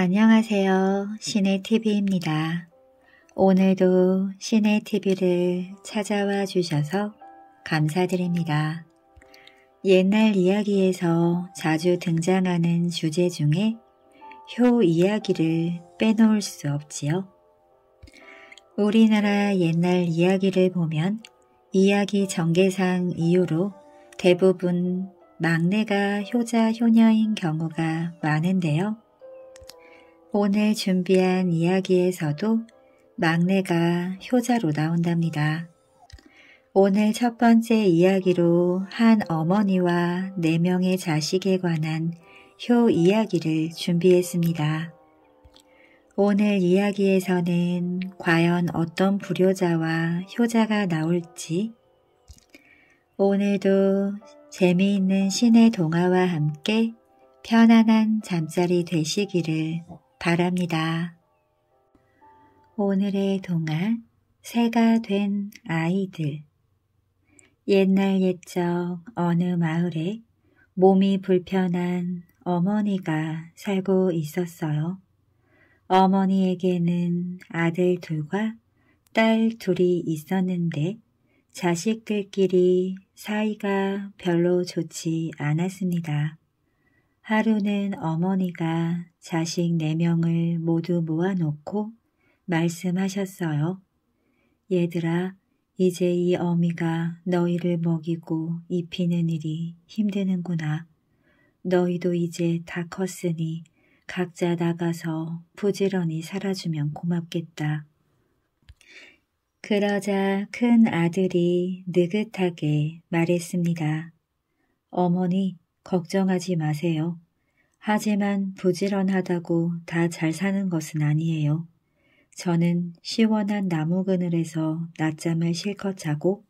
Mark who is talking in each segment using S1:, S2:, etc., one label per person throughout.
S1: 안녕하세요. 시네TV입니다. 오늘도 시네TV를 찾아와 주셔서 감사드립니다. 옛날 이야기에서 자주 등장하는 주제 중에 효 이야기를 빼놓을 수 없지요. 우리나라 옛날 이야기를 보면 이야기 전개상 이유로 대부분 막내가 효자 효녀인 경우가 많은데요. 오늘 준비한 이야기에서도 막내가 효자로 나온답니다. 오늘 첫 번째 이야기로 한 어머니와 4명의 자식에 관한 효 이야기를 준비했습니다. 오늘 이야기에서는 과연 어떤 불효자와 효자가 나올지 오늘도 재미있는 신의 동화와 함께 편안한 잠자리 되시기를 바랍니다. 오늘의 동안 새가 된 아이들 옛날 옛적 어느 마을에 몸이 불편한 어머니가 살고 있었어요. 어머니에게는 아들 둘과 딸 둘이 있었는데 자식들끼리 사이가 별로 좋지 않았습니다. 하루는 어머니가 자식 4명을 모두 모아놓고 말씀하셨어요. 얘들아, 이제 이 어미가 너희를 먹이고 입히는 일이 힘드는구나. 너희도 이제 다 컸으니 각자 나가서 부지런히 살아주면 고맙겠다. 그러자 큰 아들이 느긋하게 말했습니다. 어머니, 걱정하지 마세요. 하지만 부지런하다고 다 잘 사는 것은 아니에요. 저는 시원한 나무 그늘에서 낮잠을 실컷 자고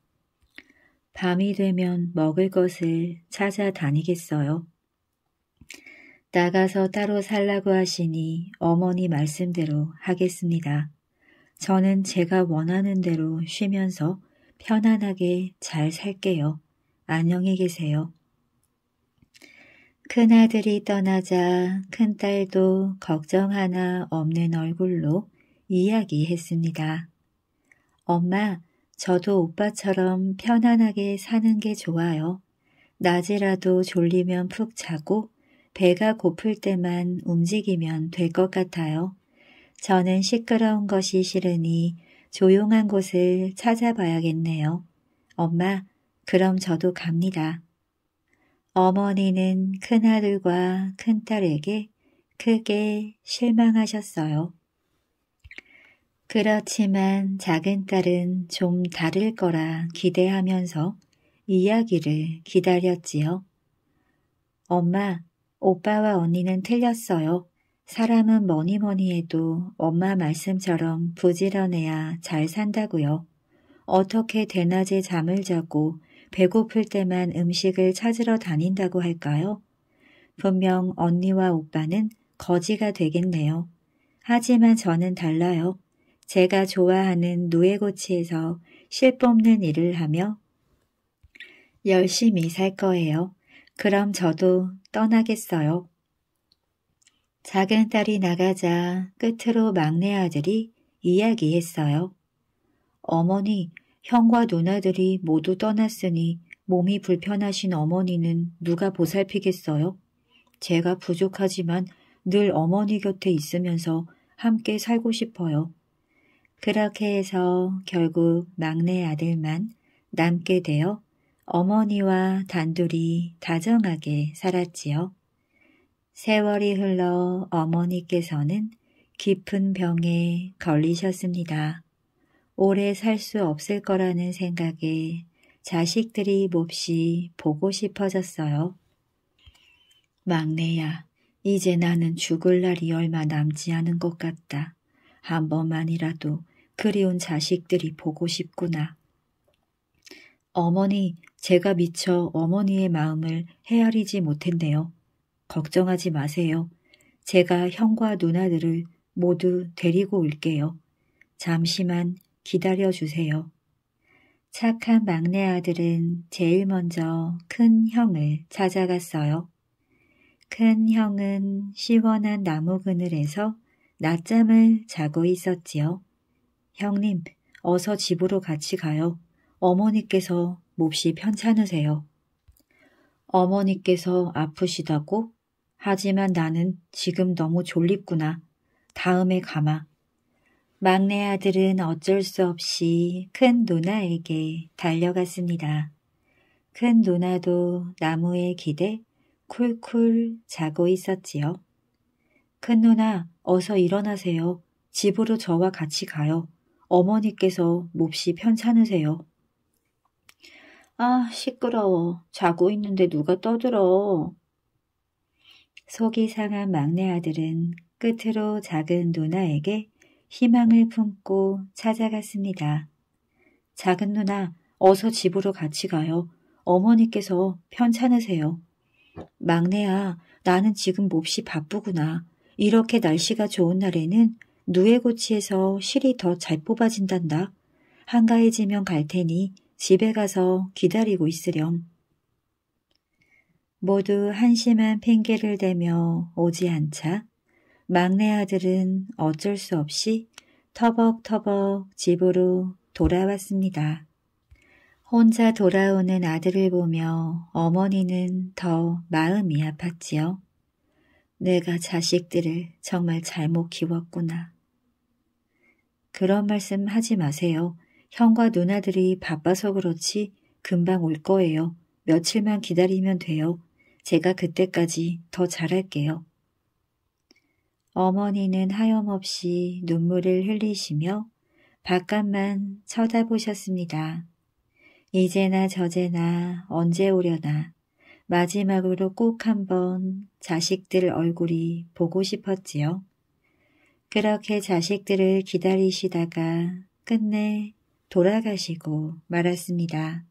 S1: 밤이 되면 먹을 것을 찾아다니겠어요. 나가서 따로 살라고 하시니 어머니 말씀대로 하겠습니다. 저는 제가 원하는 대로 쉬면서 편안하게 잘 살게요. 안녕히 계세요. 큰아들이 떠나자 큰딸도 걱정 하나 없는 얼굴로 이야기했습니다. 엄마, 저도 오빠처럼 편안하게 사는 게 좋아요. 낮이라도 졸리면 푹 자고 배가 고플 때만 움직이면 될 것 같아요. 저는 시끄러운 것이 싫으니 조용한 곳을 찾아봐야겠네요. 엄마, 그럼 저도 갑니다. 어머니는 큰아들과 큰딸에게 크게 실망하셨어요. 그렇지만 작은 딸은 좀 다를 거라 기대하면서 이야기를 기다렸지요. 엄마, 오빠와 언니는 틀렸어요. 사람은 뭐니 뭐니 해도 엄마 말씀처럼 부지런해야 잘 산다고요. 어떻게 대낮에 잠을 자고 배고플 때만 음식을 찾으러 다닌다고 할까요? 분명 언니와 오빠는 거지가 되겠네요. 하지만 저는 달라요. 제가 좋아하는 노예고치에서실 뽑는 일을 하며 열심히 살 거예요. 그럼 저도 떠나겠어요. 작은 딸이 나가자 끝으로 막내 아들이 이야기했어요. 어머니, 형과 누나들이 모두 떠났으니 몸이 불편하신 어머니는 누가 보살피겠어요? 제가 부족하지만 늘 어머니 곁에 있으면서 함께 살고 싶어요. 그렇게 해서 결국 막내 아들만 남게 되어 어머니와 단둘이 다정하게 살았지요. 세월이 흘러 어머니께서는 깊은 병에 걸리셨습니다. 오래 살 수 없을 거라는 생각에 자식들이 몹시 보고 싶어졌어요. 막내야, 이제 나는 죽을 날이 얼마 남지 않은 것 같다. 한 번만이라도 그리운 자식들이 보고 싶구나. 어머니, 제가 미처 어머니의 마음을 헤아리지 못했네요. 걱정하지 마세요. 제가 형과 누나들을 모두 데리고 올게요. 잠시만 기다려주세요. 착한 막내 아들은 제일 먼저 큰 형을 찾아갔어요. 큰 형은 시원한 나무 그늘에서 낮잠을 자고 있었지요. 형님, 어서 집으로 같이 가요. 어머니께서 몹시 편찮으세요. 어머니께서 아프시다고? 하지만 나는 지금 너무 졸립구나. 다음에 가마. 막내 아들은 어쩔 수 없이 큰 누나에게 달려갔습니다. 큰 누나도 나무에 기대 쿨쿨 자고 있었지요. 큰 누나 어서 일어나세요. 집으로 저와 같이 가요. 어머니께서 몹시 편찮으세요. 아 시끄러워. 자고 있는데 누가 떠들어. 속이 상한 막내 아들은 끝으로 작은 누나에게 희망을 품고 찾아갔습니다. 작은 누나, 어서 집으로 같이 가요. 어머니께서 편찮으세요. 막내야, 나는 지금 몹시 바쁘구나. 이렇게 날씨가 좋은 날에는 누에고치에서 실이 더 잘 뽑아진단다. 한가해지면 갈 테니 집에 가서 기다리고 있으렴. 모두 한심한 핑계를 대며 오지 않자 막내 아들은 어쩔 수 없이 터벅터벅 집으로 돌아왔습니다. 혼자 돌아오는 아들을 보며 어머니는 더 마음이 아팠지요. 내가 자식들을 정말 잘못 키웠구나. 그런 말씀 하지 마세요. 형과 누나들이 바빠서 그렇지 금방 올 거예요. 며칠만 기다리면 돼요. 제가 그때까지 더 잘할게요. 어머니는 하염없이 눈물을 흘리시며 바깥만 쳐다보셨습니다. 이제나 저제나 언제 오려나 마지막으로 꼭 한번 자식들 얼굴이 보고 싶었지요. 그렇게 자식들을 기다리시다가 끝내 돌아가시고 말았습니다.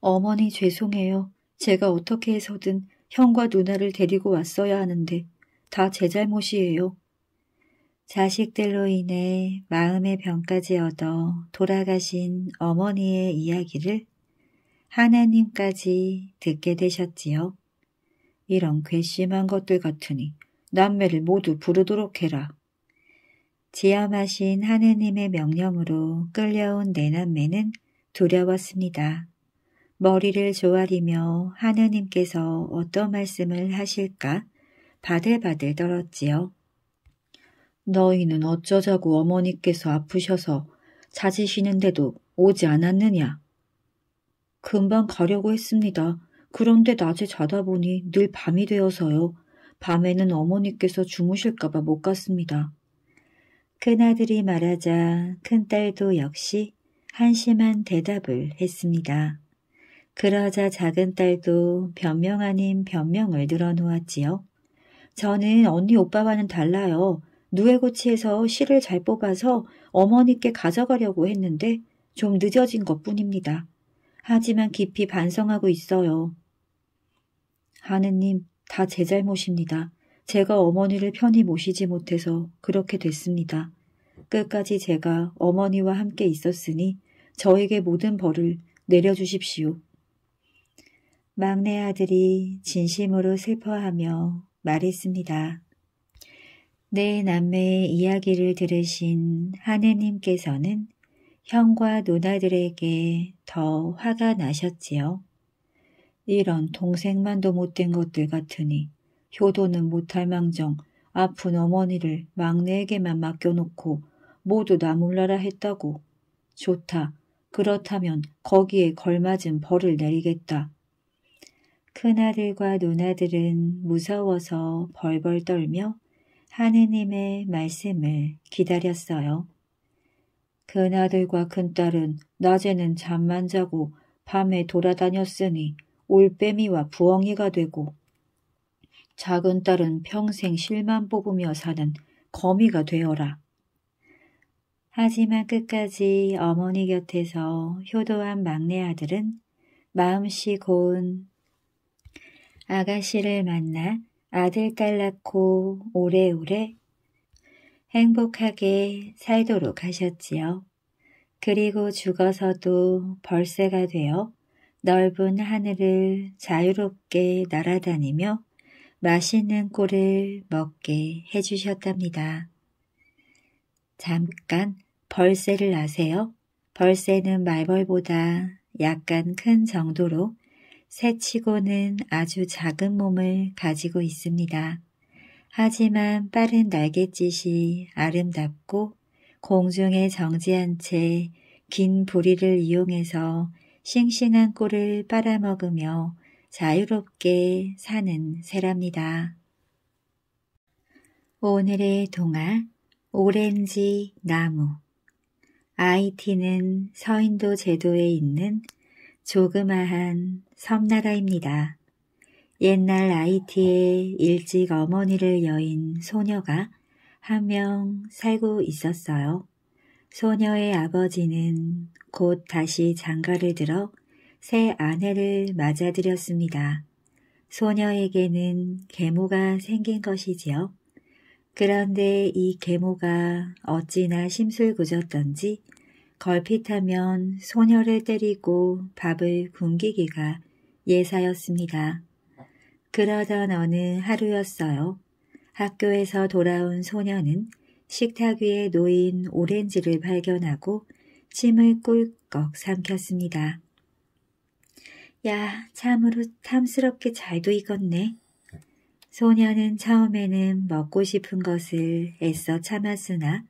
S1: 어머니 죄송해요. 제가 어떻게 해서든 형과 누나를 데리고 왔어야 하는데 다제 잘못이에요. 자식들로 인해 마음의 병까지 얻어 돌아가신 어머니의 이야기를 하나님까지 듣게 되셨지요. 이런 괘씸한 것들 같으니 남매를 모두 부르도록 해라. 지엄하신 하느님의 명령으로 끌려온 내 남매는 두려웠습니다. 머리를 조아리며 하느님께서 어떤 말씀을 하실까 바들바들 떨었지요. 너희는 어쩌자고 어머니께서 아프셔서 찾으시는데도 오지 않았느냐? 금방 가려고 했습니다. 그런데 낮에 자다 보니 늘 밤이 되어서요. 밤에는 어머니께서 주무실까봐 못 갔습니다. 큰아들이 말하자 큰딸도 역시 한심한 대답을 했습니다. 그러자 작은딸도 변명 아닌 변명을 늘어놓았지요. 저는 언니 오빠와는 달라요. 누에고치에서 실을 잘 뽑아서 어머니께 가져가려고 했는데 좀 늦어진 것 뿐입니다. 하지만 깊이 반성하고 있어요. 하느님, 다 제 잘못입니다. 제가 어머니를 편히 모시지 못해서 그렇게 됐습니다. 끝까지 제가 어머니와 함께 있었으니 저에게 모든 벌을 내려주십시오. 막내 아들이 진심으로 슬퍼하며 말했습니다. 내 남매의 이야기를 들으신 하느님께서는 형과 누나들에게 더 화가 나셨지요. 이런 동생만도 못된 것들 같으니 효도는 못할 망정 아픈 어머니를 막내에게만 맡겨놓고 모두 나 몰라라 했다고. 좋다. 그렇다면 거기에 걸맞은 벌을 내리겠다. 큰아들과 누나들은 무서워서 벌벌 떨며 하느님의 말씀을 기다렸어요. 큰아들과 큰딸은 낮에는 잠만 자고 밤에 돌아다녔으니 올빼미와 부엉이가 되고 작은 딸은 평생 실만 뽑으며 사는 거미가 되어라. 하지만 끝까지 어머니 곁에서 효도한 막내 아들은 마음씨 고운 아가씨를 만나 아들 딸 낳고 오래오래 행복하게 살도록 하셨지요. 그리고 죽어서도 벌새가 되어 넓은 하늘을 자유롭게 날아다니며 맛있는 꿀을 먹게 해주셨답니다. 잠깐 벌새를 아세요? 벌새는 말벌보다 약간 큰 정도로 새치고는 아주 작은 몸을 가지고 있습니다. 하지만 빠른 날갯짓이 아름답고 공중에 정지한 채 긴 부리를 이용해서 싱싱한 꿀을 빨아먹으며 자유롭게 사는 새랍니다. 오늘의 동화 오렌지 나무 IT는 서인도 제도에 있는 조그마한 섬나라입니다. 옛날 아이티에 일찍 어머니를 여인 소녀가 한 명 살고 있었어요. 소녀의 아버지는 곧 다시 장가를 들어 새 아내를 맞아들였습니다. 소녀에게는 계모가 생긴 것이지요. 그런데 이 계모가 어찌나 심술궂었던지 걸핏하면 소녀를 때리고 밥을 굶기기가 예사였습니다. 그러던 어느 하루였어요. 학교에서 돌아온 소녀는 식탁 위에 놓인 오렌지를 발견하고 침을 꿀꺽 삼켰습니다. 야, 참으로 탐스럽게 잘도 익었네. 소녀는 처음에는 먹고 싶은 것을 애써 참았으나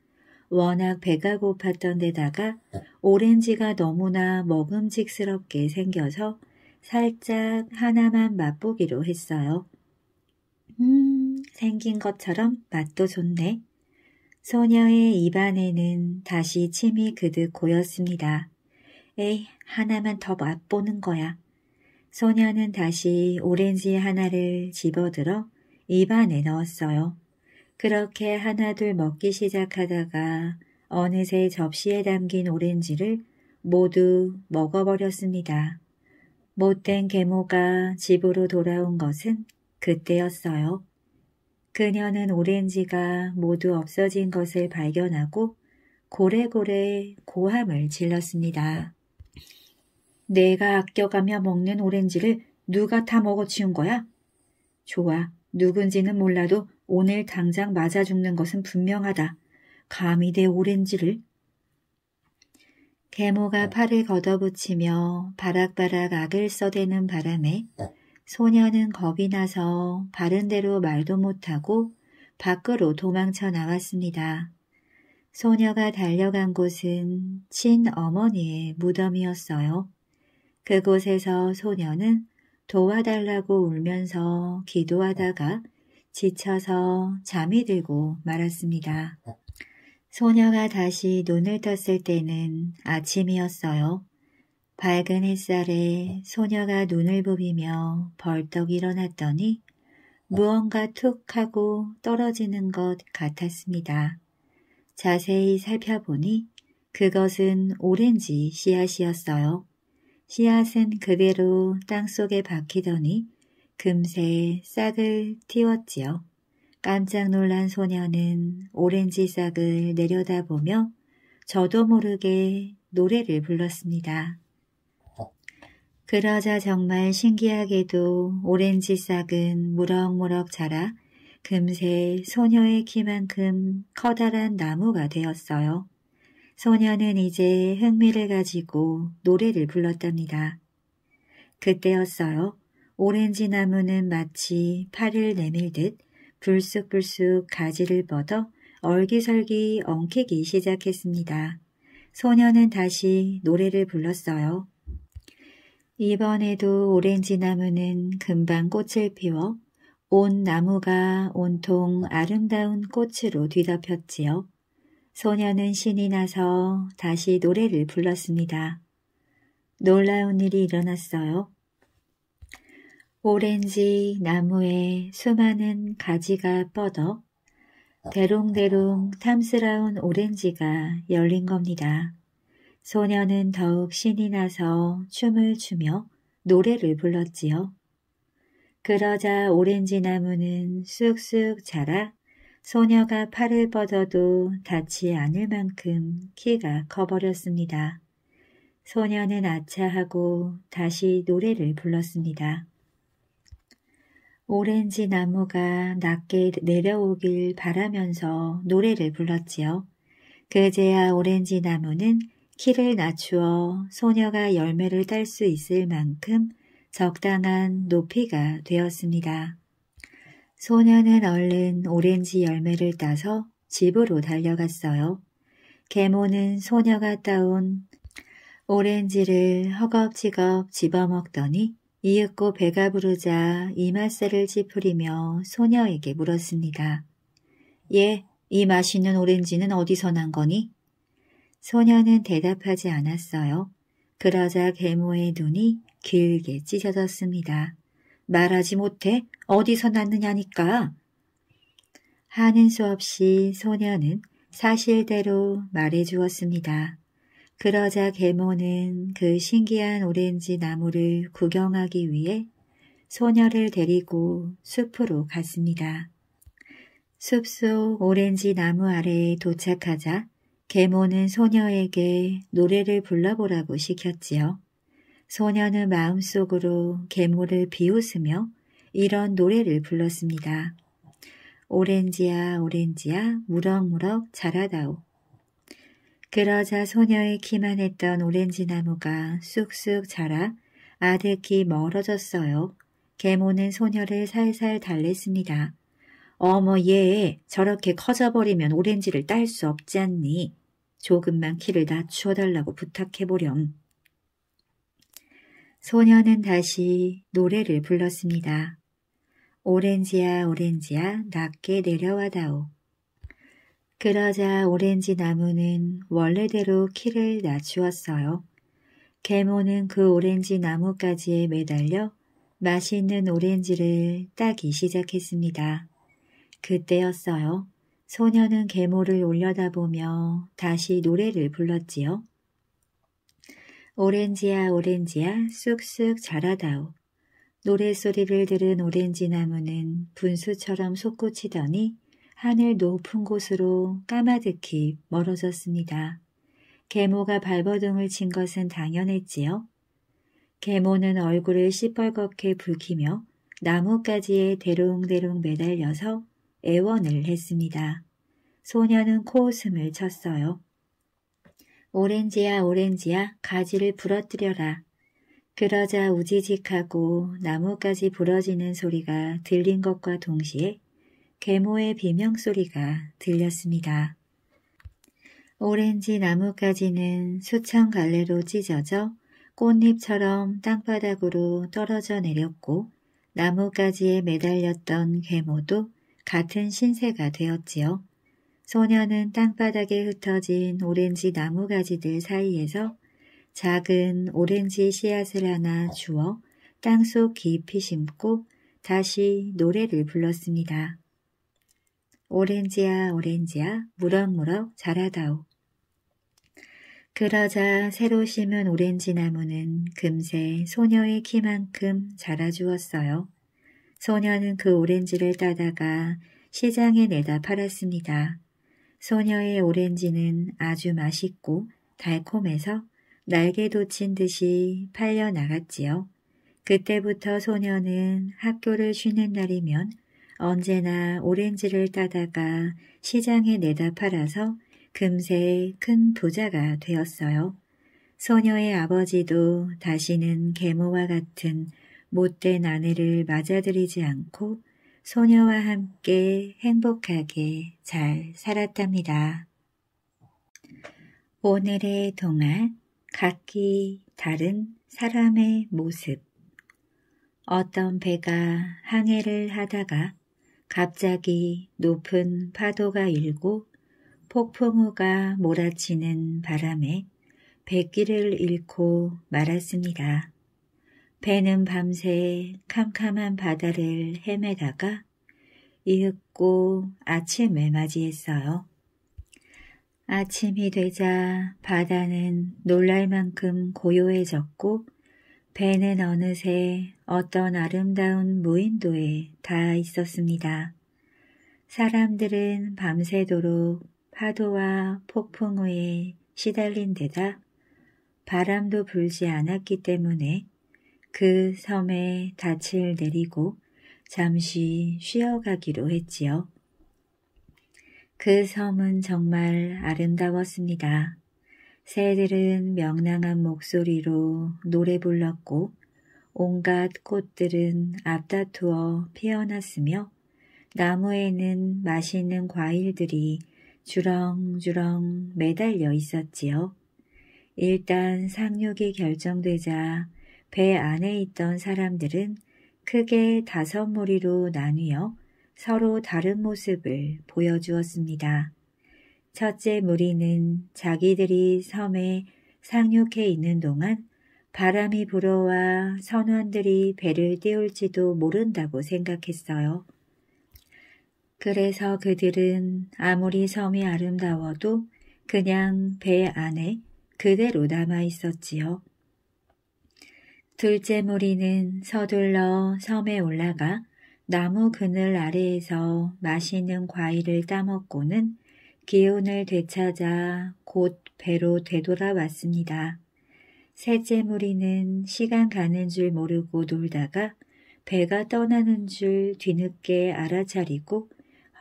S1: 워낙 배가 고팠던 데다가 오렌지가 너무나 먹음직스럽게 생겨서 살짝 하나만 맛보기로 했어요. 음, 생긴 것처럼 맛도 좋네. 소녀의 입안에는 다시 침이 그득 고였습니다. 에이, 하나만 더 맛보는 거야. 소녀는 다시 오렌지 하나를 집어들어 입안에 넣었어요. 그렇게 하나둘 먹기 시작하다가 어느새 접시에 담긴 오렌지를 모두 먹어버렸습니다. 못된 계모가 집으로 돌아온 것은 그때였어요. 그녀는 오렌지가 모두 없어진 것을 발견하고 고래고래 고함을 질렀습니다. 내가 아껴가며 먹는 오렌지를 누가 다 먹어치운 거야? 좋아, 누군지는 몰라도 오늘 당장 맞아 죽는 것은 분명하다. 감히 내 오렌지를. 계모가 어. 팔을 걷어붙이며 바락바락 악을 써대는 바람에 어. 소녀는 겁이 나서 바른대로 말도 못하고 밖으로 도망쳐 나왔습니다. 소녀가 달려간 곳은 친어머니의 무덤이었어요. 그곳에서 소녀는 도와달라고 울면서 기도하다가 지쳐서 잠이 들고 말았습니다. 어. 소녀가 다시 눈을 떴을 때는 아침이었어요. 밝은 햇살에 소녀가 눈을 부비며 벌떡 일어났더니 어. 무언가 툭 하고 떨어지는 것 같았습니다. 자세히 살펴보니 그것은 오렌지 씨앗이었어요. 씨앗은 그대로 땅속에 박히더니 금세 싹을 틔웠지요. 깜짝 놀란 소녀는 오렌지 싹을 내려다보며 저도 모르게 노래를 불렀습니다. 어. 그러자 정말 신기하게도 오렌지 싹은 무럭무럭 자라 금세 소녀의 키만큼 커다란 나무가 되었어요. 소녀는 이제 흥미를 가지고 노래를 불렀답니다. 그때였어요. 오렌지 나무는 마치 팔을 내밀듯 불쑥불쑥 가지를 뻗어 얼기설기 엉키기 시작했습니다. 소녀는 다시 노래를 불렀어요. 이번에도 오렌지 나무는 금방 꽃을 피워 온 나무가 온통 아름다운 꽃으로 뒤덮였지요. 소녀는 신이 나서 다시 노래를 불렀습니다. 놀라운 일이 일어났어요. 오렌지 나무에 수많은 가지가 뻗어 대롱대롱 탐스러운 오렌지가 열린 겁니다. 소녀는 더욱 신이 나서 춤을 추며 노래를 불렀지요. 그러자 오렌지 나무는 쑥쑥 자라 소녀가 팔을 뻗어도 닿지 않을 만큼 키가 커버렸습니다. 소녀는 아차하고 다시 노래를 불렀습니다. 오렌지 나무가 낮게 내려오길 바라면서 노래를 불렀지요. 그제야 오렌지 나무는 키를 낮추어 소녀가 열매를 딸 수 있을 만큼 적당한 높이가 되었습니다. 소녀는 얼른 오렌지 열매를 따서 집으로 달려갔어요. 계모는 소녀가 따온 오렌지를 허겁지겁 집어먹더니 이윽고 배가 부르자 이마살을 찌푸리며 소녀에게 물었습니다. 예, 이 맛있는 오렌지는 어디서 난 거니? 소녀는 대답하지 않았어요. 그러자 계모의 눈이 길게 찢어졌습니다. 말하지 못해 어디서 났느냐니까. 하는 수 없이 소녀는 사실대로 말해주었습니다. 그러자 계모는 그 신기한 오렌지 나무를 구경하기 위해 소녀를 데리고 숲으로 갔습니다. 숲 속 오렌지 나무 아래에 도착하자 계모는 소녀에게 노래를 불러보라고 시켰지요. 소녀는 마음속으로 계모를 비웃으며 이런 노래를 불렀습니다. 오렌지야 오렌지야 무럭무럭 자라다오. 그러자 소녀의 기만했던 오렌지 나무가 쑥쑥 자라 아득히 멀어졌어요. 계모는 소녀를 살살 달랬습니다. 어머 얘 저렇게 커져버리면 오렌지를 딸 수 없지 않니? 조금만 키를 낮추어달라고 부탁해보렴. 소녀는 다시 노래를 불렀습니다. 오렌지야 오렌지야 낮게 내려와다오. 그러자 오렌지 나무는 원래대로 키를 낮추었어요. 계모는 그 오렌지 나무까지에 매달려 맛있는 오렌지를 따기 시작했습니다. 그때였어요. 소녀는 계모를 올려다보며 다시 노래를 불렀지요. 오렌지야 오렌지야 쑥쑥 자라다오. 노래소리를 들은 오렌지 나무는 분수처럼 솟구치더니 하늘 높은 곳으로 까마득히 멀어졌습니다. 계모가 발버둥을 친 것은 당연했지요. 계모는 얼굴을 시뻘겋게 붉히며 나뭇가지에 대롱대롱 매달려서 애원을 했습니다. 소녀는 코웃음을 쳤어요. 오렌지야 오렌지야 가지를 부러뜨려라. 그러자 우지직하고 나뭇가지 부러지는 소리가 들린 것과 동시에 계모의 비명소리가 들렸습니다. 오렌지 나뭇가지는 수천 갈래로 찢어져 꽃잎처럼 땅바닥으로 떨어져 내렸고 나뭇가지에 매달렸던 계모도 같은 신세가 되었지요. 소녀는 땅바닥에 흩어진 오렌지 나뭇가지들 사이에서 작은 오렌지 씨앗을 하나 주어 땅속 깊이 심고 다시 노래를 불렀습니다. 오렌지야 오렌지야 무럭무럭 자라다오. 그러자 새로 심은 오렌지 나무는 금세 소녀의 키만큼 자라주었어요. 소녀는 그 오렌지를 따다가 시장에 내다 팔았습니다. 소녀의 오렌지는 아주 맛있고 달콤해서 날개 돋친 듯이 팔려 나갔지요. 그때부터 소녀는 학교를 쉬는 날이면 언제나 오렌지를 따다가 시장에 내다 팔아서 금세 큰 부자가 되었어요. 소녀의 아버지도 다시는 계모와 같은 못된 아내를 맞아들이지 않고 소녀와 함께 행복하게 잘 살았답니다. 오늘의 동화 각기 다른 사람의 모습 어떤 배가 항해를 하다가 갑자기 높은 파도가 일고 폭풍우가 몰아치는 바람에 백기를 잃고 말았습니다. 배는 밤새 캄캄한 바다를 헤매다가 이윽고 아침을 맞이했어요. 아침이 되자 바다는 놀랄 만큼 고요해졌고 배는 어느새 어떤 아름다운 무인도에 닿아 있었습니다. 사람들은 밤새도록 파도와 폭풍우에 시달린 데다 바람도 불지 않았기 때문에 그 섬에 닻을 내리고 잠시 쉬어가기로 했지요. 그 섬은 정말 아름다웠습니다. 새들은 명랑한 목소리로 노래 불렀고 온갖 꽃들은 앞다투어 피어났으며 나무에는 맛있는 과일들이 주렁주렁 매달려 있었지요. 일단 상륙이 결정되자 배 안에 있던 사람들은 크게 다섯 무리로 나뉘어 서로 다른 모습을 보여주었습니다. 첫째 무리는 자기들이 섬에 상륙해 있는 동안 바람이 불어와 선원들이 배를 띄울지도 모른다고 생각했어요. 그래서 그들은 아무리 섬이 아름다워도 그냥 배 안에 그대로 남아 있었지요. 둘째 무리는 서둘러 섬에 올라가 나무 그늘 아래에서 맛있는 과일을 따먹고는 기운을 되찾아 곧 배로 되돌아왔습니다. 셋째 무리는 시간 가는 줄 모르고 놀다가 배가 떠나는 줄 뒤늦게 알아차리고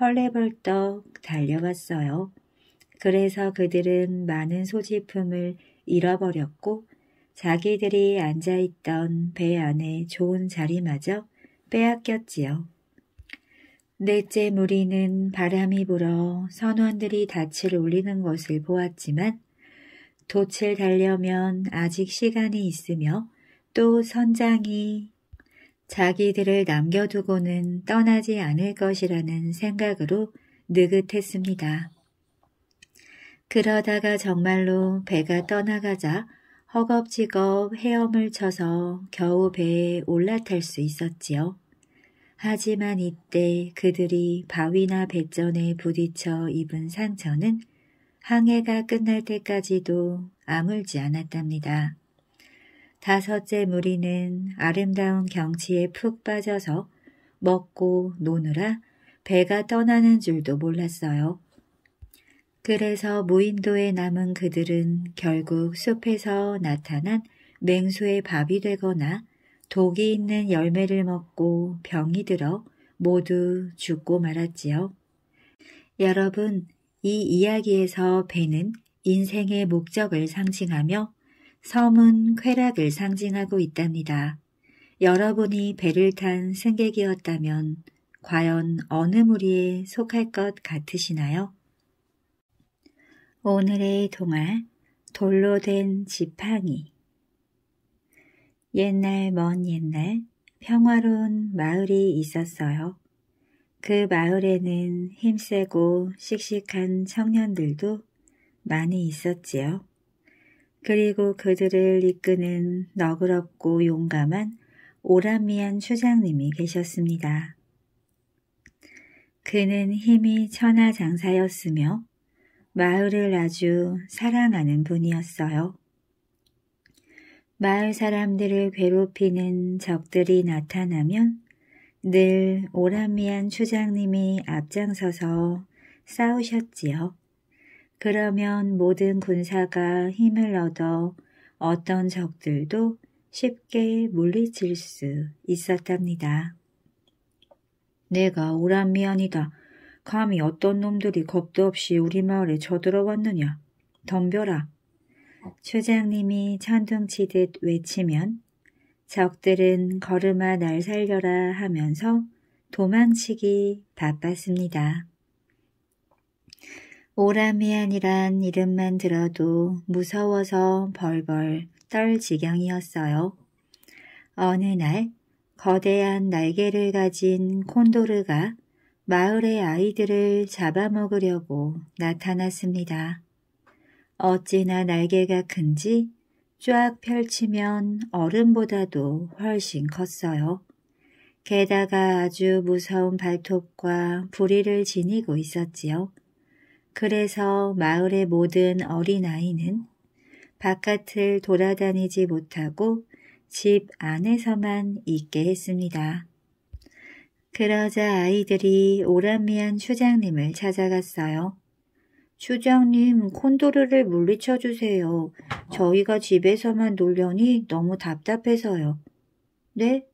S1: 헐레벌떡 달려왔어요. 그래서 그들은 많은 소지품을 잃어버렸고 자기들이 앉아있던 배 안에 좋은 자리마저 빼앗겼지요. 넷째 무리는 바람이 불어 선원들이 닻을 올리는 것을 보았지만 돛을 달려면 아직 시간이 있으며 또 선장이 자기들을 남겨두고는 떠나지 않을 것이라는 생각으로 느긋했습니다. 그러다가 정말로 배가 떠나가자 허겁지겁 헤엄을 쳐서 겨우 배에 올라탈 수 있었지요. 하지만 이때 그들이 바위나 배전에 부딪혀 입은 상처는 항해가 끝날 때까지도 아물지 않았답니다. 다섯째 무리는 아름다운 경치에 푹 빠져서 먹고 노느라 배가 떠나는 줄도 몰랐어요. 그래서 무인도에 남은 그들은 결국 숲에서 나타난 맹수의 밥이 되거나 독이 있는 열매를 먹고 병이 들어 모두 죽고 말았지요. 여러분, 이 이야기에서 배는 인생의 목적을 상징하며 섬은 쾌락을 상징하고 있답니다. 여러분이 배를 탄 승객이었다면 과연 어느 무리에 속할 것 같으시나요? 오늘의 동알 돌로 된 지팡이 옛날 먼 옛날 평화로운 마을이 있었어요. 그 마을에는 힘세고 씩씩한 청년들도 많이 있었지요. 그리고 그들을 이끄는 너그럽고 용감한 오라미안 추장님이 계셨습니다. 그는 힘이 천하장사였으며 마을을 아주 사랑하는 분이었어요. 마을 사람들을 괴롭히는 적들이 나타나면 늘 오람미안 추장님이 앞장서서 싸우셨지요. 그러면 모든 군사가 힘을 얻어 어떤 적들도 쉽게 물리칠 수 있었답니다. 내가 오람미안이다. 감히 어떤 놈들이 겁도 없이 우리 마을에 저들어왔느냐. 덤벼라. 추장님이 천둥치듯 외치면 적들은 걸음아 날 살려라 하면서 도망치기 바빴습니다. 오라미안이란 이름만 들어도 무서워서 벌벌 떨 지경이었어요. 어느 날 거대한 날개를 가진 콘도르가 마을의 아이들을 잡아먹으려고 나타났습니다. 어찌나 날개가 큰지 쫙 펼치면 얼음보다도 훨씬 컸어요. 게다가 아주 무서운 발톱과 부리를 지니고 있었지요. 그래서 마을의 모든 어린아이는 바깥을 돌아다니지 못하고 집 안에서만 있게 했습니다. 그러자 아이들이 오란미안 추장님을 찾아갔어요. 추장님, 콘도르를 물리쳐 주세요. 저희가 집에서만 놀려니 너무 답답해서요. 네?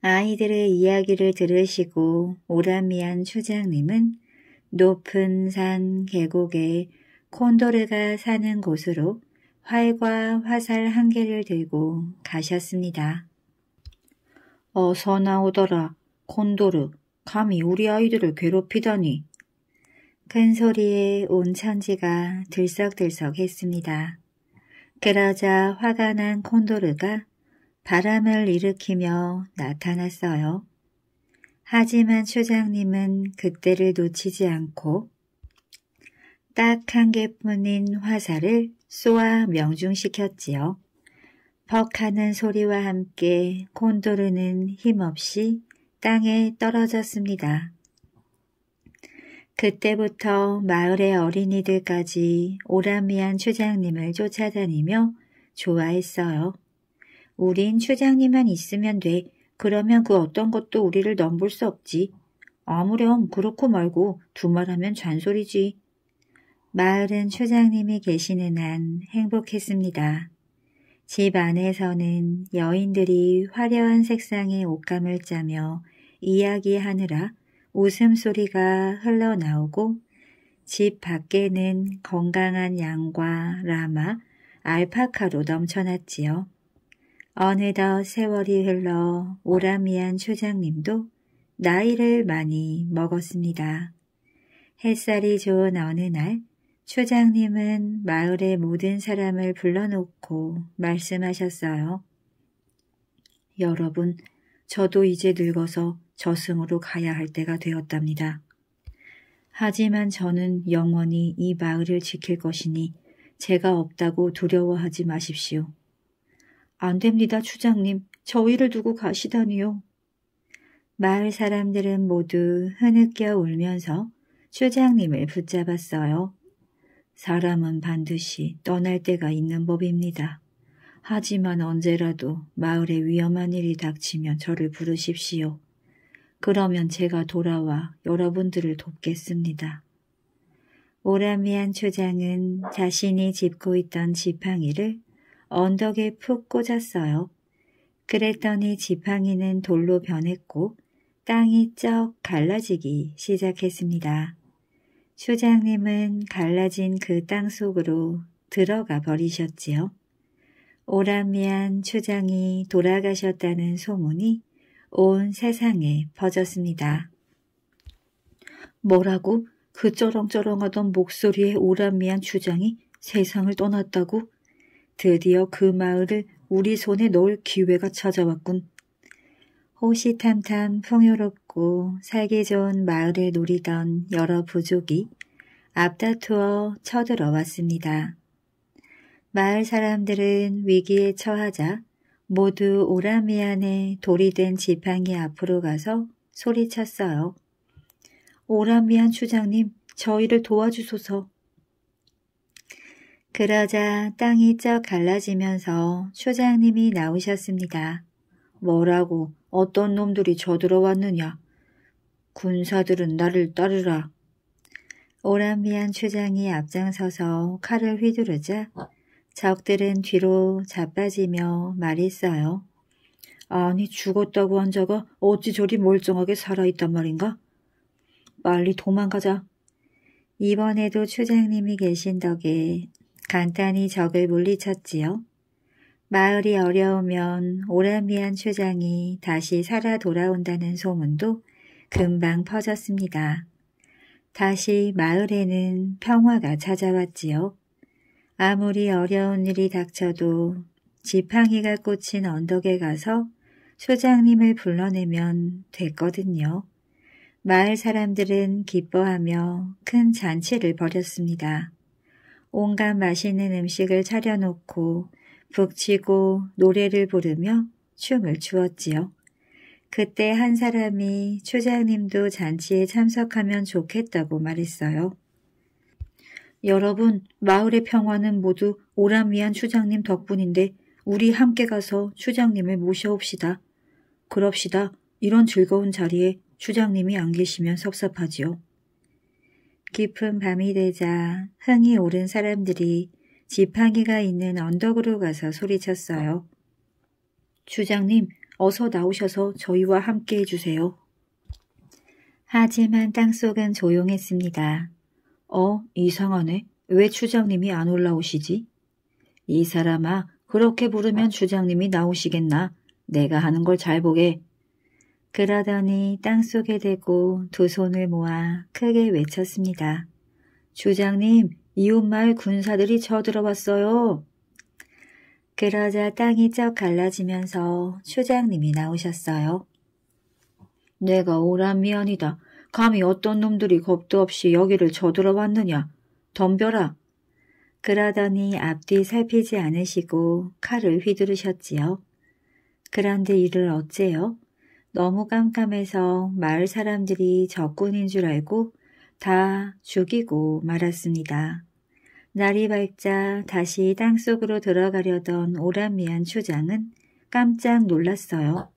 S1: 아이들의 이야기를 들으시고 오람미한 추장님은 높은 산 계곡에 콘도르가 사는 곳으로 활과 화살 한 개를 들고 가셨습니다. 어서 나오더라, 콘도르. 감히 우리 아이들을 괴롭히다니 큰 소리에 온 천지가 들썩들썩했습니다. 그러자 화가 난 콘도르가 바람을 일으키며 나타났어요. 하지만 추장님은 그때를 놓치지 않고 딱 한 개뿐인 화살을 쏘아 명중시켰지요. 퍽하는 소리와 함께 콘도르는 힘없이 땅에 떨어졌습니다. 그때부터 마을의 어린이들까지 오라미안 추장님을 쫓아다니며 좋아했어요. 우린 추장님만 있으면 돼. 그러면 그 어떤 것도 우리를 넘볼 수 없지. 아무렴 그렇고 말고 두말하면 잔소리지. 마을은 추장님이 계시는 한 행복했습니다. 집 안에서는 여인들이 화려한 색상의 옷감을 짜며 이야기하느라 웃음소리가 흘러나오고 집 밖에는 건강한 양과 라마, 알파카로 넘쳐났지요. 어느덧 세월이 흘러 오라미안 초장님도 나이를 많이 먹었습니다. 햇살이 좋은 어느 날 초장님은 마을의 모든 사람을 불러놓고 말씀하셨어요. 여러분, 저도 이제 늙어서 저승으로 가야 할 때가 되었답니다. 하지만 저는 영원히 이 마을을 지킬 것이니 제가 없다고 두려워하지 마십시오. 안 됩니다, 추장님. 저희를 두고 가시다니요. 마을 사람들은 모두 흐느껴 울면서 추장님을 붙잡았어요. 사람은 반드시 떠날 때가 있는 법입니다. 하지만 언제라도 마을에 위험한 일이 닥치면 저를 부르십시오. 그러면 제가 돌아와 여러분들을 돕겠습니다. 오라미안 초장은 자신이 짚고 있던 지팡이를 언덕에 푹 꽂았어요. 그랬더니 지팡이는 돌로 변했고 땅이 쩍 갈라지기 시작했습니다. 초장님은 갈라진 그 땅 속으로 들어가 버리셨지요. 오라미안 초장이 돌아가셨다는 소문이 온 세상에 퍼졌습니다. 뭐라고 그 쩌렁쩌렁하던 목소리의 오람미한 주장이 세상을 떠났다고? 드디어 그 마을을 우리 손에 넣을 기회가 찾아왔군. 호시탐탐 풍요롭고 살기 좋은 마을을 누리던 여러 부족이 앞다투어 쳐들어왔습니다. 마을 사람들은 위기에 처하자 모두 오라미안에 돌이 된 지팡이 앞으로 가서 소리쳤어요. 오라미안 추장님, 저희를 도와주소서. 그러자 땅이 쩍 갈라지면서 추장님이 나오셨습니다. 뭐라고 어떤 놈들이 저들어왔느냐. 군사들은 나를 따르라. 오람미안 추장이 앞장서서 칼을 휘두르자 적들은 뒤로 자빠지며 말했어요. 아니 죽었다고 한 자가 어찌 저리 멀쩡하게 살아있단 말인가? 빨리 도망가자. 이번에도 추장님이 계신 덕에 간단히 적을 물리쳤지요. 마을이 어려우면 오라미안 추장이 다시 살아 돌아온다는 소문도 금방 퍼졌습니다. 다시 마을에는 평화가 찾아왔지요. 아무리 어려운 일이 닥쳐도 지팡이가 꽂힌 언덕에 가서 소장님을 불러내면 됐거든요. 마을 사람들은 기뻐하며 큰 잔치를 벌였습니다. 온갖 맛있는 음식을 차려놓고 북치고 노래를 부르며 춤을 추었지요. 그때 한 사람이 초장님도 잔치에 참석하면 좋겠다고 말했어요. 여러분, 마을의 평화는 모두 오람위한 추장님 덕분인데 우리 함께 가서 추장님을 모셔옵시다. 그럽시다. 이런 즐거운 자리에 추장님이 안 계시면 섭섭하지요. 깊은 밤이 되자 흥이 오른 사람들이 지팡이가 있는 언덕으로 가서 소리쳤어요. 추장님 어서 나오셔서 저희와 함께 해주세요. 하지만 땅속은 조용했습니다. 어, 이상하네. 왜 추장님이 안 올라오시지? 이 사람아, 그렇게 부르면 추장님이 나오시겠나? 내가 하는 걸 잘 보게. 그러더니 땅속에 대고 두 손을 모아 크게 외쳤습니다. 추장님 이웃마을 군사들이 쳐들어왔어요. 그러자 땅이 쩍 갈라지면서 추장님이 나오셨어요. 내가 오란 미안이다. 감히 어떤 놈들이 겁도 없이 여기를 저들어 왔느냐. 덤벼라. 그러더니 앞뒤 살피지 않으시고 칼을 휘두르셨지요. 그런데 이를 어째요? 너무 깜깜해서 마을 사람들이 적군인 줄 알고 다 죽이고 말았습니다. 날이 밝자 다시 땅속으로 들어가려던 오란미안 추장은 깜짝 놀랐어요.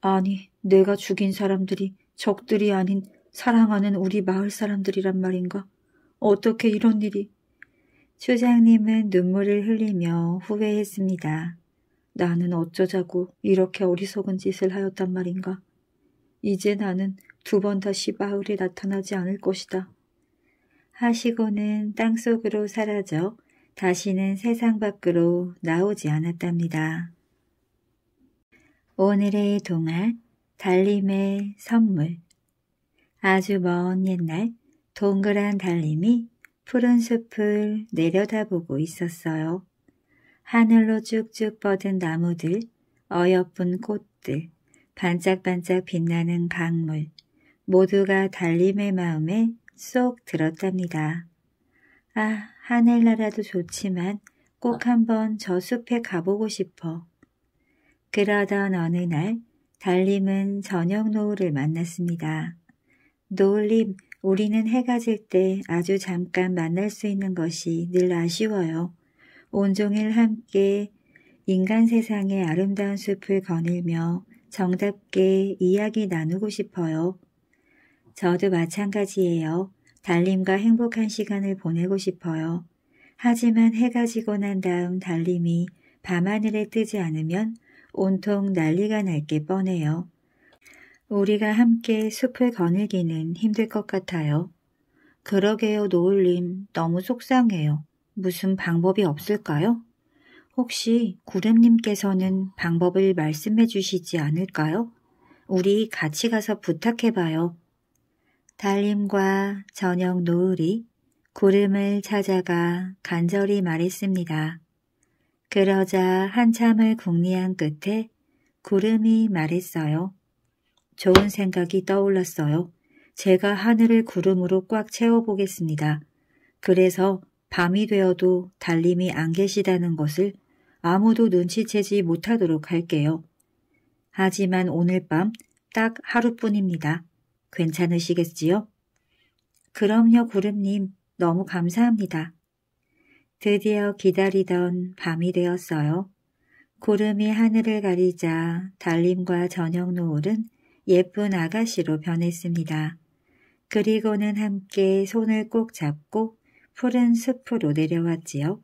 S1: 아니, 내가 죽인 사람들이 적들이 아닌 사랑하는 우리 마을 사람들이란 말인가? 어떻게 이런 일이? 추장님은 눈물을 흘리며 후회했습니다. 나는 어쩌자고 이렇게 어리석은 짓을 하였단 말인가? 이제 나는 두 번 다시 마을에 나타나지 않을 것이다. 하시고는 땅속으로 사라져 다시는 세상 밖으로 나오지 않았답니다. 오늘의 동안 달림의 선물 아주 먼 옛날 동그란 달림이 푸른 숲을 내려다보고 있었어요. 하늘로 쭉쭉 뻗은 나무들, 어여쁜 꽃들, 반짝반짝 빛나는 강물, 모두가 달림의 마음에 쏙 들었답니다. 아, 하늘나라도 좋지만 꼭 한번 저 숲에 가보고 싶어. 그러던 어느 날 달님은 저녁 노을을 만났습니다. 노을님, 우리는 해가 질 때 아주 잠깐 만날 수 있는 것이 늘 아쉬워요. 온종일 함께 인간 세상의 아름다운 숲을 거닐며 정답게 이야기 나누고 싶어요. 저도 마찬가지예요. 달님과 행복한 시간을 보내고 싶어요. 하지만 해가 지고 난 다음 달님이 밤하늘에 뜨지 않으면 온통 난리가 날 게 뻔해요. 우리가 함께 숲을 거닐기는 힘들 것 같아요. 그러게요, 노을님. 너무 속상해요. 무슨 방법이 없을까요? 혹시 구름님께서는 방법을 말씀해 주시지 않을까요? 우리 같이 가서 부탁해봐요. 달님과 저녁 노을이 구름을 찾아가 간절히 말했습니다. 그러자 한참을 궁리한 끝에 구름이 말했어요. 좋은 생각이 떠올랐어요. 제가 하늘을 구름으로 꽉 채워보겠습니다. 그래서 밤이 되어도 달님이 안 계시다는 것을 아무도 눈치채지 못하도록 할게요. 하지만 오늘 밤 딱 하루뿐입니다. 괜찮으시겠지요? 그럼요, 구름님. 너무 감사합니다. 드디어 기다리던 밤이 되었어요. 구름이 하늘을 가리자 달림과 저녁 노을은 예쁜 아가씨로 변했습니다. 그리고는 함께 손을 꼭 잡고 푸른 숲으로 내려왔지요.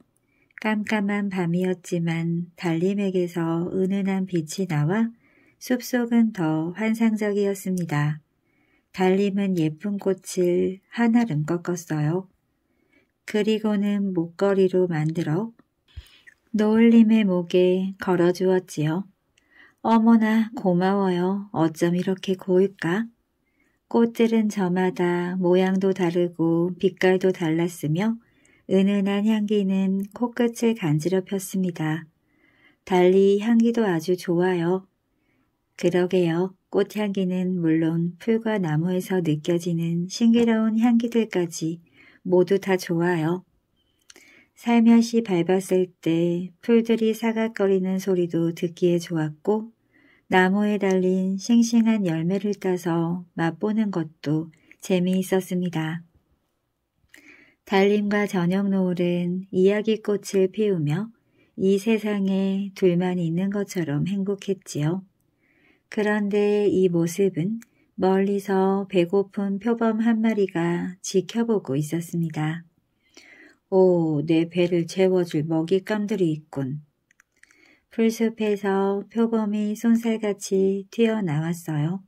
S1: 깜깜한 밤이었지만 달림에게서 은은한 빛이 나와 숲속은 더 환상적이었습니다. 달림은 예쁜 꽃을 한아름 꺾었어요. 그리고는 목걸이로 만들어 노을님의 목에 걸어주었지요. 어머나 고마워요. 어쩜 이렇게 고울까? 꽃들은 저마다 모양도 다르고 빛깔도 달랐으며 은은한 향기는 코끝을 간지럽혔습니다. 달리 향기도 아주 좋아요. 그러게요. 꽃향기는 물론 풀과 나무에서 느껴지는 신기로운 향기들까지 모두 다 좋아요. 살며시 밟았을 때 풀들이 사각거리는 소리도 듣기에 좋았고 나무에 달린 싱싱한 열매를 따서 맛보는 것도 재미있었습니다. 달림과 저녁 노을은 이야기꽃을 피우며 이 세상에 둘만 있는 것처럼 행복했지요. 그런데 이 모습은 멀리서 배고픈 표범 한 마리가 지켜보고 있었습니다. 오, 내 배를 채워줄 먹잇감들이 있군. 풀숲에서 표범이 손살같이 튀어나왔어요.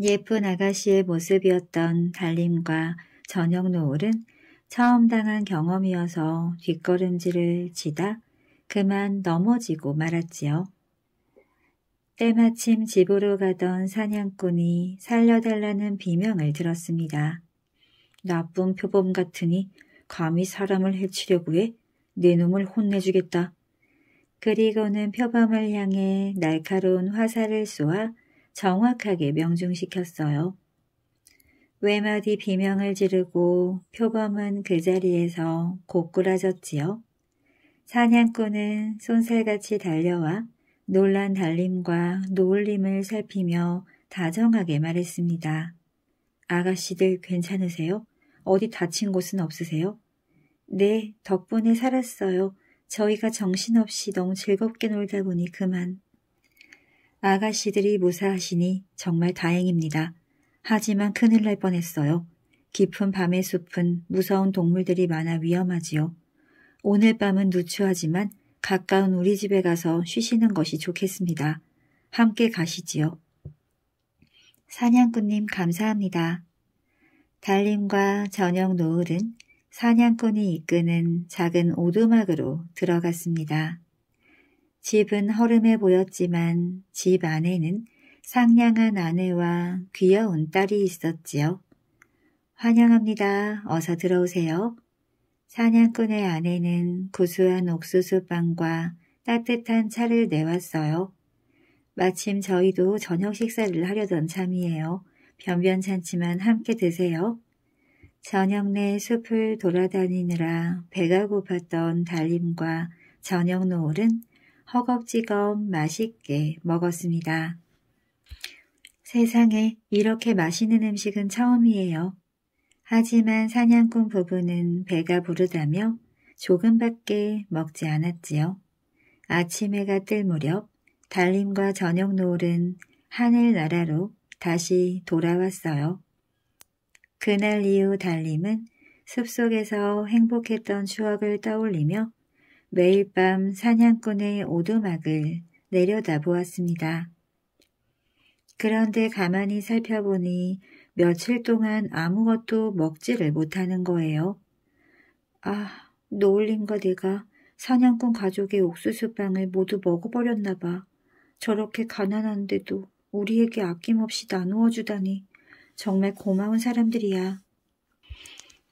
S1: 예쁜 아가씨의 모습이었던 달림과 저녁 노을은 처음 당한 경험이어서 뒷걸음질을 치다 그만 넘어지고 말았지요. 때마침 집으로 가던 사냥꾼이 살려달라는 비명을 들었습니다. 나쁜 표범 같으니 감히 사람을 해치려고 해? 내 놈을 혼내주겠다. 그리고는 표범을 향해 날카로운 화살을 쏘아 정확하게 명중시켰어요. 외마디 비명을 지르고 표범은 그 자리에서 고꾸라졌지요. 사냥꾼은 손살같이 달려와 놀란 달림과 놀림을 살피며 다정하게 말했습니다. 아가씨들 괜찮으세요? 어디 다친 곳은 없으세요? 네, 덕분에 살았어요. 저희가 정신없이 너무 즐겁게 놀다 보니 그만. 아가씨들이 무사하시니 정말 다행입니다. 하지만 큰일 날 뻔했어요. 깊은 밤의 숲은 무서운 동물들이 많아 위험하지요. 오늘 밤은 누추하지만 가까운 우리 집에 가서 쉬시는 것이 좋겠습니다. 함께 가시지요. 사냥꾼님 감사합니다. 달림과 저녁 노을은 사냥꾼이 이끄는 작은 오두막으로 들어갔습니다. 집은 허름해 보였지만 집 안에는 상냥한 아내와 귀여운 딸이 있었지요. 환영합니다. 어서 들어오세요. 사냥꾼의 아내는 구수한 옥수수빵과 따뜻한 차를 내왔어요. 마침 저희도 저녁 식사를 하려던 참이에요. 변변찮지만 함께 드세요. 저녁 내 숲을 돌아다니느라 배가 고팠던 달님과 저녁 노을은 허겁지겁 맛있게 먹었습니다. 세상에 이렇게 맛있는 음식은 처음이에요. 하지만 사냥꾼 부부는 배가 부르다며 조금밖에 먹지 않았지요. 아침 해가 뜰 무렵 달림과 저녁 노을은 하늘나라로 다시 돌아왔어요. 그날 이후 달림은 숲속에서 행복했던 추억을 떠올리며 매일 밤 사냥꾼의 오두막을 내려다보았습니다. 그런데 가만히 살펴보니 며칠 동안 아무것도 먹지를 못하는 거예요. 아, 노을님과 내가 사냥꾼 가족의 옥수수빵을 모두 먹어버렸나 봐. 저렇게 가난한데도 우리에게 아낌없이 나누어 주다니 정말 고마운 사람들이야.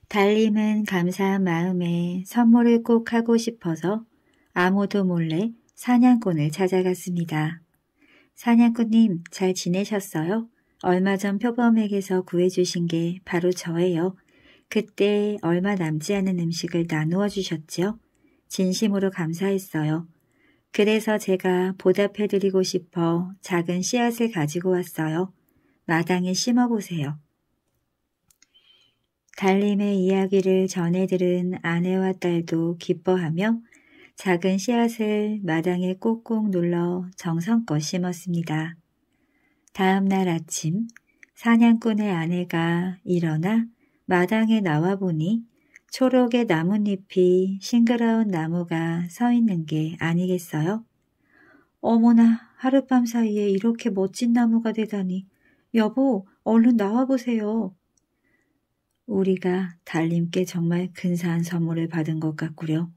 S1: 달님은 감사한 마음에 선물을 꼭 하고 싶어서 아무도 몰래 사냥꾼을 찾아갔습니다. 사냥꾼님 잘 지내셨어요? 얼마 전 표범에게서 구해주신 게 바로 저예요. 그때 얼마 남지 않은 음식을 나누어 주셨지요. 진심으로 감사했어요. 그래서 제가 보답해드리고 싶어 작은 씨앗을 가지고 왔어요. 마당에 심어보세요. 달님의 이야기를 전해들은 아내와 딸도 기뻐하며 작은 씨앗을 마당에 꼭꼭 눌러 정성껏 심었습니다. 다음 날 아침 사냥꾼의 아내가 일어나 마당에 나와 보니 초록의 나뭇잎이 싱그러운 나무가 서 있는 게 아니겠어요? 어머나 하룻밤 사이에 이렇게 멋진 나무가 되다니 여보 얼른 나와보세요. 우리가 달님께 정말 근사한 선물을 받은 것 같구려.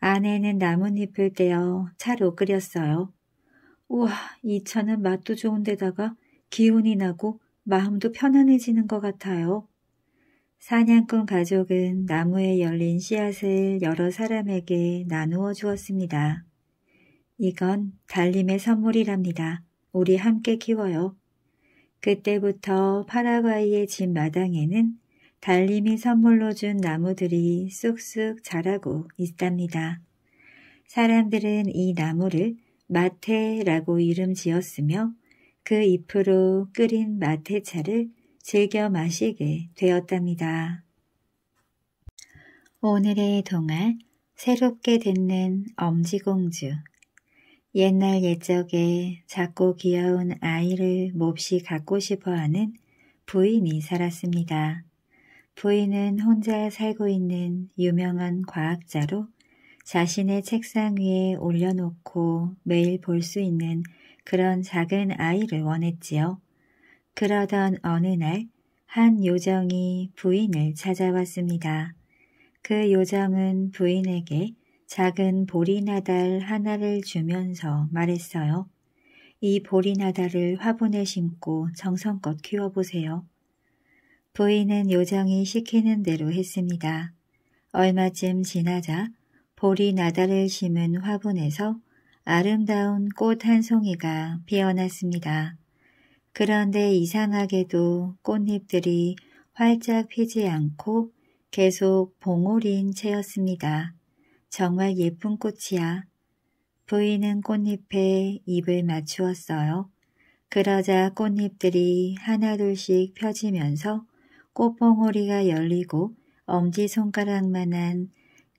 S1: 아내는 나뭇잎을 떼어 차로 끓였어요. 우와, 이 차는 맛도 좋은 데다가 기운이 나고 마음도 편안해지는 것 같아요. 사냥꾼 가족은 나무에 열린 씨앗을 여러 사람에게 나누어 주었습니다. 이건 달님의 선물이랍니다. 우리 함께 키워요. 그때부터 파라과이의 집 마당에는 달님이 선물로 준 나무들이 쑥쑥 자라고 있답니다. 사람들은 이 나무를 마태라고 이름 지었으며 그 잎으로 끓인 마태차를 즐겨 마시게 되었답니다. 오늘의 동안 새롭게 듣는 엄지공주 옛날 옛적에 작고 귀여운 아이를 몹시 갖고 싶어하는 부인이 살았습니다. 부인은 혼자 살고 있는 유명한 과학자로 자신의 책상 위에 올려놓고 매일 볼 수 있는 그런 작은 아이를 원했지요. 그러던 어느 날 한 요정이 부인을 찾아왔습니다. 그 요정은 부인에게 작은 보리나달 하나를 주면서 말했어요. 이 보리나달을 화분에 심고 정성껏 키워보세요. 부인은 요정이 시키는 대로 했습니다. 얼마쯤 지나자 보리 나달을 심은 화분에서 아름다운 꽃 한 송이가 피어났습니다. 그런데 이상하게도 꽃잎들이 활짝 피지 않고 계속 봉오린 채였습니다. 정말 예쁜 꽃이야. 부인은 꽃잎에 입을 맞추었어요. 그러자 꽃잎들이 하나둘씩 펴지면서 꽃봉오리가 열리고 엄지손가락만한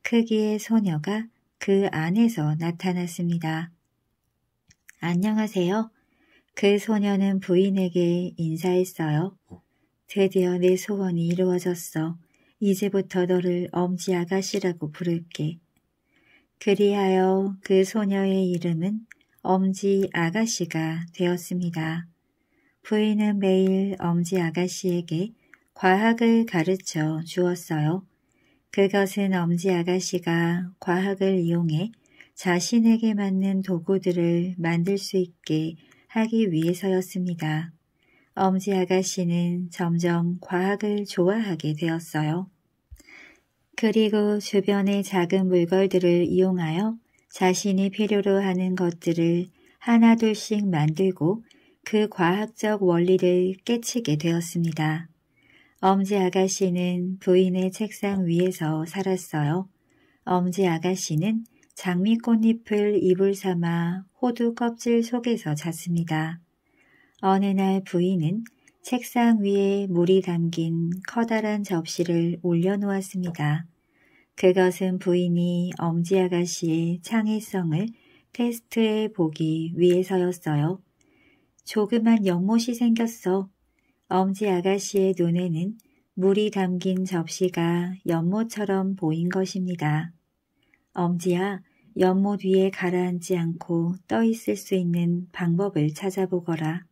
S1: 크기의 소녀가 그 안에서 나타났습니다. 안녕하세요. 그 소녀는 부인에게 인사했어요. 드디어 내 소원이 이루어졌어. 이제부터 너를 엄지아가씨라고 부를게. 그리하여 그 소녀의 이름은 엄지아가씨가 되었습니다. 부인은 매일 엄지아가씨에게 과학을 가르쳐 주었어요. 그것은 엄지 아가씨가 과학을 이용해 자신에게 맞는 도구들을 만들 수 있게 하기 위해서였습니다. 엄지 아가씨는 점점 과학을 좋아하게 되었어요. 그리고 주변의 작은 물건들을 이용하여 자신이 필요로 하는 것들을 하나둘씩 만들고 그 과학적 원리를 깨치게 되었습니다. 엄지 아가씨는 부인의 책상 위에서 살았어요. 엄지 아가씨는 장미꽃잎을 이불 삼아 호두 껍질 속에서 잤습니다. 어느 날 부인은 책상 위에 물이 담긴 커다란 접시를 올려놓았습니다. 그것은 부인이 엄지 아가씨의 창의성을 테스트해 보기 위해서였어요. 조그만 연못이 생겼어. 엄지 아가씨의 눈에는 물이 담긴 접시가 연못처럼 보인 것입니다. 엄지야 연못 위에 가라앉지 않고 떠있을 수 있는 방법을 찾아보거라.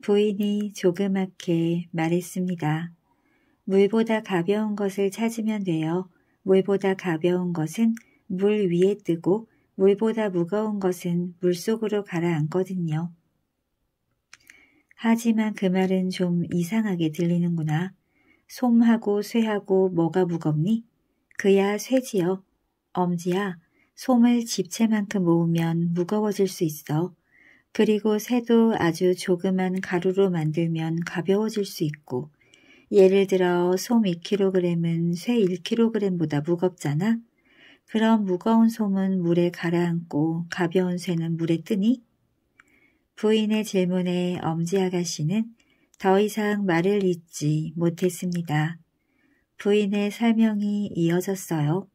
S1: 부인이 조그맣게 말했습니다. 물보다 가벼운 것을 찾으면 돼요. 물보다 가벼운 것은 물 위에 뜨고 물보다 무거운 것은 물속으로 가라앉거든요. 하지만 그 말은 좀 이상하게 들리는구나. 솜하고 쇠하고 뭐가 무겁니? 그야 쇠지요. 엄지야, 솜을 집채만큼 모으면 무거워질 수 있어. 그리고 쇠도 아주 조그만 가루로 만들면 가벼워질 수 있고 예를 들어 솜 2kg은 쇠 1kg보다 무겁잖아. 그럼 무거운 솜은 물에 가라앉고 가벼운 쇠는 물에 뜨니 부인의 질문에 엄지 아가씨는 더 이상 말을 잇지 못했습니다. 부인의 설명이 이어졌어요.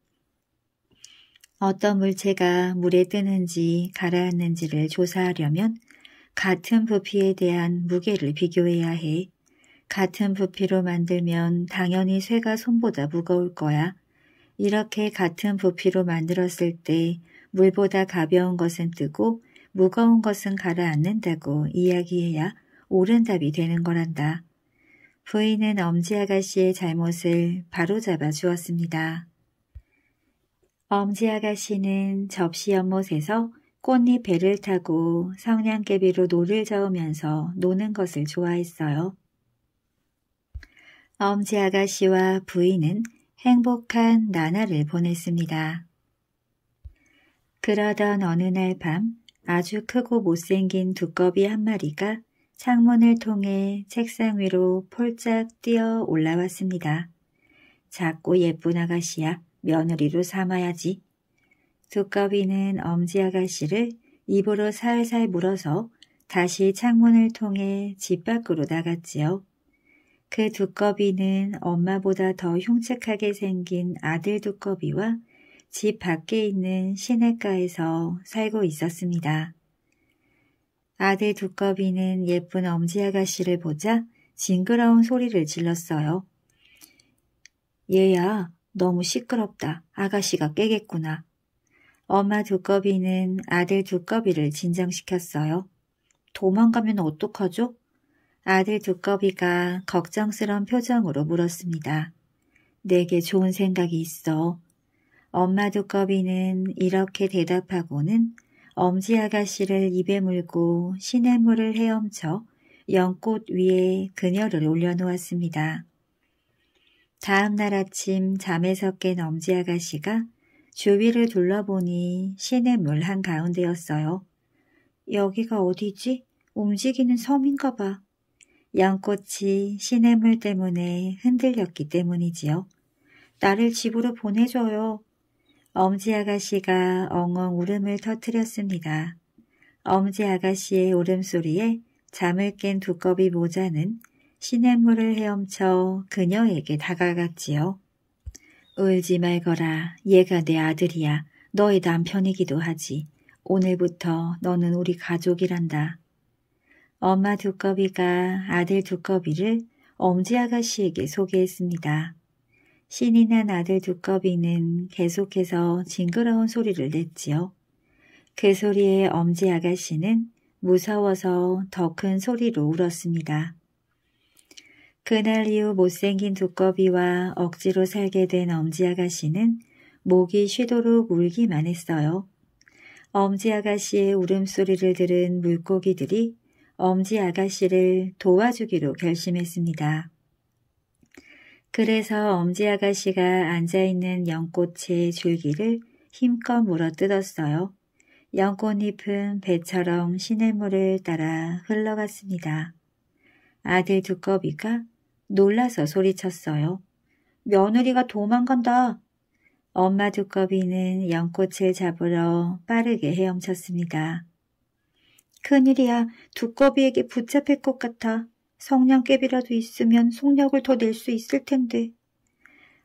S1: 어떤 물체가 물에 뜨는지 가라앉는지를 조사하려면 같은 부피에 대한 무게를 비교해야 해. 같은 부피로 만들면 당연히 쇠가 손보다 무거울 거야. 이렇게 같은 부피로 만들었을 때 물보다 가벼운 것은 뜨고 무거운 것은 가라앉는다고 이야기해야 옳은 답이 되는 거란다. 부인은 엄지 아가씨의 잘못을 바로잡아 주었습니다. 엄지 아가씨는 접시 연못에서 꽃잎 배를 타고 성냥개비로 노를 저으면서 노는 것을 좋아했어요. 엄지 아가씨와 부인은 행복한 나날을 보냈습니다. 그러던 어느 날밤 아주 크고 못생긴 두꺼비 한 마리가 창문을 통해 책상 위로 폴짝 뛰어 올라왔습니다. 작고 예쁜 아가씨야 며느리로 삼아야지. 두꺼비는 엄지 아가씨를 입으로 살살 물어서 다시 창문을 통해 집 밖으로 나갔지요. 그 두꺼비는 엄마보다 더 흉측하게 생긴 아들 두꺼비와 집 밖에 있는 시냇가에서 살고 있었습니다. 아들 두꺼비는 예쁜 엄지 아가씨를 보자 징그러운 소리를 질렀어요. 얘야, 너무 시끄럽다. 아가씨가 깨겠구나. 엄마 두꺼비는 아들 두꺼비를 진정시켰어요. 도망가면 어떡하죠? 아들 두꺼비가 걱정스런 표정으로 물었습니다. 내게 좋은 생각이 있어. 엄마 두꺼비는 이렇게 대답하고는 엄지 아가씨를 입에 물고 시냇물을 헤엄쳐 연꽃 위에 그녀를 올려놓았습니다. 다음 날 아침 잠에서 깬 엄지 아가씨가 주위를 둘러보니 시냇물 한가운데였어요. 여기가 어디지? 움직이는 섬인가 봐. 연꽃이 시냇물 때문에 흔들렸기 때문이지요. 나를 집으로 보내줘요. 엄지 아가씨가 엉엉 울음을 터뜨렸습니다. 엄지 아가씨의 울음소리에 잠을 깬 두꺼비 모자는 시냇물을 헤엄쳐 그녀에게 다가갔지요. 울지 말거라. 얘가 내 아들이야. 너의 남편이기도 하지. 오늘부터 너는 우리 가족이란다. 엄마 두꺼비가 아들 두꺼비를 엄지 아가씨에게 소개했습니다. 신이 난 아들 두꺼비는 계속해서 징그러운 소리를 냈지요. 그 소리에 엄지 아가씨는 무서워서 더 큰 소리로 울었습니다. 그날 이후 못생긴 두꺼비와 억지로 살게 된 엄지 아가씨는 목이 쉬도록 울기만 했어요. 엄지 아가씨의 울음소리를 들은 물고기들이 엄지 아가씨를 도와주기로 결심했습니다. 그래서 엄지 아가씨가 앉아있는 연꽃의 줄기를 힘껏 물어뜯었어요. 연꽃잎은 배처럼 시냇물을 따라 흘러갔습니다. 아들 두꺼비가 놀라서 소리쳤어요. 며느리가 도망간다. 엄마 두꺼비는 연꽃을 잡으러 빠르게 헤엄쳤습니다. 큰일이야. 두꺼비에게 붙잡힐 것 같아. 성냥개비라도 있으면 속력을 더 낼 수 있을 텐데.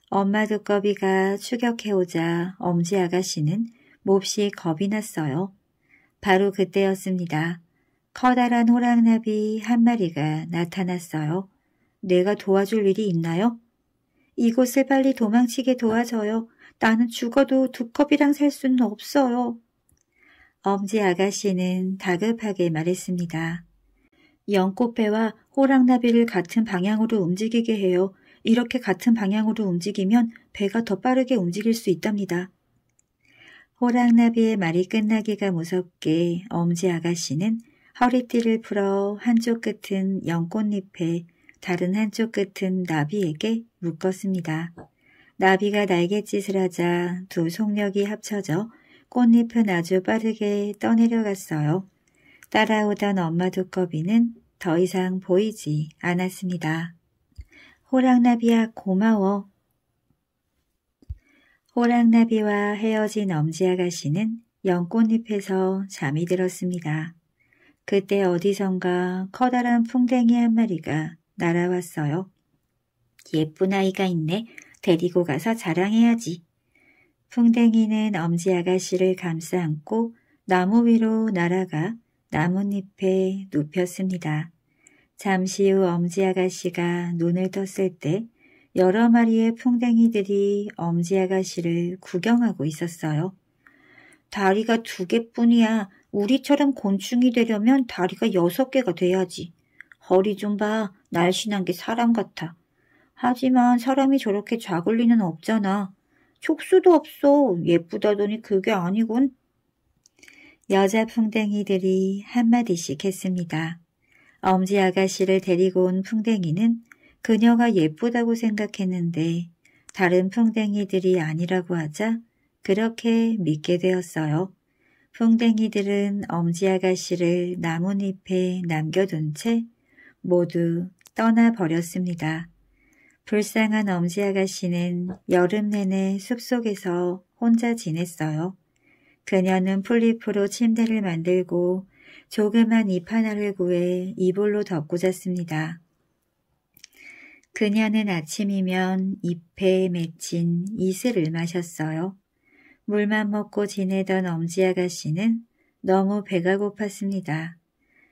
S1: 엄마 두꺼비가 추격해오자 엄지 아가씨는 몹시 겁이 났어요. 바로 그때였습니다. 커다란 호랑나비 한 마리가 나타났어요. 내가 도와줄 일이 있나요? 이곳을 빨리 도망치게 도와줘요. 나는 죽어도 두꺼비랑살 수는 없어요. 엄지 아가씨는 다급하게 말했습니다. 연꽃배와 호랑나비를 같은 방향으로 움직이게 해요. 이렇게 같은 방향으로 움직이면 배가 더 빠르게 움직일 수 있답니다. 호랑나비의 말이 끝나기가 무섭게 엄지 아가씨는 허리띠를 풀어 한쪽 끝은 연꽃잎에 다른 한쪽 끝은 나비에게 묶었습니다. 나비가 날갯짓을 하자 두 속력이 합쳐져 꽃잎은 아주 빠르게 떠내려갔어요. 따라오던 엄마 두꺼비는 더 이상 보이지 않았습니다. 호랑나비야 고마워. 호랑나비와 헤어진 엄지 아가씨는 연꽃잎에서 잠이 들었습니다. 그때 어디선가 커다란 풍뎅이 한 마리가 날아왔어요. 예쁜 아이가 있네. 데리고 가서 자랑해야지. 풍뎅이는 엄지 아가씨를 감싸 안고 나무 위로 날아가 나뭇잎에 눕혔습니다. 잠시 후 엄지 아가씨가 눈을 떴을 때 여러 마리의 풍뎅이들이 엄지 아가씨를 구경하고 있었어요. 다리가 두 개뿐이야. 우리처럼 곤충이 되려면 다리가 여섯 개가 돼야지. 허리 좀 봐. 날씬한 게 사람 같아. 하지만 사람이 저렇게 작을 리는 없잖아. 촉수도 없어. 예쁘다더니 그게 아니군. 여자 풍뎅이들이 한마디씩 했습니다. 엄지 아가씨를 데리고 온 풍뎅이는 그녀가 예쁘다고 생각했는데 다른 풍뎅이들이 아니라고 하자 그렇게 믿게 되었어요. 풍뎅이들은 엄지 아가씨를 나뭇잎에 남겨둔 채 모두 떠나버렸습니다. 불쌍한 엄지 아가씨는 여름 내내 숲속에서 혼자 지냈어요. 그녀는 풀잎으로 침대를 만들고 조그만 잎 하나를 구해 이불로 덮고 잤습니다. 그녀는 아침이면 잎에 맺힌 이슬을 마셨어요. 물만 먹고 지내던 엄지 아가씨는 너무 배가 고팠습니다.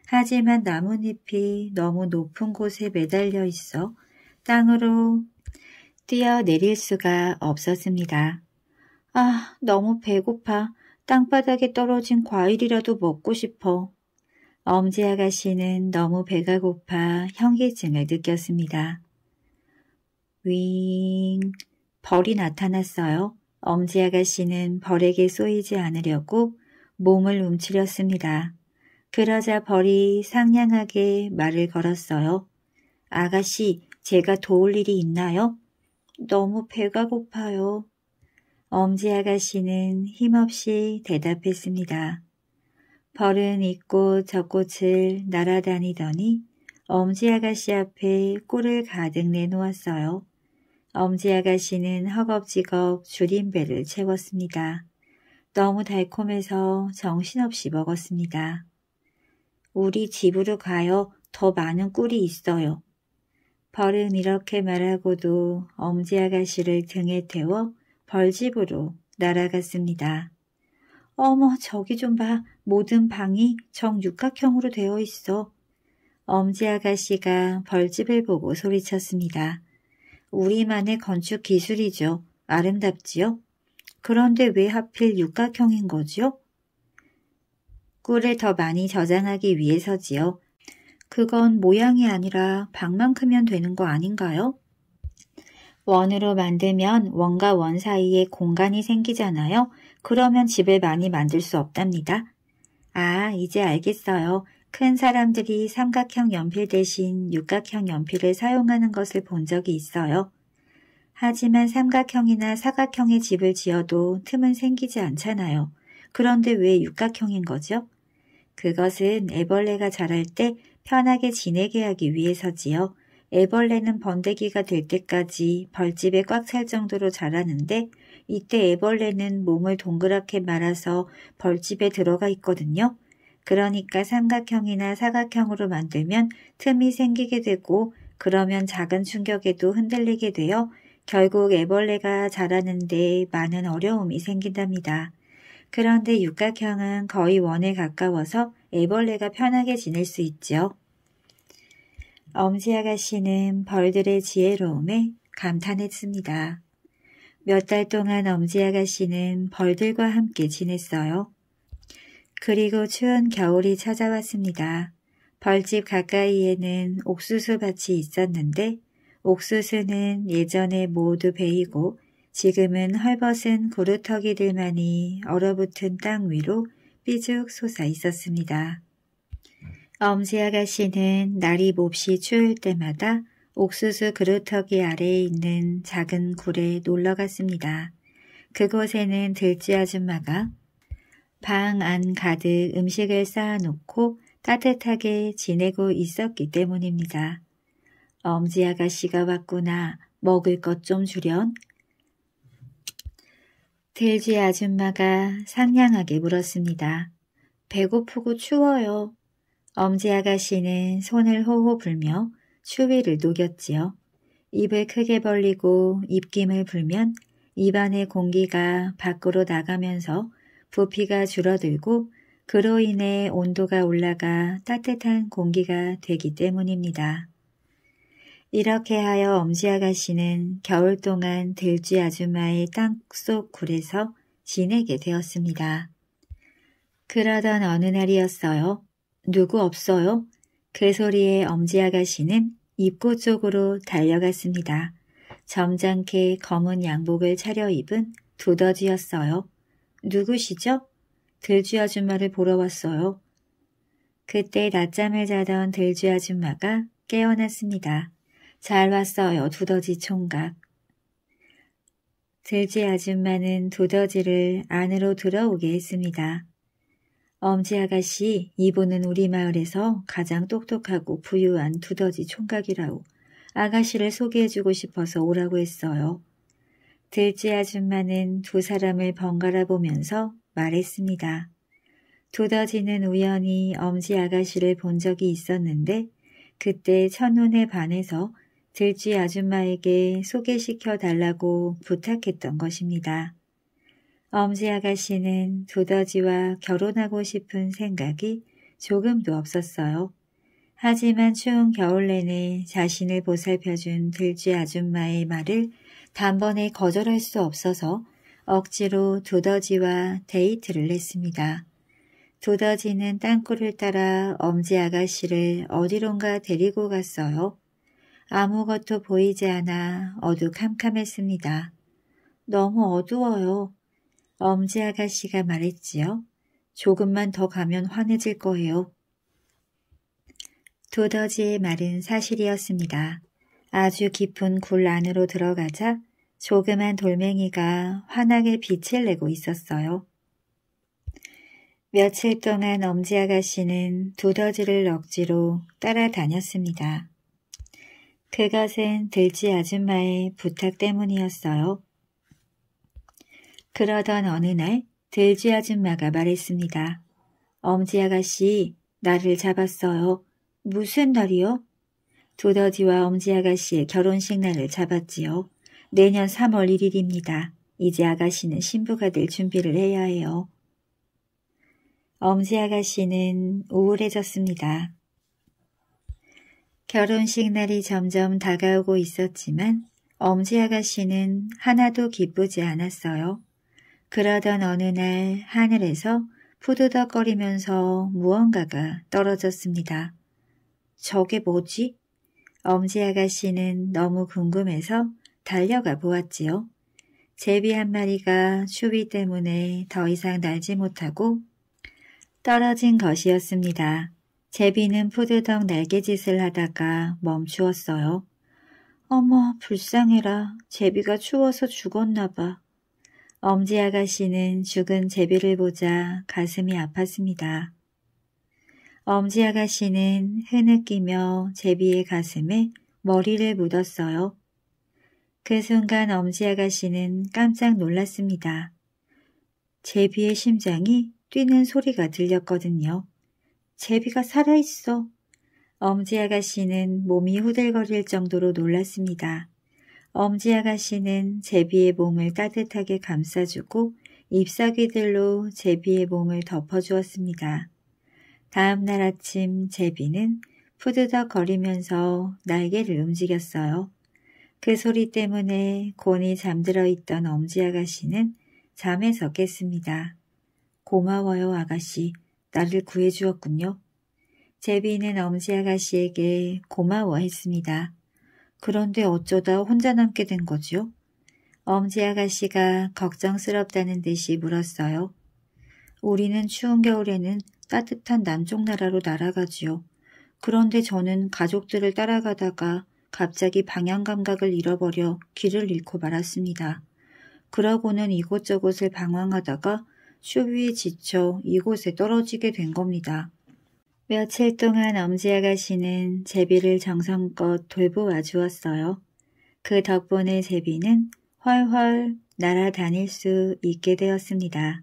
S1: 하지만 나뭇잎이 너무 높은 곳에 매달려 있어 땅으로 뛰어내릴 수가 없었습니다. 아, 너무 배고파. 땅바닥에 떨어진 과일이라도 먹고 싶어. 엄지 아가씨는 너무 배가 고파 현기증을 느꼈습니다. 윙 벌이 나타났어요. 엄지 아가씨는 벌에게 쏘이지 않으려고 몸을 움츠렸습니다. 그러자 벌이 상냥하게 말을 걸었어요. 아가씨, 제가 도울 일이 있나요? 너무 배가 고파요. 엄지 아가씨는 힘없이 대답했습니다. 벌은 이 꽃 저꽃을 날아다니더니 엄지 아가씨 앞에 꿀을 가득 내놓았어요. 엄지 아가씨는 허겁지겁 줄임 배를 채웠습니다. 너무 달콤해서 정신없이 먹었습니다. 우리 집으로 가요. 더 많은 꿀이 있어요. 벌은 이렇게 말하고도 엄지 아가씨를 등에 태워 벌집으로 날아갔습니다. 어머 저기 좀 봐. 모든 방이 정육각형으로 되어 있어. 엄지 아가씨가 벌집을 보고 소리쳤습니다. 우리만의 건축 기술이죠. 아름답지요? 그런데 왜 하필 육각형인 거지요? 꿀을 더 많이 저장하기 위해서지요. 그건 모양이 아니라 방만 크면 되는 거 아닌가요? 원으로 만들면 원과 원 사이에 공간이 생기잖아요. 그러면 집을 많이 만들 수 없답니다. 아, 이제 알겠어요. 큰 사람들이 삼각형 연필 대신 육각형 연필을 사용하는 것을 본 적이 있어요. 하지만 삼각형이나 사각형의 집을 지어도 틈은 생기지 않잖아요. 그런데 왜 육각형인 거죠? 그것은 애벌레가 자랄 때 편하게 지내게 하기 위해서지요. 애벌레는 번데기가 될 때까지 벌집에 꽉 찰 정도로 자라는데 이때 애벌레는 몸을 동그랗게 말아서 벌집에 들어가 있거든요. 그러니까 삼각형이나 사각형으로 만들면 틈이 생기게 되고 그러면 작은 충격에도 흔들리게 되어 결국 애벌레가 자라는데 많은 어려움이 생긴답니다. 그런데 육각형은 거의 원에 가까워서 애벌레가 편하게 지낼 수 있죠. 엄지 아가씨는 벌들의 지혜로움에 감탄했습니다. 몇 달 동안 엄지 아가씨는 벌들과 함께 지냈어요. 그리고 추운 겨울이 찾아왔습니다. 벌집 가까이에는 옥수수 밭이 있었는데 옥수수는 예전에 모두 베이고 지금은 헐벗은 구루터기들만이 얼어붙은 땅 위로 삐죽 솟아 있었습니다. 엄지 아가씨는 날이 몹시 추울 때마다 옥수수 그루터기 아래에 있는 작은 굴에 놀러 갔습니다. 그곳에는 들쥐 아줌마가 방 안 가득 음식을 쌓아놓고 따뜻하게 지내고 있었기 때문입니다. 엄지 아가씨가 왔구나. 먹을 것 좀 주련? 들쥐 아줌마가 상냥하게 물었습니다. 배고프고 추워요. 엄지 아가씨는 손을 호호 불며 추위를 녹였지요. 입을 크게 벌리고 입김을 불면 입안의 공기가 밖으로 나가면서 부피가 줄어들고 그로 인해 온도가 올라가 따뜻한 공기가 되기 때문입니다. 이렇게 하여 엄지 아가씨는 겨울 동안 들쥐 아줌마의 땅 속 굴에서 지내게 되었습니다. 그러던 어느 날이었어요. 누구 없어요? 그 소리에 엄지 아가씨는 입구 쪽으로 달려갔습니다. 점잖게 검은 양복을 차려입은 두더지였어요. 누구시죠? 들쥐 아줌마를 보러 왔어요. 그때 낮잠을 자던 들쥐 아줌마가 깨어났습니다. 잘 왔어요, 두더지 총각. 들쥐 아줌마는 두더지를 안으로 들어오게 했습니다. 엄지 아가씨, 이분은 우리 마을에서 가장 똑똑하고 부유한 두더지 총각이라오. 아가씨를 소개해주고 싶어서 오라고 했어요. 들쥐 아줌마는 두 사람을 번갈아 보면서 말했습니다. 두더지는 우연히 엄지 아가씨를 본 적이 있었는데 그때 천운에 반해서 들쥐 아줌마에게 소개시켜 달라고 부탁했던 것입니다. 엄지 아가씨는 도더지와 결혼하고 싶은 생각이 조금도 없었어요. 하지만 추운 겨울 내내 자신을 보살펴준 들쥐 아줌마의 말을 단번에 거절할 수 없어서 억지로 도더지와 데이트를 했습니다. 도더지는 땅굴을 따라 엄지 아가씨를 어디론가 데리고 갔어요. 아무것도 보이지 않아 어두캄캄했습니다. 너무 어두워요. 엄지 아가씨가 말했지요. 조금만 더 가면 환해질 거예요. 도더지의 말은 사실이었습니다. 아주 깊은 굴 안으로 들어가자 조그만 돌멩이가 환하게 빛을 내고 있었어요. 며칠 동안 엄지 아가씨는 도더지를 억지로 따라다녔습니다. 그것은 들지 아줌마의 부탁 때문이었어요. 그러던 어느 날 들쥐 아줌마가 말했습니다. 엄지 아가씨, 나를 잡았어요. 무슨 날이요? 두더지와 엄지 아가씨의 결혼식 날을 잡았지요. 내년 3월 1일입니다. 이제 아가씨는 신부가 될 준비를 해야 해요. 엄지 아가씨는 우울해졌습니다. 결혼식 날이 점점 다가오고 있었지만 엄지 아가씨는 하나도 기쁘지 않았어요. 그러던 어느 날 하늘에서 푸드덕거리면서 무언가가 떨어졌습니다. 저게 뭐지? 엄지 아가씨는 너무 궁금해서 달려가 보았지요. 제비 한 마리가 추위 때문에 더 이상 날지 못하고 떨어진 것이었습니다. 제비는 푸드덕 날개짓을 하다가 멈추었어요. 어머, 불쌍해라. 제비가 추워서 죽었나 봐. 엄지 아가씨는 죽은 제비를 보자 가슴이 아팠습니다. 엄지 아가씨는 흐느끼며 제비의 가슴에 머리를 묻었어요. 그 순간 엄지 아가씨는 깜짝 놀랐습니다. 제비의 심장이 뛰는 소리가 들렸거든요. 제비가 살아있어. 엄지 아가씨는 몸이 후들거릴 정도로 놀랐습니다. 엄지 아가씨는 제비의 몸을 따뜻하게 감싸주고 잎사귀들로 제비의 몸을 덮어주었습니다. 다음 날 아침 제비는 푸드덕 거리면서 날개를 움직였어요. 그 소리 때문에 곤이 잠들어 있던 엄지 아가씨는 잠에서 깼습니다. 고마워요 아가씨. 나를 구해주었군요. 제비는 엄지 아가씨에게 고마워했습니다. 그런데 어쩌다 혼자 남게 된 거지요? 엄지 아가씨가 걱정스럽다는 듯이 물었어요. 우리는 추운 겨울에는 따뜻한 남쪽 나라로 날아가지요. 그런데 저는 가족들을 따라가다가 갑자기 방향 감각을 잃어버려 길을 잃고 말았습니다. 그러고는 이곳저곳을 방황하다가 추위에 지쳐 이곳에 떨어지게 된 겁니다. 며칠 동안 엄지아가 씨는 제비를 정성껏 돌보아 주었어요. 그 덕분에 제비는 훨훨 날아다닐 수 있게 되었습니다.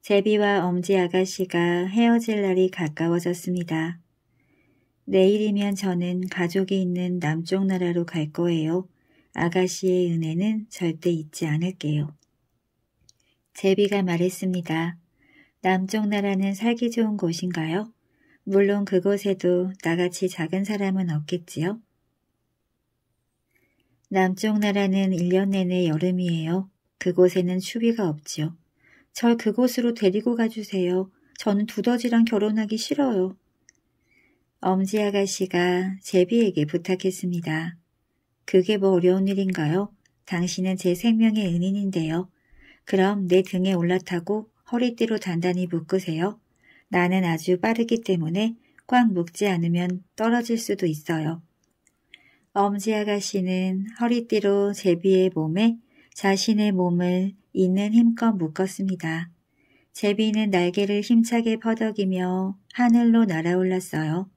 S1: 제비와 엄지 아가씨가 헤어질 날이 가까워졌습니다. 내일이면 저는 가족이 있는 남쪽 나라로 갈 거예요. 아가씨의 은혜는 절대 잊지 않을게요. 제비가 말했습니다. 남쪽 나라는 살기 좋은 곳인가요? 물론 그곳에도 나같이 작은 사람은 없겠지요? 남쪽 나라는 1년 내내 여름이에요. 그곳에는 추위가 없지요. 절 그곳으로 데리고 가주세요. 저는 두더지랑 결혼하기 싫어요. 엄지 아가씨가 제비에게 부탁했습니다. 그게 뭐 어려운 일인가요? 당신은 제 생명의 은인인데요. 그럼 내 등에 올라타고 허리띠로 단단히 묶으세요. 나는 아주 빠르기 때문에 꽉 묶지 않으면 떨어질 수도 있어요. 엄지 아가씨는 허리띠로 제비의 몸에 자신의 몸을 있는 힘껏 묶었습니다. 제비는 날개를 힘차게 퍼덕이며 하늘로 날아올랐어요.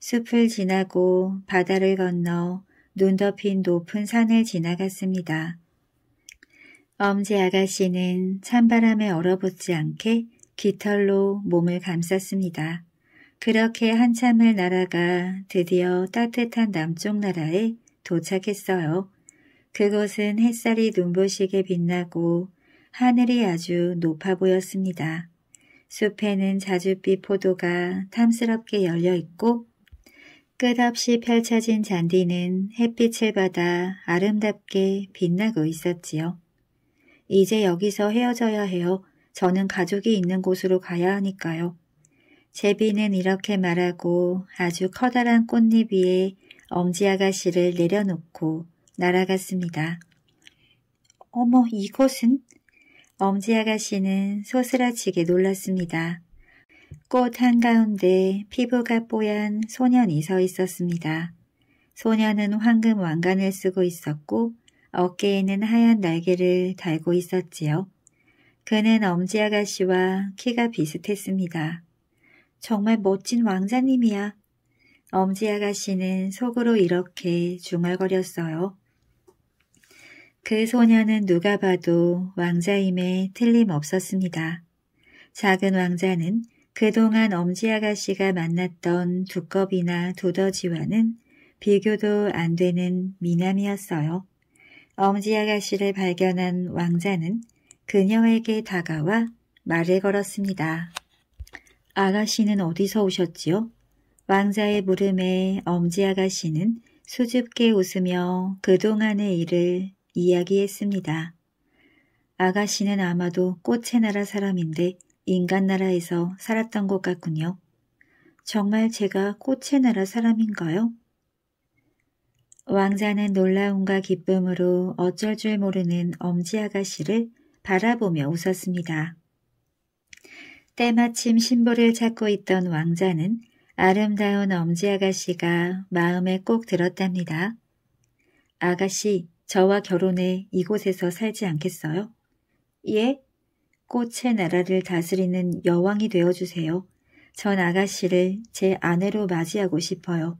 S1: 숲을 지나고 바다를 건너 눈 덮인 높은 산을 지나갔습니다. 엄지 아가씨는 찬바람에 얼어붙지 않게 깃털로 몸을 감쌌습니다. 그렇게 한참을 날아가 드디어 따뜻한 남쪽 나라에 도착했어요. 그곳은 햇살이 눈부시게 빛나고 하늘이 아주 높아 보였습니다. 숲에는 자줏빛 포도가 탐스럽게 열려 있고 끝없이 펼쳐진 잔디는 햇빛을 받아 아름답게 빛나고 있었지요. 이제 여기서 헤어져야 해요. 저는 가족이 있는 곳으로 가야 하니까요. 제비는 이렇게 말하고 아주 커다란 꽃잎 위에 엄지 아가씨를 내려놓고 날아갔습니다. 어머, 이곳은? 엄지 아가씨는 소스라치게 놀랐습니다. 꽃 한가운데 피부가 뽀얀 소년이 서 있었습니다. 소년은 황금 왕관을 쓰고 있었고 어깨에는 하얀 날개를 달고 있었지요. 그는 엄지 아가씨와 키가 비슷했습니다. 정말 멋진 왕자님이야. 엄지 아가씨는 속으로 이렇게 중얼거렸어요. 그 소녀는 누가 봐도 왕자임에 틀림없었습니다. 작은 왕자는 그동안 엄지 아가씨가 만났던 두꺼비나 도더지와는 비교도 안 되는 미남이었어요. 엄지 아가씨를 발견한 왕자는 그녀에게 다가와 말을 걸었습니다. 아가씨는 어디서 오셨지요? 왕자의 물음에 엄지 아가씨는 수줍게 웃으며 그동안의 일을 이야기했습니다. 아가씨는 아마도 꽃의 나라 사람인데 인간 나라에서 살았던 것 같군요. 정말 제가 꽃의 나라 사람인가요? 왕자는 놀라움과 기쁨으로 어쩔 줄 모르는 엄지 아가씨를 바라보며 웃었습니다. 때마침 신부를 찾고 있던 왕자는 아름다운 엄지 아가씨가 마음에 꼭 들었답니다. 아가씨, 저와 결혼해 이곳에서 살지 않겠어요? 예, 꽃의 나라를 다스리는 여왕이 되어주세요. 전 아가씨를 제 아내로 맞이하고 싶어요.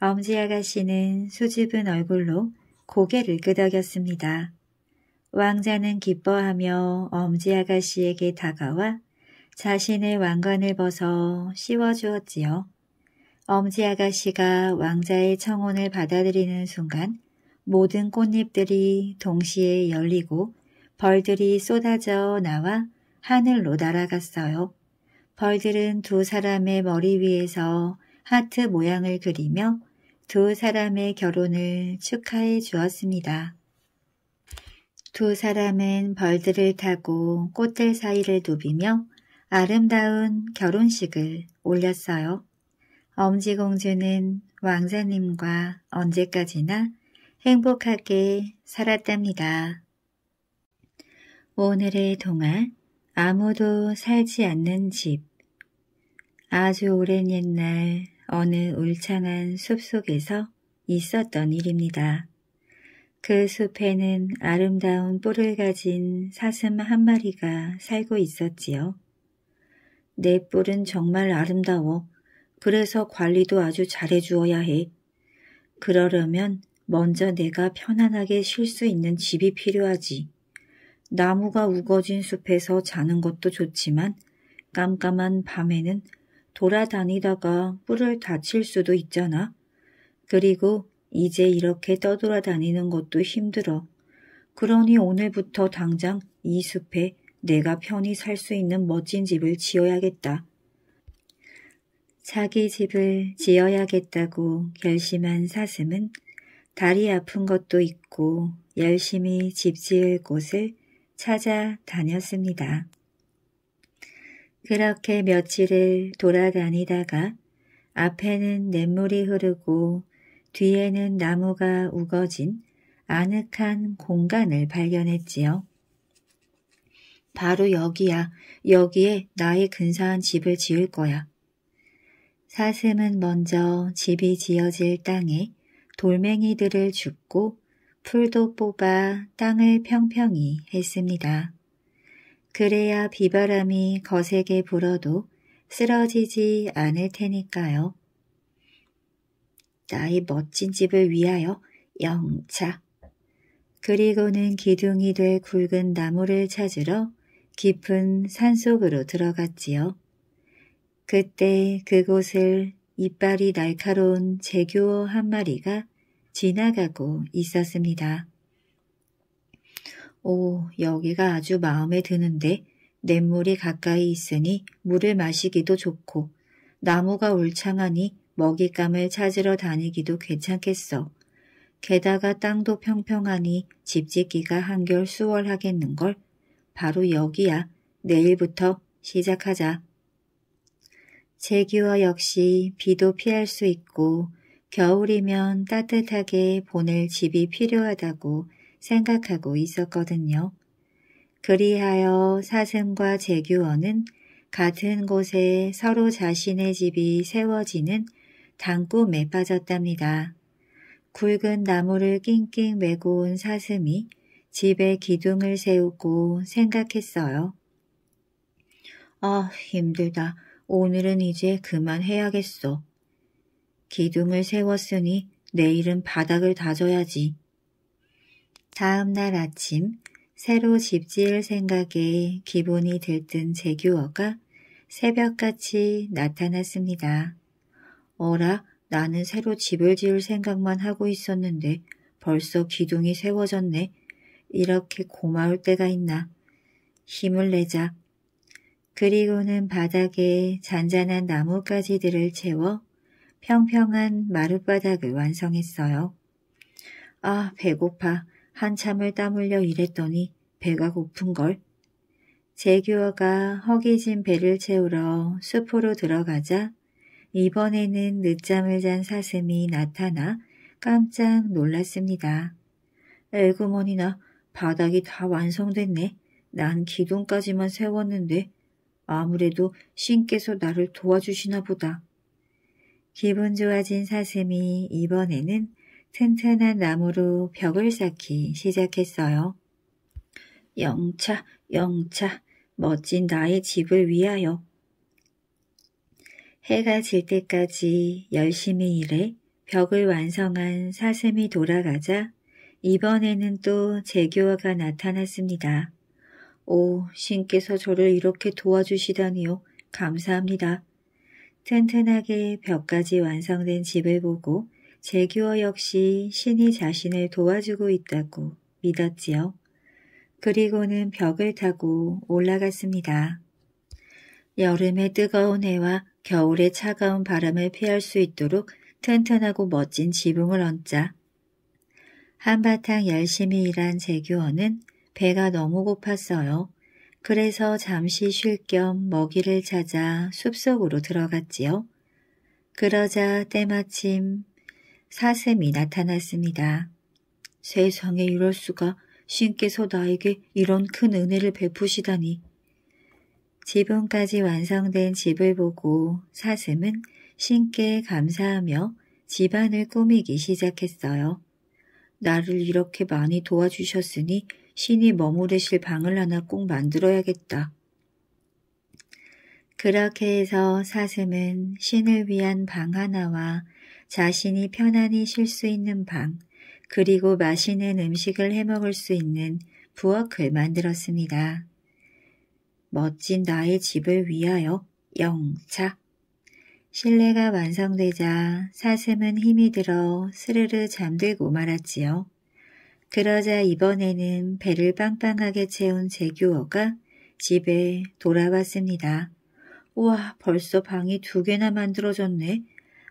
S1: 엄지 아가씨는 수줍은 얼굴로 고개를 끄덕였습니다. 왕자는 기뻐하며 엄지 아가씨에게 다가와 자신의 왕관을 벗어 씌워주었지요. 엄지 아가씨가 왕자의 청혼을 받아들이는 순간 모든 꽃잎들이 동시에 열리고 벌들이 쏟아져 나와 하늘로 날아갔어요. 벌들은 두 사람의 머리 위에서 하트 모양을 그리며 두 사람의 결혼을 축하해 주었습니다. 두 사람은 벌들을 타고 꽃들 사이를 누비며 아름다운 결혼식을 올렸어요. 엄지공주는 왕자님과 언제까지나 행복하게 살았답니다. 오늘의 동안 아무도 살지 않는 집 아주 오랜 옛날 어느 울창한 숲속에서 있었던 일입니다. 그 숲에는 아름다운 뿔을 가진 사슴 한 마리가 살고 있었지요. 내 뿔은 정말 아름다워. 그래서 관리도 아주 잘해주어야 해. 그러려면 먼저 내가 편안하게 쉴 수 있는 집이 필요하지. 나무가 우거진 숲에서 자는 것도 좋지만 깜깜한 밤에는 돌아다니다가 뿔을 다칠 수도 있잖아. 그리고 이제 이렇게 떠돌아다니는 것도 힘들어. 그러니 오늘부터 당장 이 숲에 내가 편히 살 수 있는 멋진 집을 지어야겠다. 자기 집을 지어야겠다고 결심한 사슴은 다리 아픈 것도 있고 열심히 집 지을 곳을 찾아다녔습니다. 그렇게 며칠을 돌아다니다가 앞에는 냇물이 흐르고 뒤에는 나무가 우거진 아늑한 공간을 발견했지요. 바로 여기야. 여기에 나의 근사한 집을 지을 거야. 사슴은 먼저 집이 지어질 땅에 돌멩이들을 줍고 풀도 뽑아 땅을 평평히 했습니다. 그래야 비바람이 거세게 불어도 쓰러지지 않을 테니까요. 나의 멋진 집을 위하여 영차. 그리고는 기둥이 될 굵은 나무를 찾으러 깊은 산속으로 들어갔지요. 그때 그곳을 이빨이 날카로운 제규어 한 마리가 지나가고 있었습니다. 오, 여기가 아주 마음에 드는데 냇물이 가까이 있으니 물을 마시기도 좋고 나무가 울창하니 먹잇감을 찾으러 다니기도 괜찮겠어. 게다가 땅도 평평하니 집 짓기가 한결 수월하겠는걸. 바로 여기야. 내일부터 시작하자. 제규어 역시 비도 피할 수 있고 겨울이면 따뜻하게 보낼 집이 필요하다고 생각하고 있었거든요. 그리하여 사슴과 제규어는 같은 곳에 서로 자신의 집이 세워지는 담꿈에 빠졌답니다. 굵은 나무를 낑낑 메고 온 사슴이 집에 기둥을 세우고 생각했어요. 아, 힘들다. 오늘은 이제 그만해야겠어. 기둥을 세웠으니 내일은 바닥을 다져야지. 다음 날 아침 새로 집 지을 생각에 기분이 들뜬 재규어가 새벽같이 나타났습니다. 어라 나는 새로 집을 지을 생각만 하고 있었는데 벌써 기둥이 세워졌네. 이렇게 고마울 때가 있나. 힘을 내자. 그리고는 바닥에 잔잔한 나뭇가지들을 채워 평평한 마룻바닥을 완성했어요. 아, 배고파. 한참을 땀 흘려 일했더니 배가 고픈걸. 재규어가 허기진 배를 채우러 숲으로 들어가자 이번에는 늦잠을 잔 사슴이 나타나 깜짝 놀랐습니다. 에그머니나 바닥이 다 완성됐네. 난 기둥까지만 세웠는데 아무래도 신께서 나를 도와주시나 보다. 기분 좋아진 사슴이 이번에는 튼튼한 나무로 벽을 쌓기 시작했어요. 영차, 영차, 멋진 나의 집을 위하여 해가 질 때까지 열심히 일해 벽을 완성한 사슴이 돌아가자 이번에는 또 재규어가 나타났습니다. 오, 신께서 저를 이렇게 도와주시다니요. 감사합니다. 튼튼하게 벽까지 완성된 집을 보고 재규어 역시 신이 자신을 도와주고 있다고 믿었지요. 그리고는 벽을 타고 올라갔습니다. 여름의 뜨거운 해와 겨울의 차가운 바람을 피할 수 있도록 튼튼하고 멋진 지붕을 얹자. 한바탕 열심히 일한 재규어는 배가 너무 고팠어요. 그래서 잠시 쉴 겸 먹이를 찾아 숲속으로 들어갔지요. 그러자 때마침 사슴이 나타났습니다. 세상에 이럴 수가 신께서 나에게 이런 큰 은혜를 베푸시다니 지붕까지 완성된 집을 보고 사슴은 신께 감사하며 집안을 꾸미기 시작했어요. 나를 이렇게 많이 도와주셨으니 신이 머무르실 방을 하나 꼭 만들어야겠다. 그렇게 해서 사슴은 신을 위한 방 하나와 자신이 편안히 쉴 수 있는 방, 그리고 맛있는 음식을 해먹을 수 있는 부엌을 만들었습니다. 멋진 나의 집을 위하여 영차. 신뢰가 완성되자 사슴은 힘이 들어 스르르 잠들고 말았지요. 그러자 이번에는 배를 빵빵하게 채운 제규어가 집에 돌아왔습니다. 우와 벌써 방이 두 개나 만들어졌네.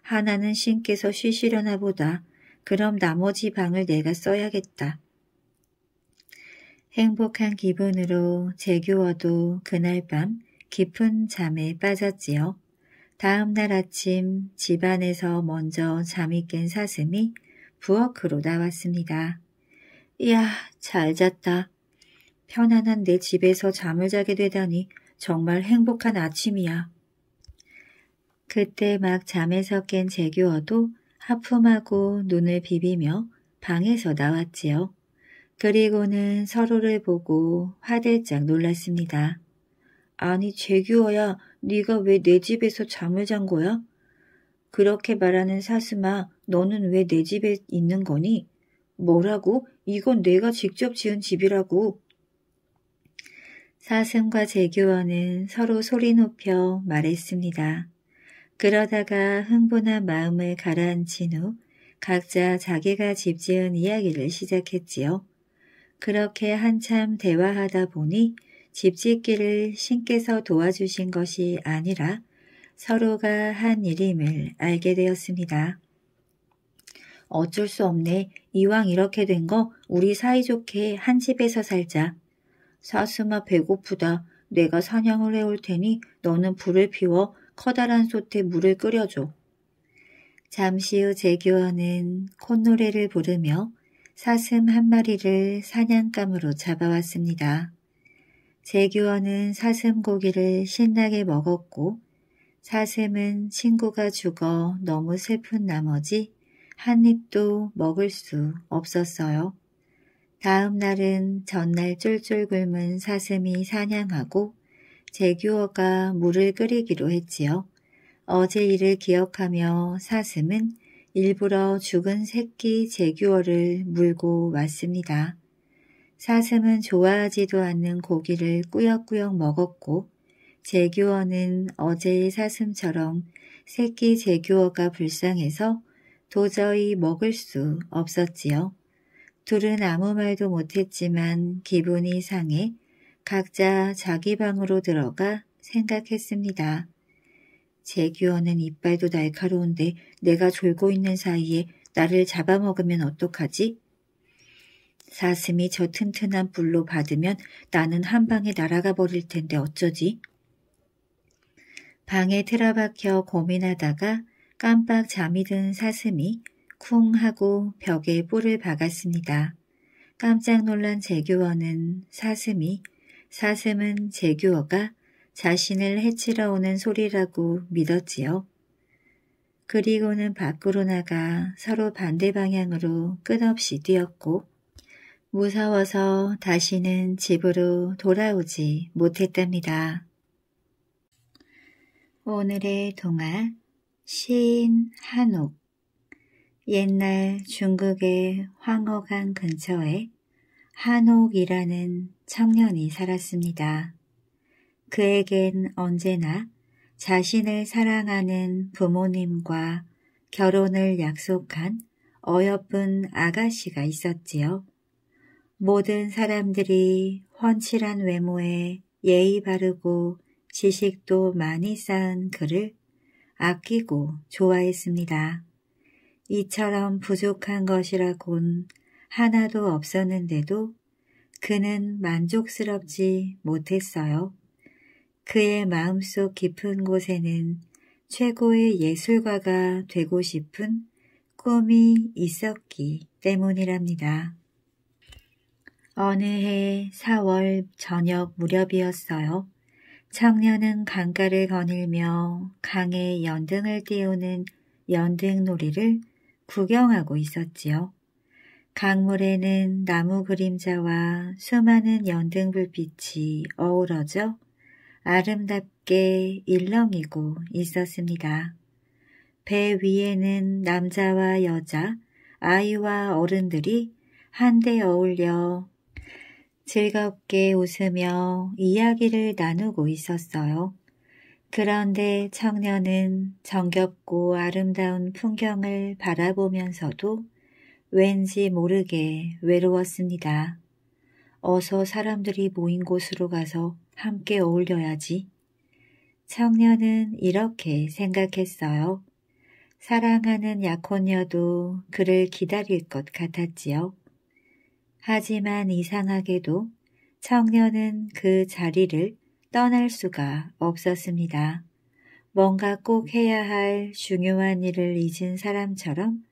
S1: 하나는 신께서 쉬시려나 보다. 그럼 나머지 방을 내가 써야겠다. 행복한 기분으로 재규어도 그날 밤 깊은 잠에 빠졌지요. 다음 날 아침 집안에서 먼저 잠이 깬 사슴이 부엌으로 나왔습니다. 이야, 잘 잤다. 편안한 내 집에서 잠을 자게 되다니 정말 행복한 아침이야. 그때 막 잠에서 깬 재규어도 하품하고 눈을 비비며 방에서 나왔지요. 그리고는 서로를 보고 화들짝 놀랐습니다. 아니 재규어야 네가 왜 내 집에서 잠을 잔 거야? 그렇게 말하는 사슴아 너는 왜 내 집에 있는 거니? 뭐라고? 이건 내가 직접 지은 집이라고. 사슴과 재규어는 서로 소리 높여 말했습니다. 그러다가 흥분한 마음을 가라앉힌 후 각자 자기가 집 지은 이야기를 시작했지요. 그렇게 한참 대화하다 보니 집 짓기를 신께서 도와주신 것이 아니라 서로가 한 일임을 알게 되었습니다. 어쩔 수 없네. 이왕 이렇게 된 거 우리 사이좋게 한 집에서 살자. 사슴아 배고프다. 내가 사냥을 해올 테니 너는 불을 피워 커다란 솥에 물을 끓여줘. 잠시 후 재규어는 콧노래를 부르며 사슴 한 마리를 사냥감으로 잡아왔습니다. 재규어는 사슴 고기를 신나게 먹었고 사슴은 친구가 죽어 너무 슬픈 나머지 한 입도 먹을 수 없었어요. 다음 날은 전날 쫄쫄 굶은 사슴이 사냥하고 재규어가 물을 끓이기로 했지요. 어제 일을 기억하며 사슴은 일부러 죽은 새끼 제규어를 물고 왔습니다. 사슴은 좋아하지도 않는 고기를 꾸역꾸역 먹었고 제규어는 어제의 사슴처럼 새끼 제규어가 불쌍해서 도저히 먹을 수 없었지요. 둘은 아무 말도 못했지만 기분이 상해 각자 자기 방으로 들어가 생각했습니다. 재 규어는 이빨도 날카로운데 내가 졸고 있는 사이에 나를 잡아먹으면 어떡하지? 사슴이 저 튼튼한 불로 받으면 나는 한 방에 날아가 버릴 텐데 어쩌지? 방에 틀어박혀 고민하다가 깜빡 잠이 든 사슴이 쿵 하고 벽에 뿔을 박았습니다. 깜짝 놀란 재규어는 사슴이, 사슴은 재규어가 자신을 해치러 오는 소리라고 믿었지요. 그리고는 밖으로 나가 서로 반대 방향으로 끝없이 뛰었고 무서워서 다시는 집으로 돌아오지 못했답니다. 오늘의 동화 시인 한옥 옛날 중국의 황허강 근처에 한옥이라는 청년이 살았습니다. 그에겐 언제나 자신을 사랑하는 부모님과 결혼을 약속한 어여쁜 아가씨가 있었지요. 모든 사람들이 훤칠한 외모에 예의 바르고 지식도 많이 쌓은 그를 아끼고 좋아했습니다. 이처럼 부족한 것이라곤 하나도 없었는데도 그는 만족스럽지 못했어요. 그의 마음속 깊은 곳에는 최고의 예술가가 되고 싶은 꿈이 있었기 때문이랍니다. 어느 해 4월 저녁 무렵이었어요. 청년은 강가를 거닐며 강에 연등을 띄우는 연등놀이를 구경하고 있었지요. 강물에는 나무 그림자와 수많은 연등불빛이 어우러져 아름답게 일렁이고 있었습니다. 배 위에는 남자와 여자, 아이와 어른들이 한데 어울려 즐겁게 웃으며 이야기를 나누고 있었어요. 그런데 청년은 정겹고 아름다운 풍경을 바라보면서도 왠지 모르게 외로웠습니다. 어서 사람들이 모인 곳으로 가서 함께 어울려야지. 청년은 이렇게 생각했어요. 사랑하는 약혼녀도 그를 기다릴 것 같았지요. 하지만 이상하게도 청년은 그 자리를 떠날 수가 없었습니다. 뭔가 꼭 해야 할 중요한 일을 잊은 사람처럼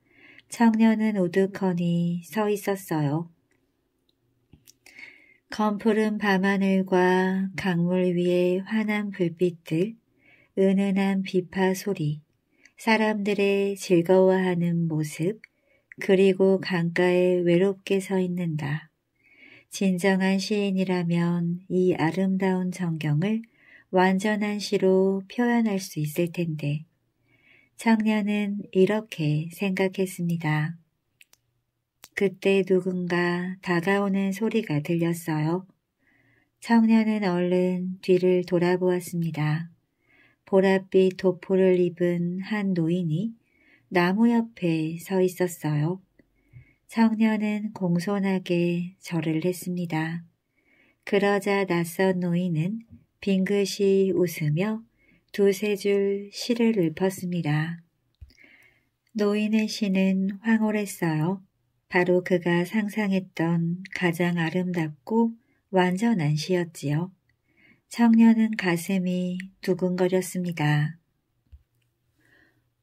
S1: 청년은 오두커니 서 있었어요. 검푸른 밤하늘과 강물 위의 환한 불빛들, 은은한 비파 소리, 사람들의 즐거워하는 모습, 그리고 강가에 외롭게 서 있는다. 진정한 시인이라면 이 아름다운 전경을 완전한 시로 표현할 수 있을 텐데. 청년은 이렇게 생각했습니다. 그때 누군가 다가오는 소리가 들렸어요. 청년은 얼른 뒤를 돌아보았습니다. 보랏빛 도포를 입은 한 노인이 나무 옆에 서 있었어요. 청년은 공손하게 절을 했습니다. 그러자 낯선 노인은 빙긋이 웃으며 두세 줄 시를 읊었습니다. 노인의 시는 황홀했어요. 바로 그가 상상했던 가장 아름답고 완전한 시였지요. 청년은 가슴이 두근거렸습니다.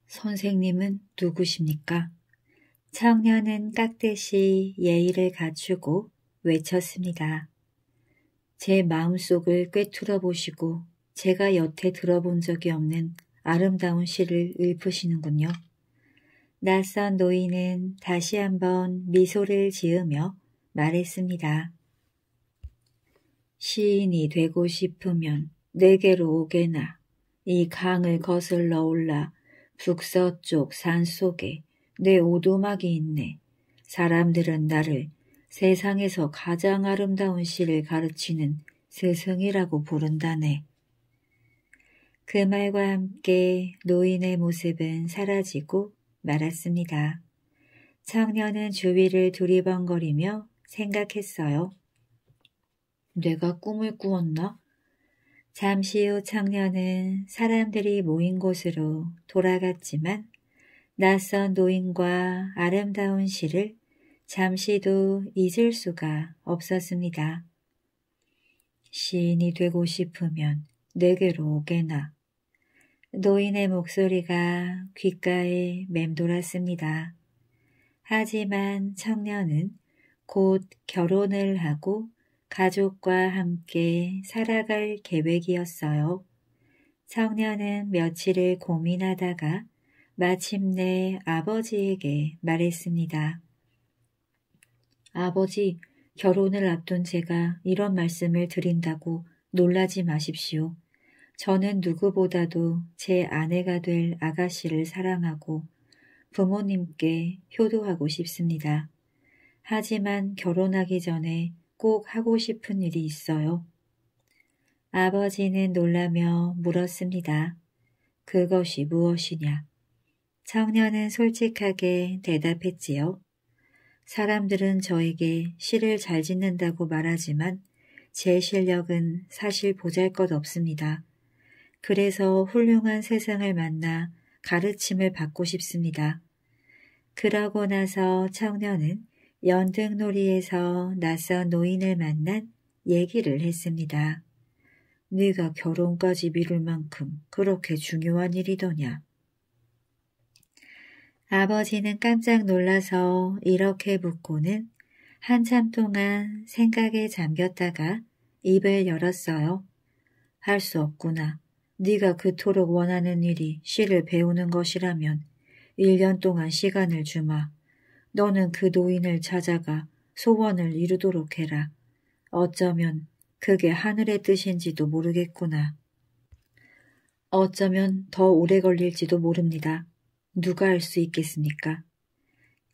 S1: 선생님은 누구십니까? 청년은 깍듯이 예의를 갖추고 외쳤습니다. 제 마음속을 꿰뚫어 보시고 제가 여태 들어본 적이 없는 아름다운 시를 읊으시는군요. 낯선 노인은 다시 한번 미소를 지으며 말했습니다. 시인이 되고 싶으면 내게로 오게나 이 강을 거슬러 올라 북서쪽 산 속에 내 오두막이 있네. 사람들은 나를 세상에서 가장 아름다운 시를 가르치는 스승이라고 부른다네. 그 말과 함께 노인의 모습은 사라지고 말았습니다. 청년은 주위를 두리번거리며 생각했어요. 내가 꿈을 꾸었나? 잠시 후 청년은 사람들이 모인 곳으로 돌아갔지만 낯선 노인과 아름다운 시를 잠시도 잊을 수가 없었습니다. 시인이 되고 싶으면 내게로 오게나. 노인의 목소리가 귓가에 맴돌았습니다. 하지만 청년은 곧 결혼을 하고 가족과 함께 살아갈 계획이었어요. 청년은 며칠을 고민하다가 마침내 아버지에게 말했습니다. 아버지, 결혼을 앞둔 제가 이런 말씀을 드린다고 놀라지 마십시오. 저는 누구보다도 제 아내가 될 아가씨를 사랑하고 부모님께 효도하고 싶습니다. 하지만 결혼하기 전에 꼭 하고 싶은 일이 있어요. 아버지는 놀라며 물었습니다. 그것이 무엇이냐? 청년은 솔직하게 대답했지요. 사람들은 저에게 시를 잘 짓는다고 말하지만 제 실력은 사실 보잘 것 없습니다. 그래서 훌륭한 세상을 만나 가르침을 받고 싶습니다. 그러고 나서 청년은 연등놀이에서 낯선 노인을 만난 얘기를 했습니다. 네가 결혼까지 미룰 만큼 그렇게 중요한 일이더냐. 아버지는 깜짝 놀라서 이렇게 묻고는 한참 동안 생각에 잠겼다가 입을 열었어요. 할 수 없구나. 네가 그토록 원하는 일이 시를 배우는 것이라면 1년 동안 시간을 주마. 너는 그 노인을 찾아가 소원을 이루도록 해라. 어쩌면 그게 하늘의 뜻인지도 모르겠구나. 어쩌면 더 오래 걸릴지도 모릅니다. 누가 알 수 있겠습니까?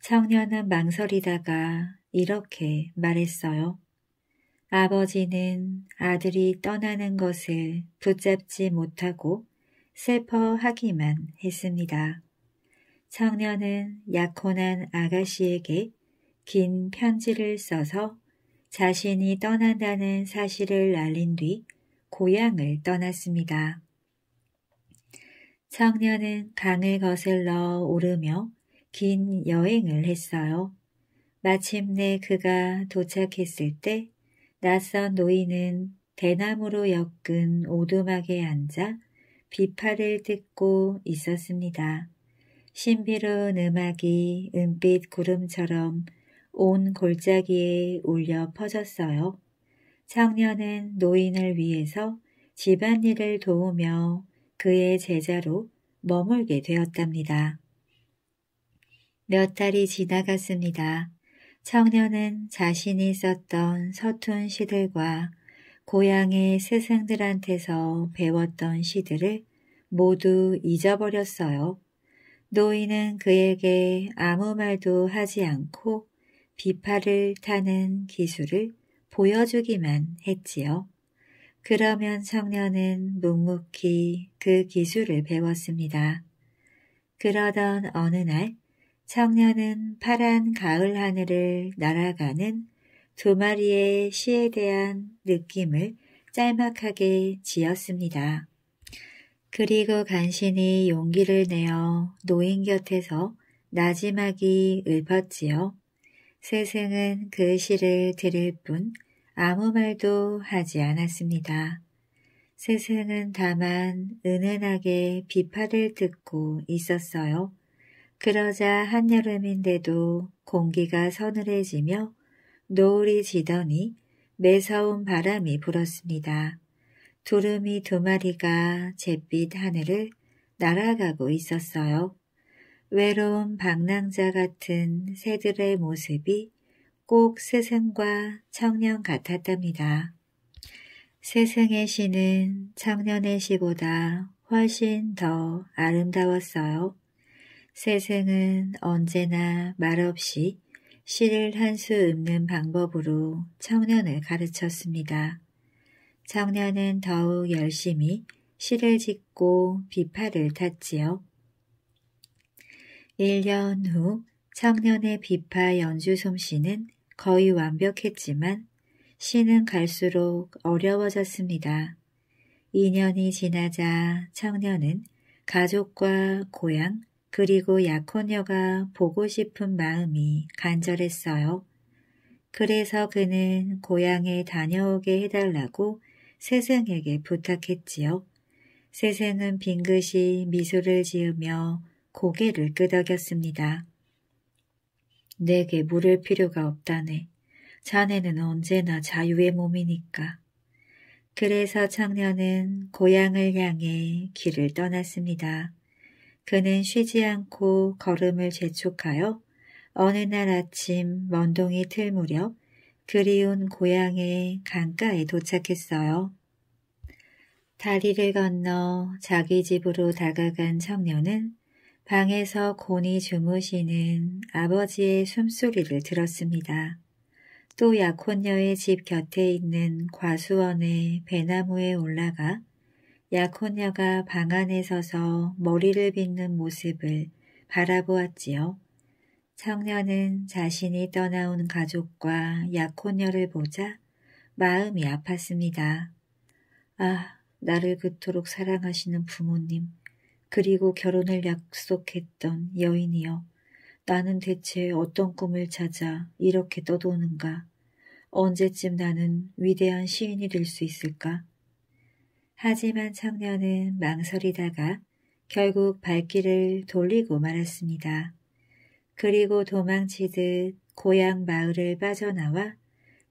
S1: 청년은 망설이다가 이렇게 말했어요. 아버지는 아들이 떠나는 것을 붙잡지 못하고 슬퍼하기만 했습니다. 청년은 약혼한 아가씨에게 긴 편지를 써서 자신이 떠난다는 사실을 알린 뒤 고향을 떠났습니다. 청년은 강을 거슬러 오르며 긴 여행을 했어요. 마침내 그가 도착했을 때 낯선 노인은 대나무로 엮은 오두막에 앉아 비파를 듣고 있었습니다. 신비로운 음악이 은빛 구름처럼 온 골짜기에 울려 퍼졌어요. 청년은 노인을 위해서 집안일을 도우며 그의 제자로 머물게 되었답니다. 몇 달이 지나갔습니다. 청년은 자신이 썼던 서툰 시들과 고향의 스승들한테서 배웠던 시들을 모두 잊어버렸어요. 노인은 그에게 아무 말도 하지 않고 비파를 타는 기술을 보여주기만 했지요. 그러면 청년은 묵묵히 그 기술을 배웠습니다. 그러던 어느 날 청년은 파란 가을 하늘을 날아가는 두 마리의 시에 대한 느낌을 짤막하게 지었습니다. 그리고 간신히 용기를 내어 노인 곁에서 나지막이 읊었지요. 세생은그 시를 들을 뿐 아무 말도 하지 않았습니다. 세생은 다만 은은하게 비파를 듣고 있었어요. 그러자 한여름인데도 공기가 서늘해지며 노을이 지더니 매서운 바람이 불었습니다. 두루미 두 마리가 잿빛 하늘을 날아가고 있었어요. 외로운 방랑자 같은 새들의 모습이 꼭 스승과 청년 같았답니다. 스승의 시는 청년의 시보다 훨씬 더 아름다웠어요. 세상은 언제나 말없이 씨를 한 수 읊는 방법으로 청년을 가르쳤습니다. 청년은 더욱 열심히 씨를 짓고 비파를 탔지요. 1년 후 청년의 비파 연주 솜씨는 거의 완벽했지만 씨는 갈수록 어려워졌습니다. 2년이 지나자 청년은 가족과 고향, 그리고 약혼녀가 보고 싶은 마음이 간절했어요. 그래서 그는 고향에 다녀오게 해달라고 세생에게 부탁했지요. 세생은 빙긋이 미소를 지으며 고개를 끄덕였습니다. 내게 물을 필요가 없다네. 자네는 언제나 자유의 몸이니까. 그래서 청년은 고향을 향해 길을 떠났습니다. 그는 쉬지 않고 걸음을 재촉하여 어느 날 아침 먼동이 틀 무렵 그리운 고향의 강가에 도착했어요. 다리를 건너 자기 집으로 다가간 청년은 방에서 곤히 주무시는 아버지의 숨소리를 들었습니다. 또 약혼녀의 집 곁에 있는 과수원의 배나무에 올라가 약혼녀가 방 안에 서서 머리를 빗는 모습을 바라보았지요. 청년은 자신이 떠나온 가족과 약혼녀를 보자 마음이 아팠습니다. 아, 나를 그토록 사랑하시는 부모님, 그리고 결혼을 약속했던 여인이여. 나는 대체 어떤 꿈을 찾아 이렇게 떠도는가? 언제쯤 나는 위대한 시인이 될 수 있을까? 하지만 청년은 망설이다가 결국 발길을 돌리고 말았습니다. 그리고 도망치듯 고향 마을을 빠져나와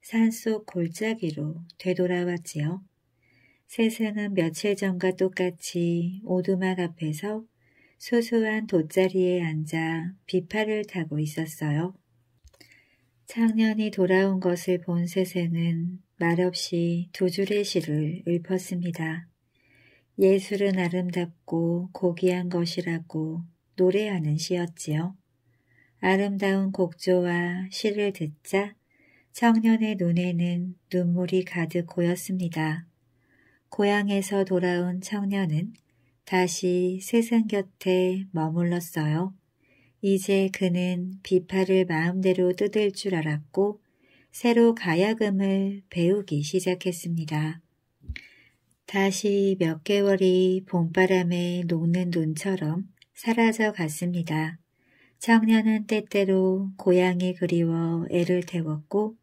S1: 산속 골짜기로 되돌아왔지요. 세상은 며칠 전과 똑같이 오두막 앞에서 소소한 돗자리에 앉아 비파를 타고 있었어요. 창년이 돌아온 것을 본 세생은 말없이 두 줄의 시를 읊었습니다. 예술은 아름답고 고귀한 것이라고 노래하는 시였지요. 아름다운 곡조와 시를 듣자 청년의 눈에는 눈물이 가득 고였습니다. 고향에서 돌아온 청년은 다시 세상 곁에 머물렀어요. 이제 그는 비파를 마음대로 뜯을 줄 알았고 새로 가야금을 배우기 시작했습니다. 다시 몇 개월이 봄바람에 녹는 눈처럼 사라져 갔습니다. 청년은 때때로 고향이 그리워 애를 태웠고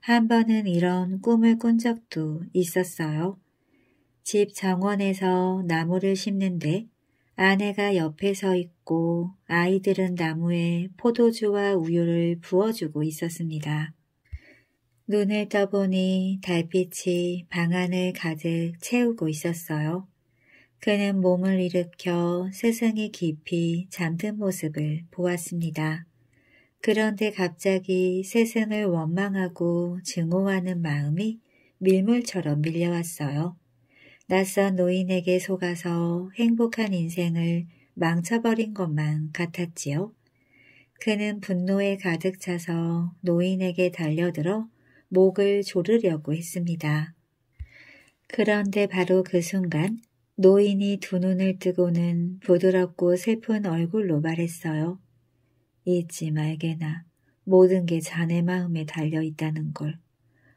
S1: 한 번은 이런 꿈을 꾼 적도 있었어요. 집 정원에서 나무를 심는데 아내가 옆에 서 있고 아이들은 나무에 포도주와 우유를 부어주고 있었습니다. 눈을 떠보니 달빛이 방 안을 가득 채우고 있었어요. 그는 몸을 일으켜 스승이 깊이 잠든 모습을 보았습니다. 그런데 갑자기 스승을 원망하고 증오하는 마음이 밀물처럼 밀려왔어요. 낯선 노인에게 속아서 행복한 인생을 망쳐버린 것만 같았지요. 그는 분노에 가득 차서 노인에게 달려들어 목을 조르려고 했습니다. 그런데 바로 그 순간 노인이 두 눈을 뜨고는 부드럽고 슬픈 얼굴로 말했어요. 잊지 말게나 모든 게 자네 마음에 달려 있다는 걸.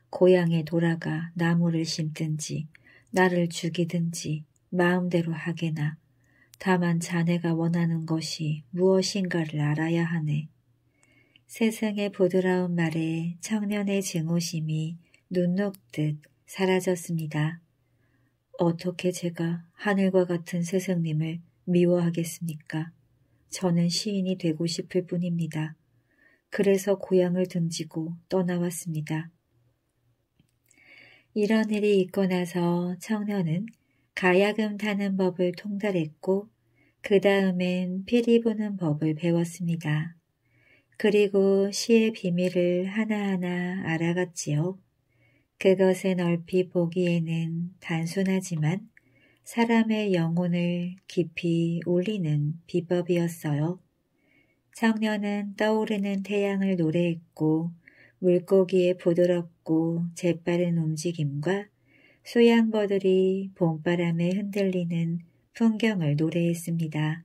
S1: 고향에 돌아가 나무를 심든지 나를 죽이든지 마음대로 하게나. 다만 자네가 원하는 것이 무엇인가를 알아야 하네. 세상의 부드러운 말에 청년의 증오심이 눈 녹듯 사라졌습니다. 어떻게 제가 하늘과 같은 세상님을 미워하겠습니까? 저는 시인이 되고 싶을 뿐입니다. 그래서 고향을 등지고 떠나왔습니다. 이런 일이 있고 나서 청년은 가야금 타는 법을 통달했고 그 다음엔 피리 부는 법을 배웠습니다. 그리고 시의 비밀을 하나하나 알아갔지요. 그것은 얼핏 보기에는 단순하지만 사람의 영혼을 깊이 울리는 비법이었어요. 청년은 떠오르는 태양을 노래했고 물고기의 부드럽고 재빠른 움직임과 수양버들이 봄바람에 흔들리는 풍경을 노래했습니다.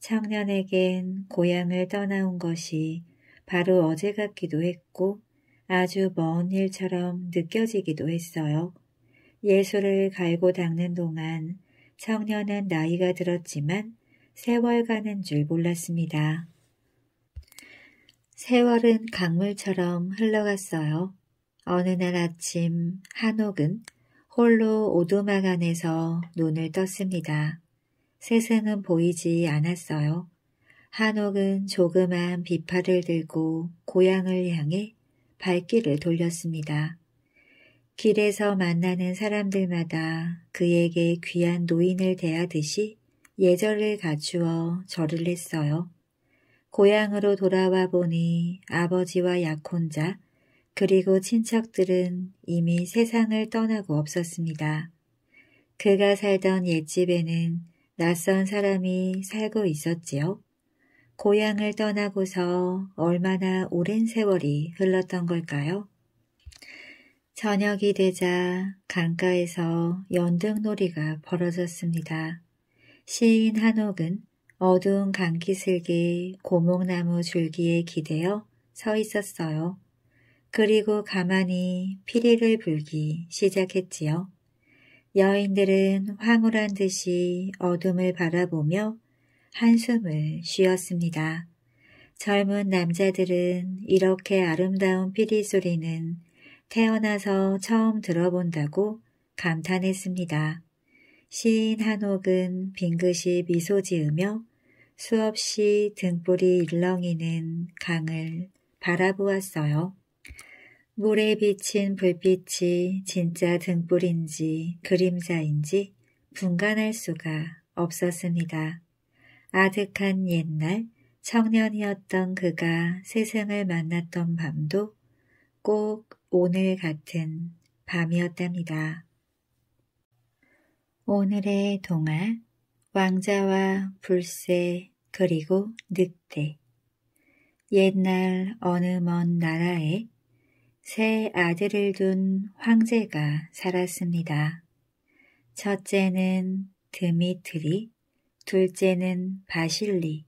S1: 청년에겐 고향을 떠나온 것이 바로 어제 같기도 했고 아주 먼 일처럼 느껴지기도 했어요. 예수를 갈고 닦는 동안 청년은 나이가 들었지만 세월 가는 줄 몰랐습니다. 세월은 강물처럼 흘러갔어요. 어느 날 아침 한옥은 홀로 오두막 안에서 눈을 떴습니다. 세상은 보이지 않았어요. 한옥은 조그만 비파를 들고 고향을 향해 발길을 돌렸습니다. 길에서 만나는 사람들마다 그에게 귀한 노인을 대하듯이 예절을 갖추어 절을 했어요. 고향으로 돌아와 보니 아버지와 약혼자 그리고 친척들은 이미 세상을 떠나고 없었습니다. 그가 살던 옛집에는 낯선 사람이 살고 있었지요. 고향을 떠나고서 얼마나 오랜 세월이 흘렀던 걸까요? 저녁이 되자 강가에서 연등놀이가 벌어졌습니다. 시인 한옥은 어두운 강기슬기 고목나무 줄기에 기대어 서 있었어요. 그리고 가만히 피리를 불기 시작했지요. 여인들은 황홀한 듯이 어둠을 바라보며 한숨을 쉬었습니다. 젊은 남자들은 이렇게 아름다운 피리 소리는 태어나서 처음 들어본다고 감탄했습니다. 시인 한옥은 빙긋이 미소 지으며 수없이 등불이 일렁이는 강을 바라보았어요. 물에 비친 불빛이 진짜 등불인지 그림자인지 분간할 수가 없었습니다. 아득한 옛날 청년이었던 그가 세상을 만났던 밤도 꼭 오늘 같은 밤이었답니다. 오늘의 동화 왕자와 불새 그리고 늑대 옛날 어느 먼 나라에 세 아들을 둔 황제가 살았습니다. 첫째는 드미트리, 둘째는 바실리,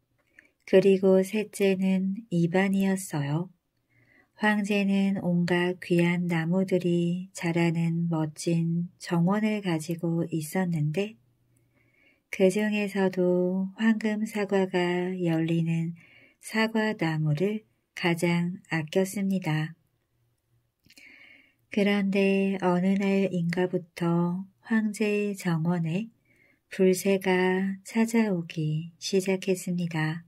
S1: 그리고 셋째는 이반이었어요. 황제는 온갖 귀한 나무들이 자라는 멋진 정원을 가지고 있었는데 그 중에서도 황금 사과가 열리는 사과나무를 가장 아꼈습니다. 그런데 어느 날인가부터 황제의 정원에 불새가 찾아오기 시작했습니다.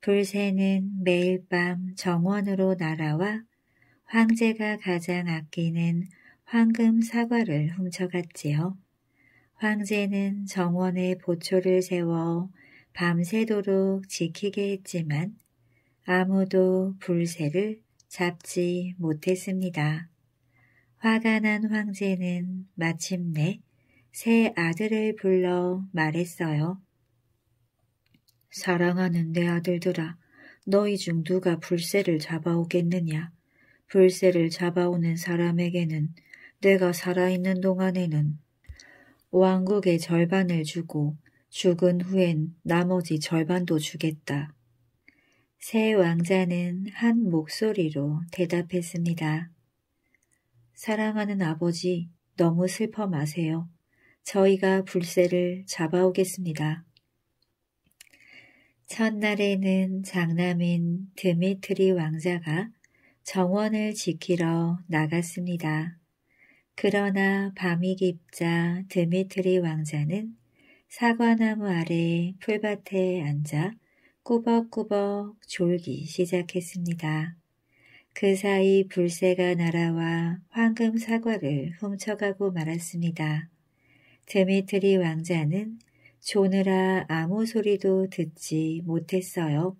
S1: 불새는 매일 밤 정원으로 날아와 황제가 가장 아끼는 황금 사과를 훔쳐갔지요. 황제는 정원에 보초를 세워 밤새도록 지키게 했지만 아무도 불새를 잡지 못했습니다. 화가 난 황제는 마침내 새 아들을 불러 말했어요. 사랑하는 내 아들들아, 너희 중 누가 불새를 잡아오겠느냐? 불새를 잡아오는 사람에게는 내가 살아있는 동안에는 왕국의 절반을 주고 죽은 후엔 나머지 절반도 주겠다. 새 왕자는 한 목소리로 대답했습니다. 사랑하는 아버지, 너무 슬퍼 마세요. 저희가 불새를 잡아오겠습니다. 첫날에는 장남인 드미트리 왕자가 정원을 지키러 나갔습니다. 그러나 밤이 깊자 드미트리 왕자는 사과나무 아래 풀밭에 앉아 꾸벅꾸벅 졸기 시작했습니다. 그 사이 불새가 날아와 황금 사과를 훔쳐가고 말았습니다. 데미트리 왕자는 조느라 아무 소리도 듣지 못했어요.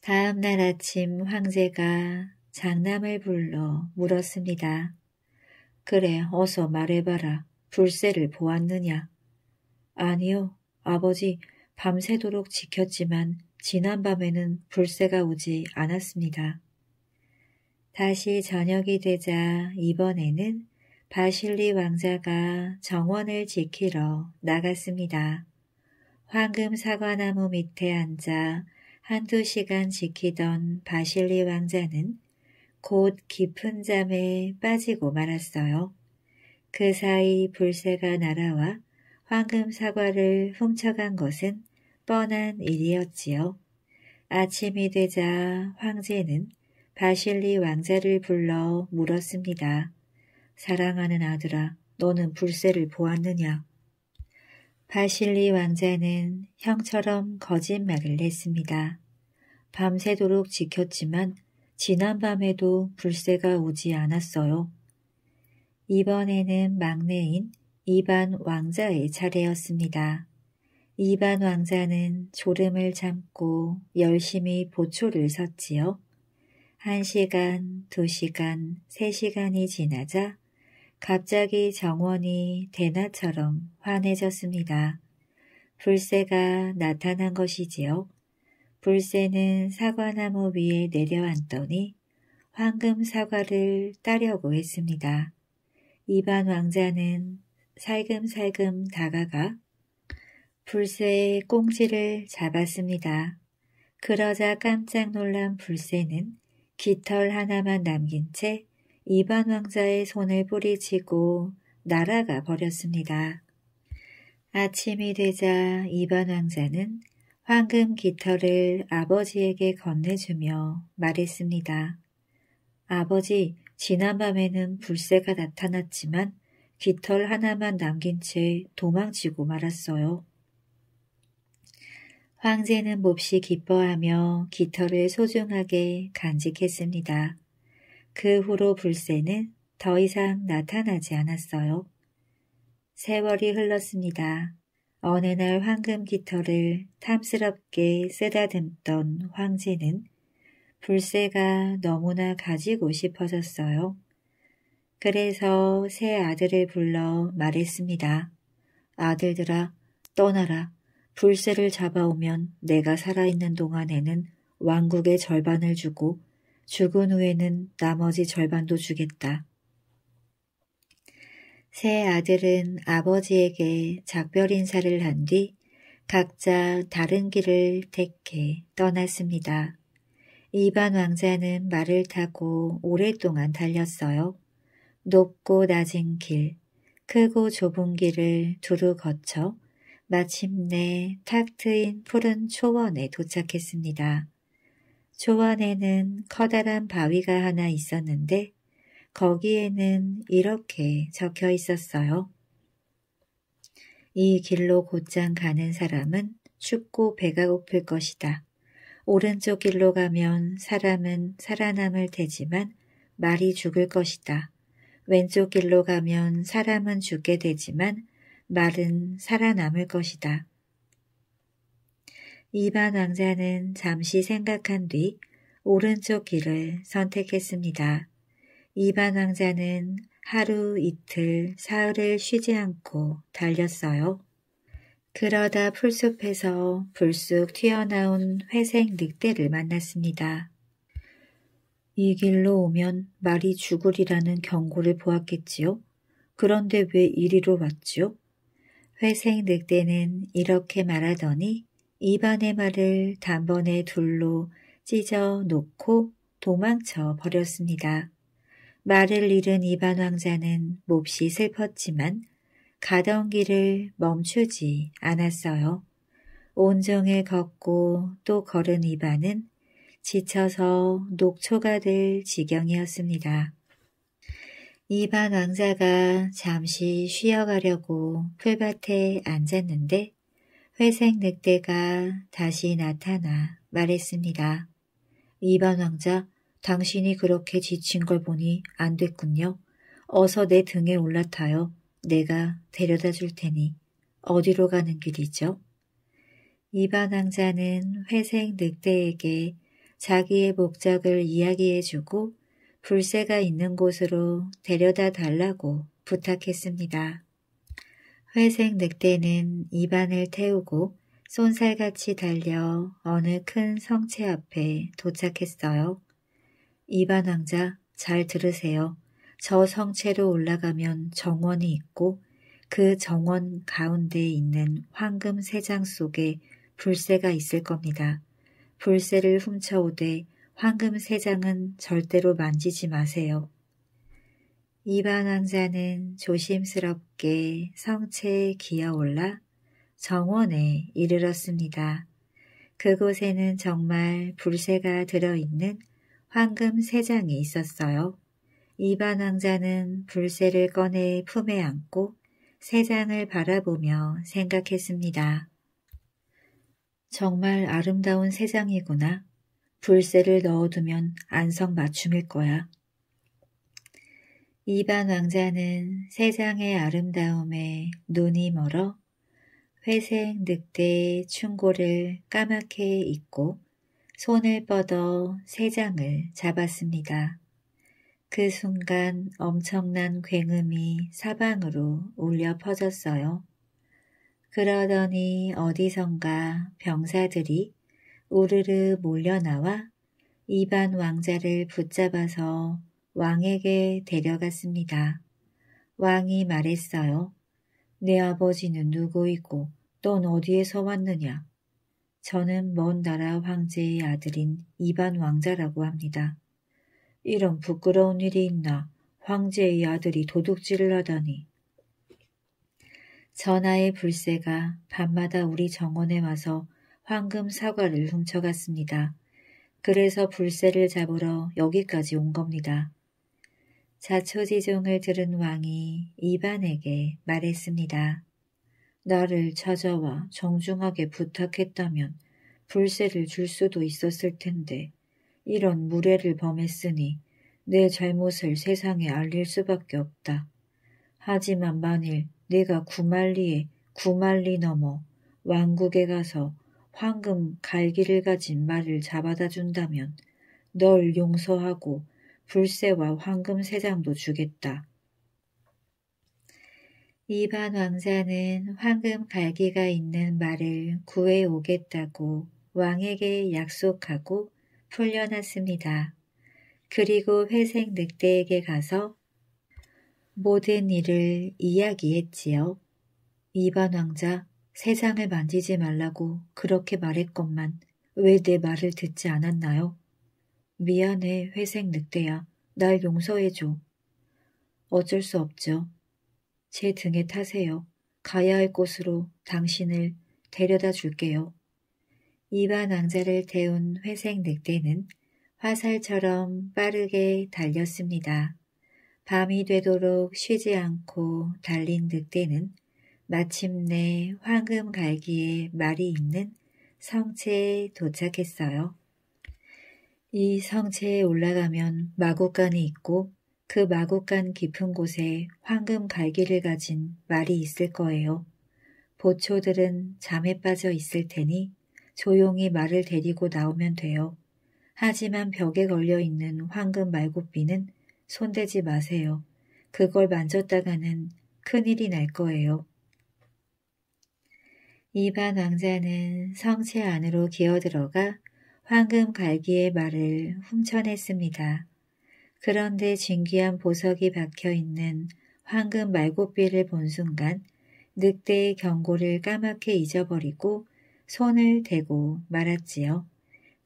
S1: 다음 날 아침 황제가 장남을 불러 물었습니다. 그래, 어서 말해봐라. 불새를 보았느냐? 아니요, 아버지, 밤새도록 지켰지만 지난밤에는 불새가 오지 않았습니다. 다시 저녁이 되자 이번에는 바실리 왕자가 정원을 지키러 나갔습니다. 황금 사과나무 밑에 앉아 한두 시간 지키던 바실리 왕자는 곧 깊은 잠에 빠지고 말았어요. 그 사이 불새가 날아와 황금 사과를 훔쳐간 것은 뻔한 일이었지요. 아침이 되자 황제는 바실리 왕자를 불러 물었습니다. 사랑하는 아들아, 너는 불새를 보았느냐? 바실리 왕자는 형처럼 거짓말을 했습니다. 밤새도록 지켰지만 지난밤에도 불새가 오지 않았어요. 이번에는 막내인 이반 왕자의 차례였습니다. 이반 왕자는 졸음을 참고 열심히 보초를 섰지요. 한 시간, 두 시간, 세 시간이 지나자 갑자기 정원이 대낮처럼 환해졌습니다. 불새가 나타난 것이지요. 불새는 사과나무 위에 내려앉더니 황금 사과를 따려고 했습니다. 이반 왕자는 살금살금 다가가 불새의 꽁지를 잡았습니다. 그러자 깜짝 놀란 불새는 깃털 하나만 남긴 채 이반 왕자의 손을 뿌리치고 날아가 버렸습니다. 아침이 되자 이반 왕자는 황금 깃털을 아버지에게 건네주며 말했습니다. 아버지, 지난밤에는 불새가 나타났지만 깃털 하나만 남긴 채 도망치고 말았어요. 황제는 몹시 기뻐하며 깃털을 소중하게 간직했습니다. 그 후로 불새는 더 이상 나타나지 않았어요. 세월이 흘렀습니다. 어느 날 황금 깃털을 탐스럽게 쓰다듬던 황제는 불새가 너무나 가지고 싶어졌어요. 그래서 새 아들을 불러 말했습니다. 아들들아, 떠나라. 불새를 잡아오면 내가 살아있는 동안에는 왕국의 절반을 주고 죽은 후에는 나머지 절반도 주겠다. 세 아들은 아버지에게 작별 인사를 한 뒤 각자 다른 길을 택해 떠났습니다. 이반 왕자는 말을 타고 오랫동안 달렸어요. 높고 낮은 길, 크고 좁은 길을 두루 거쳐 마침내 탁 트인 푸른 초원에 도착했습니다. 초원에는 커다란 바위가 하나 있었는데 거기에는 이렇게 적혀 있었어요. 이 길로 곧장 가는 사람은 춥고 배가 고플 것이다. 오른쪽 길로 가면 사람은 살아남을 테지만 말이 죽을 것이다. 왼쪽 길로 가면 사람은 죽게 되지만 말은 살아남을 것이다. 이방 왕자는 잠시 생각한 뒤 오른쪽 길을 선택했습니다. 이방 왕자는 하루 이틀 사흘을 쉬지 않고 달렸어요. 그러다 풀숲에서 불쑥 튀어나온 회색 늑대를 만났습니다. 이 길로 오면 말이 죽으리라는 경고를 보았겠지요? 그런데 왜 이리로 왔지요? 회생 늑대는 이렇게 말하더니 입안의 말을 단번에 둘로 찢어 놓고 도망쳐 버렸습니다. 말을 잃은 이반 왕자는 몹시 슬펐지만 가던 길을 멈추지 않았어요. 온종일 걷고 또 걸은 이반은 지쳐서 녹초가 될 지경이었습니다. 이방 왕자가 잠시 쉬어가려고 풀밭에 앉았는데 회색 늑대가 다시 나타나 말했습니다. 이반 왕자, 당신이 그렇게 지친 걸 보니 안 됐군요. 어서 내 등에 올라타요. 내가 데려다 줄 테니 어디로 가는 길이죠? 이반 왕자는 회색 늑대에게 자기의 목적을 이야기해주고 불새가 있는 곳으로 데려다 달라고 부탁했습니다. 회색 늑대는 입안을 태우고 쏜살같이 달려 어느 큰 성체 앞에 도착했어요. 이반 왕자 잘 들으세요. 저 성체로 올라가면 정원이 있고 그 정원 가운데 있는 황금 세장 속에 불새가 있을 겁니다. 불새를 훔쳐오되 황금 세장은 절대로 만지지 마세요. 이방 왕자는 조심스럽게 성체에 기어올라 정원에 이르렀습니다. 그곳에는 정말 불새가 들어있는 황금 세장이 있었어요. 이반 왕자는 불새를 꺼내 품에 안고 세장을 바라보며 생각했습니다. 정말 아름다운 세장이구나. 불새를 넣어두면 안성 맞춤일 거야. 이반 왕자는 세상의 아름다움에 눈이 멀어 회색 늑대의 충고를 까맣게 잊고 손을 뻗어 세 장을 잡았습니다. 그 순간 엄청난 굉음이 사방으로 울려 퍼졌어요. 그러더니 어디선가 병사들이 우르르 몰려나와 이반 왕자를 붙잡아서 왕에게 데려갔습니다. 왕이 말했어요. 내 아버지는 누구이고 넌 어디에서 왔느냐? 저는 먼 나라 황제의 아들인 이반 왕자라고 합니다. 이런 부끄러운 일이 있나 황제의 아들이 도둑질을 하다니. 전하의 불새가 밤마다 우리 정원에 와서 황금 사과를 훔쳐갔습니다. 그래서 불새를 잡으러 여기까지 온 겁니다. 자초지종을 들은 왕이 이반에게 말했습니다. 나를 찾아와 정중하게 부탁했다면 불새를 줄 수도 있었을 텐데 이런 무례를 범했으니 내 잘못을 세상에 알릴 수밖에 없다. 하지만 만일 내가 구말리에 구말리 넘어 왕국에 가서 황금 갈기를 가진 말을 잡아다 준다면 널 용서하고 불새와 황금 세장도 주겠다. 이반 왕자는 황금 갈기가 있는 말을 구해 오겠다고 왕에게 약속하고 풀려났습니다. 그리고 회색 늑대에게 가서 모든 일을 이야기했지요. 이반 왕자, 세상을 만지지 말라고 그렇게 말했건만 왜 내 말을 듣지 않았나요? 미안해, 회색 늑대야. 날 용서해줘. 어쩔 수 없죠. 제 등에 타세요. 가야 할 곳으로 당신을 데려다 줄게요. 이반 왕자를 태운 회색 늑대는 화살처럼 빠르게 달렸습니다. 밤이 되도록 쉬지 않고 달린 늑대는 마침내 황금 갈기에 말이 있는 성체에 도착했어요. 이 성체에 올라가면 마구간이 있고 그마구간 깊은 곳에 황금 갈기를 가진 말이 있을 거예요. 보초들은 잠에 빠져 있을 테니 조용히 말을 데리고 나오면 돼요. 하지만 벽에 걸려 있는 황금 말굽비는 손대지 마세요. 그걸 만졌다가는 큰일이 날 거예요. 이반 왕자는 성체 안으로 기어들어가 황금 갈기의 말을 훔쳐냈습니다. 그런데 진귀한 보석이 박혀있는 황금 말고삐를 본 순간 늑대의 경고를 까맣게 잊어버리고 손을 대고 말았지요.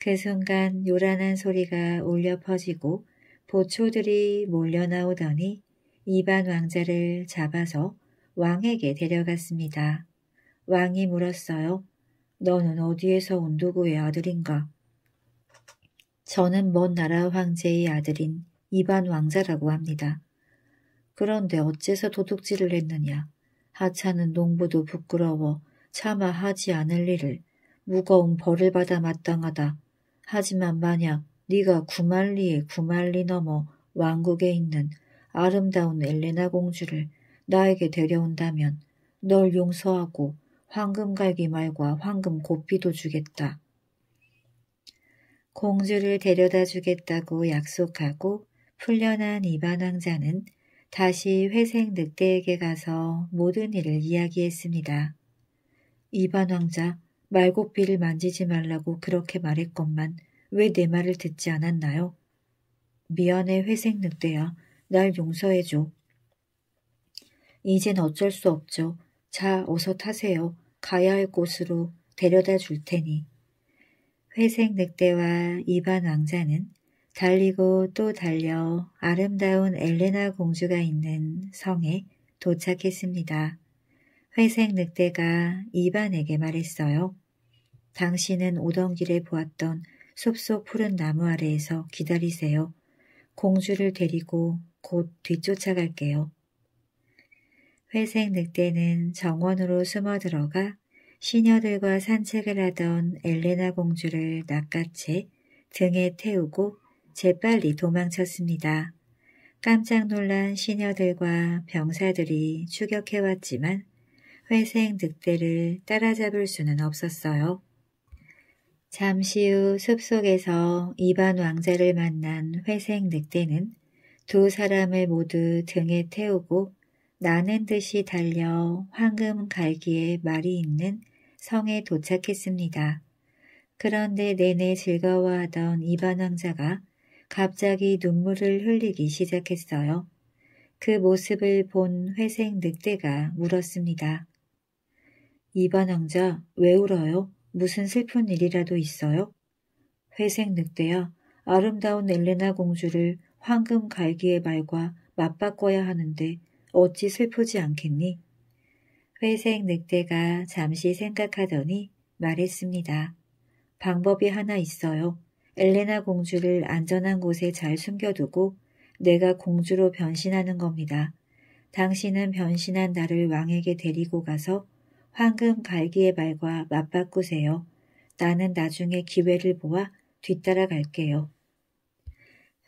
S1: 그 순간 요란한 소리가 울려 퍼지고 보초들이 몰려나오더니 이반 왕자를 잡아서 왕에게 데려갔습니다. 왕이 물었어요. 너는 어디에서 온 누구의 아들인가? 저는 먼 나라 황제의 아들인 이반 왕자라고 합니다. 그런데 어째서 도둑질을 했느냐? 하찮은 농부도 부끄러워 차마 하지 않을 일을 무거운 벌을 받아 마땅하다. 하지만 만약 네가 구말리에 구말리 넘어 왕국에 있는 아름다운 엘레나 공주를 나에게 데려온다면 널 용서하고 황금갈기 말과 황금고피도 주겠다. 공주를 데려다 주겠다고 약속하고 풀려난 이반 왕자는 다시 회색 늑대에게 가서 모든 일을 이야기했습니다. 이반 왕자, 말고삐를 만지지 말라고 그렇게 말했건만 왜 내 말을 듣지 않았나요? 미안해 회색 늑대야. 날 용서해줘. 이젠 어쩔 수 없죠. 자, 어서 타세요. 가야 할 곳으로 데려다 줄 테니. 회색 늑대와 이반 왕자는 달리고 또 달려 아름다운 엘레나 공주가 있는 성에 도착했습니다. 회색 늑대가 이반에게 말했어요. 당신은 오던 길에 보았던 숲속 푸른 나무 아래에서 기다리세요. 공주를 데리고 곧 뒤쫓아갈게요. 회색 늑대는 정원으로 숨어 들어가 시녀들과 산책을 하던 엘레나 공주를 낚아채 등에 태우고 재빨리 도망쳤습니다. 깜짝 놀란 시녀들과 병사들이 추격해왔지만 회색 늑대를 따라잡을 수는 없었어요. 잠시 후 숲속에서 이반 왕자를 만난 회색 늑대는 두 사람을 모두 등에 태우고 나는 듯이 달려 황금 갈기에 말이 있는 성에 도착했습니다. 그런데 내내 즐거워하던 이반 왕자가 갑자기 눈물을 흘리기 시작했어요. 그 모습을 본 회색 늑대가 물었습니다. 이반 왕자, 왜 울어요? 무슨 슬픈 일이라도 있어요? 회색 늑대야, 아름다운 엘레나 공주를 황금 갈기의 말과 맞바꿔야 하는데 어찌 슬프지 않겠니? 회색 늑대가 잠시 생각하더니 말했습니다. 방법이 하나 있어요. 엘레나 공주를 안전한 곳에 잘 숨겨두고 내가 공주로 변신하는 겁니다. 당신은 변신한 나를 왕에게 데리고 가서 황금 갈기의 발과 맞바꾸세요. 나는 나중에 기회를 보아 뒤따라 갈게요.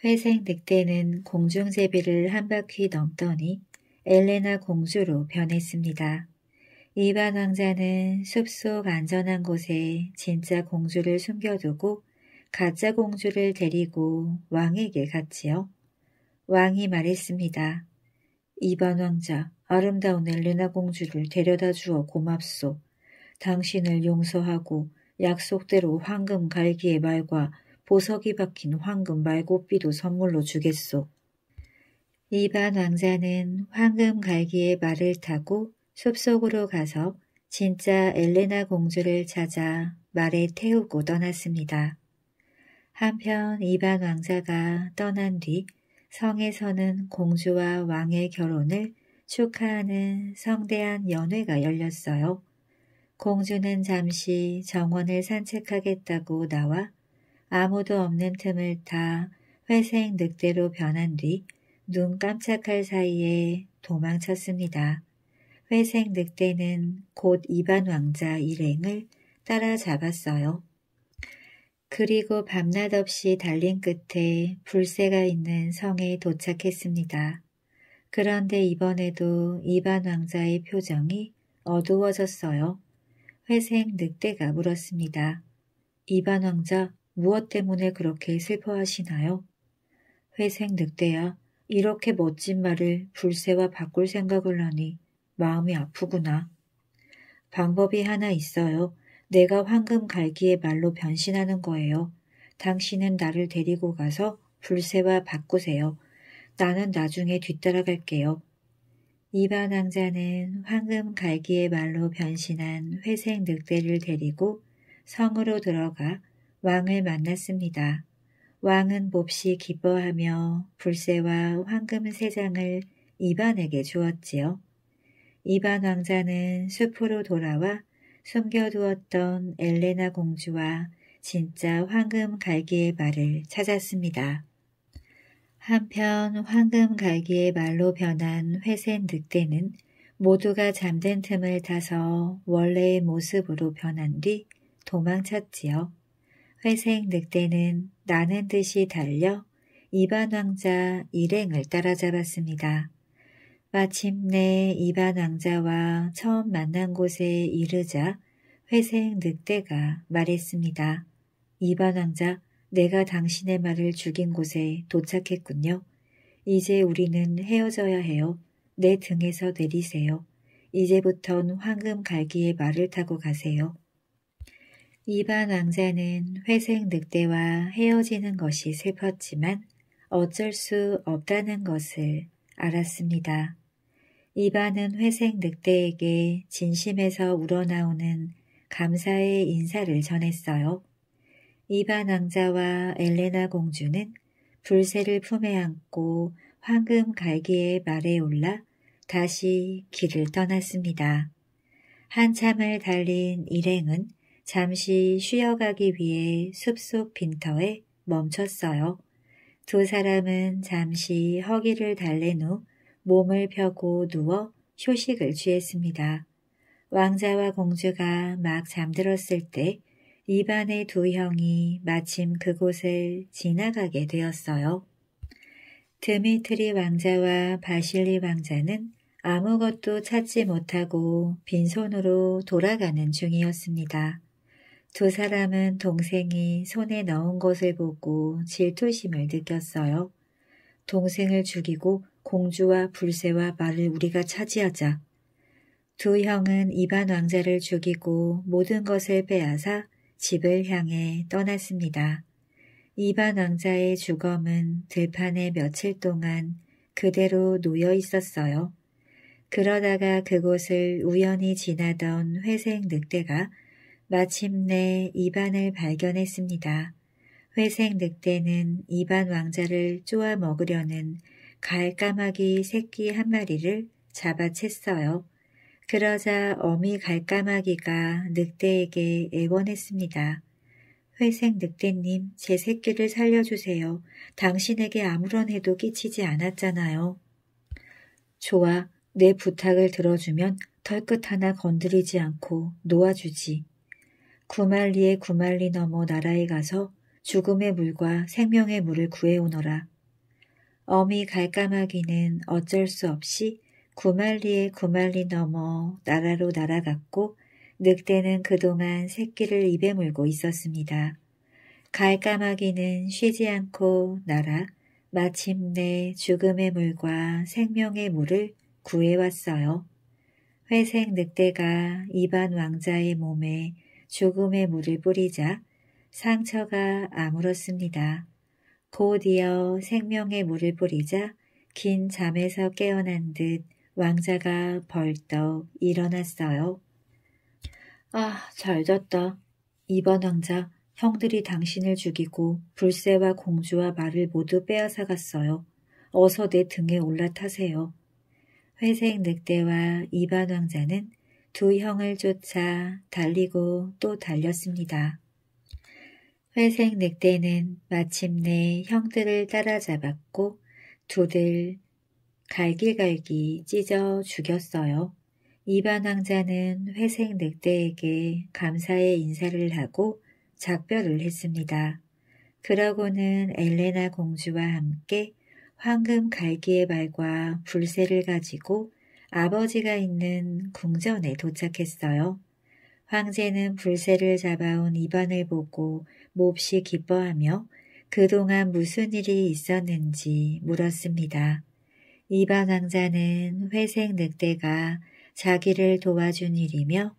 S1: 회색 늑대는 공중제비를 한 바퀴 넘더니 엘레나 공주로 변했습니다. 이반 왕자는 숲속 안전한 곳에 진짜 공주를 숨겨두고 가짜 공주를 데리고 왕에게 갔지요. 왕이 말했습니다. 이반 왕자, 아름다운 엘레나 공주를 데려다 주어 고맙소. 당신을 용서하고 약속대로 황금 갈기의 말과 보석이 박힌 황금 말고삐도 선물로 주겠소. 이반 왕자는 황금 갈기의 말을 타고 숲속으로 가서 진짜 엘레나 공주를 찾아 말에 태우고 떠났습니다. 한편 이반 왕자가 떠난 뒤 성에서는 공주와 왕의 결혼을 축하하는 성대한 연회가 열렸어요. 공주는 잠시 정원을 산책하겠다고 나와 아무도 없는 틈을 타 회색 늑대로 변한 뒤눈 깜짝할 사이에 도망쳤습니다. 회색 늑대는 곧 이반 왕자 일행을 따라잡았어요. 그리고 밤낮 없이 달린 끝에 불새가 있는 성에 도착했습니다. 그런데 이번에도 이반 왕자의 표정이 어두워졌어요. 회색 늑대가 물었습니다. 이반 왕자, 무엇 때문에 그렇게 슬퍼하시나요? 회색 늑대야, 이렇게 멋진 말을 불세와 바꿀 생각을 하니 마음이 아프구나. 방법이 하나 있어요. 내가 황금 갈기의 말로 변신하는 거예요. 당신은 나를 데리고 가서 불세와 바꾸세요. 나는 나중에 뒤따라갈게요. 이반 왕자는 황금 갈기의 말로 변신한 회색 늑대를 데리고 성으로 들어가 왕을 만났습니다. 왕은 몹시 기뻐하며 불세와 황금 세 장을 이반에게 주었지요. 이반 왕자는 숲으로 돌아와 숨겨두었던 엘레나 공주와 진짜 황금 갈기의 말을 찾았습니다. 한편 황금 갈기의 말로 변한 회색 늑대는 모두가 잠든 틈을 타서 원래의 모습으로 변한 뒤 도망쳤지요. 회색 늑대는 나는 듯이 달려 이반 왕자 일행을 따라잡았습니다. 마침내 이반 왕자와 처음 만난 곳에 이르자 회색 늑대가 말했습니다. 이반 왕자, 내가 당신의 말을 죽인 곳에 도착했군요. 이제 우리는 헤어져야 해요. 내 등에서 내리세요. 이제부턴 황금 갈기의 말을 타고 가세요. 이반 왕자는 회색 늑대와 헤어지는 것이 슬펐지만 어쩔 수 없다는 것을 알았습니다. 이반은 회색 늑대에게 진심에서 우러나오는 감사의 인사를 전했어요. 이반 왕자와 엘레나 공주는 불새를 품에 안고 황금 갈기의 말에 올라 다시 길을 떠났습니다. 한참을 달린 일행은 잠시 쉬어가기 위해 숲속 빈터에 멈췄어요. 두 사람은 잠시 허기를 달랜 후 몸을 펴고 누워 휴식을 취했습니다. 왕자와 공주가 막 잠들었을 때 입안의 두 형이 마침 그곳을 지나가게 되었어요. 드미트리 왕자와 바실리 왕자는 아무것도 찾지 못하고 빈손으로 돌아가는 중이었습니다. 두 사람은 동생이 손에 넣은 것을 보고 질투심을 느꼈어요. 동생을 죽이고 공주와 불새와 말을 우리가 차지하자. 두 형은 이반 왕자를 죽이고 모든 것을 빼앗아 집을 향해 떠났습니다. 이반 왕자의 죽검은 들판에 며칠 동안 그대로 놓여 있었어요. 그러다가 그곳을 우연히 지나던 회색 늑대가 마침내 이반을 발견했습니다. 회색 늑대는 이반 왕자를 쪼아 먹으려는 갈까마귀 새끼 한 마리를 잡아챘어요. 그러자 어미 갈까마귀가 늑대에게 애원했습니다. 회색 늑대님, 제 새끼를 살려주세요. 당신에게 아무런 해도 끼치지 않았잖아요. 좋아, 내 부탁을 들어주면 털끝 하나 건드리지 않고 놓아주지. 구말리에 구말리 넘어 나라에 가서 죽음의 물과 생명의 물을 구해오너라. 어미 갈까마귀는 어쩔 수 없이 구말리에 구말리 넘어 나라로 날아갔고 늑대는 그동안 새끼를 입에 물고 있었습니다. 갈까마귀는 쉬지 않고 날아 마침내 죽음의 물과 생명의 물을 구해왔어요. 회색 늑대가 이반 왕자의 몸에 죽음의 물을 뿌리자 상처가 아물었습니다. 곧이어 생명의 물을 뿌리자 긴 잠에서 깨어난 듯 왕자가 벌떡 일어났어요. 아, 잘잤다. 이번 왕자, 형들이 당신을 죽이고 불새와 공주와 말을 모두 빼앗아 갔어요. 어서 내 등에 올라타세요. 회색 늑대와 이반 왕자는 두 형을 쫓아 달리고 또 달렸습니다. 회색 늑대는 마침내 형들을 따라잡았고 두들 갈기갈기 찢어 죽였어요. 이반 왕자는 회색 늑대에게 감사의 인사를 하고 작별을 했습니다. 그러고는 엘레나 공주와 함께 황금 갈기의 발과 불새를 가지고 아버지가 있는 궁전에 도착했어요. 황제는 불새를 잡아온 이반을 보고 몹시 기뻐하며 그동안 무슨 일이 있었는지 물었습니다. 이반 왕자는 회색 늑대가 자기를 도와준 일이며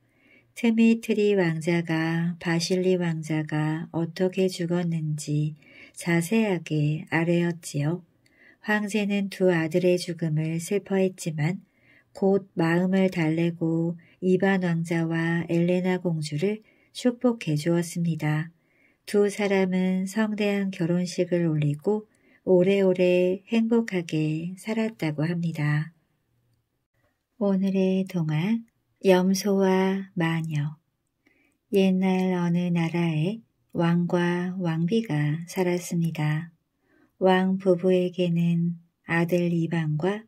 S1: 트미트리 왕자가 바실리 왕자가 어떻게 죽었는지 자세하게 아뢰었지요. 황제는 두 아들의 죽음을 슬퍼했지만 곧 마음을 달래고 이반 왕자와 엘레나 공주를 축복해 주었습니다. 두 사람은 성대한 결혼식을 올리고 오래오래 행복하게 살았다고 합니다. 오늘의 동화 염소와 마녀 옛날 어느 나라에 왕과 왕비가 살았습니다. 왕 부부에게는 아들 이방과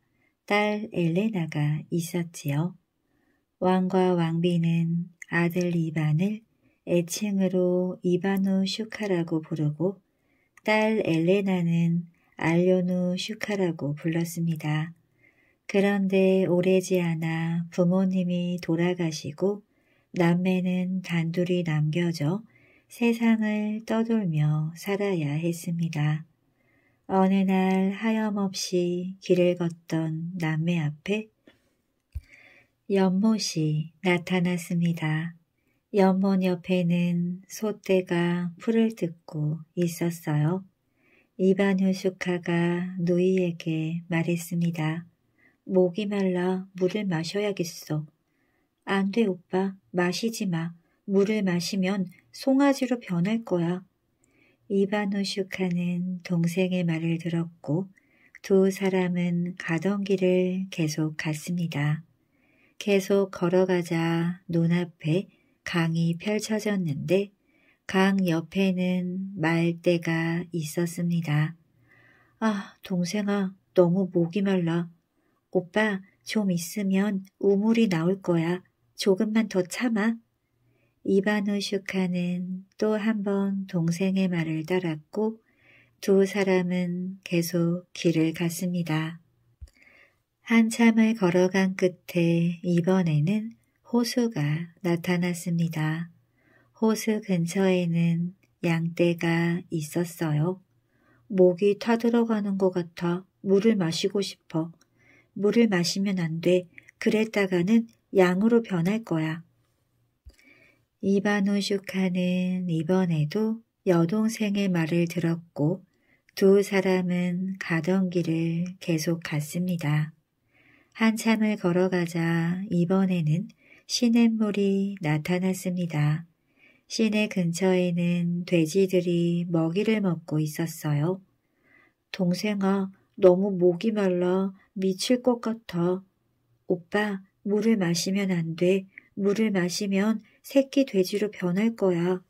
S1: 딸 엘레나가 있었지요. 왕과 왕비는 아들 이반을 애칭으로 이바누 슈카라고 부르고 딸 엘레나는 알료누 슈카라고 불렀습니다. 그런데 오래지 않아 부모님이 돌아가시고 남매는 단둘이 남겨져 세상을 떠돌며 살아야 했습니다. 어느 날 하염없이 길을 걷던 남매 앞에 연못이 나타났습니다. 연못 옆에는 소떼가 풀을 뜯고 있었어요. 이반효숙카가 누이에게 말했습니다. 목이 말라 물을 마셔야겠어. 안 돼 오빠 마시지 마. 물을 마시면 송아지로 변할 거야. 이바노슈카는 동생의 말을 들었고 두 사람은 가던 길을 계속 갔습니다. 계속 걸어가자 눈앞에 강이 펼쳐졌는데 강 옆에는 말대가 있었습니다. 아, 동생아, 너무 목이 말라. 오빠, 좀 있으면 우물이 나올 거야. 조금만 더 참아. 이바누슈카는 또 한 번 동생의 말을 따랐고 두 사람은 계속 길을 갔습니다. 한참을 걸어간 끝에 이번에는 호수가 나타났습니다. 호수 근처에는 양떼가 있었어요. 목이 타들어가는 것 같아 물을 마시고 싶어. 물을 마시면 안 돼. 그랬다가는 양으로 변할 거야. 이바누슈카는 이번에도 여동생의 말을 들었고 두 사람은 가던 길을 계속 갔습니다. 한참을 걸어가자 이번에는 시냇물이 나타났습니다. 시내 근처에는 돼지들이 먹이를 먹고 있었어요. 동생아, 너무 목이 말라. 미칠 것 같아. 오빠, 물을 마시면 안 돼. 물을 마시면 새끼 돼지로 변할 거야.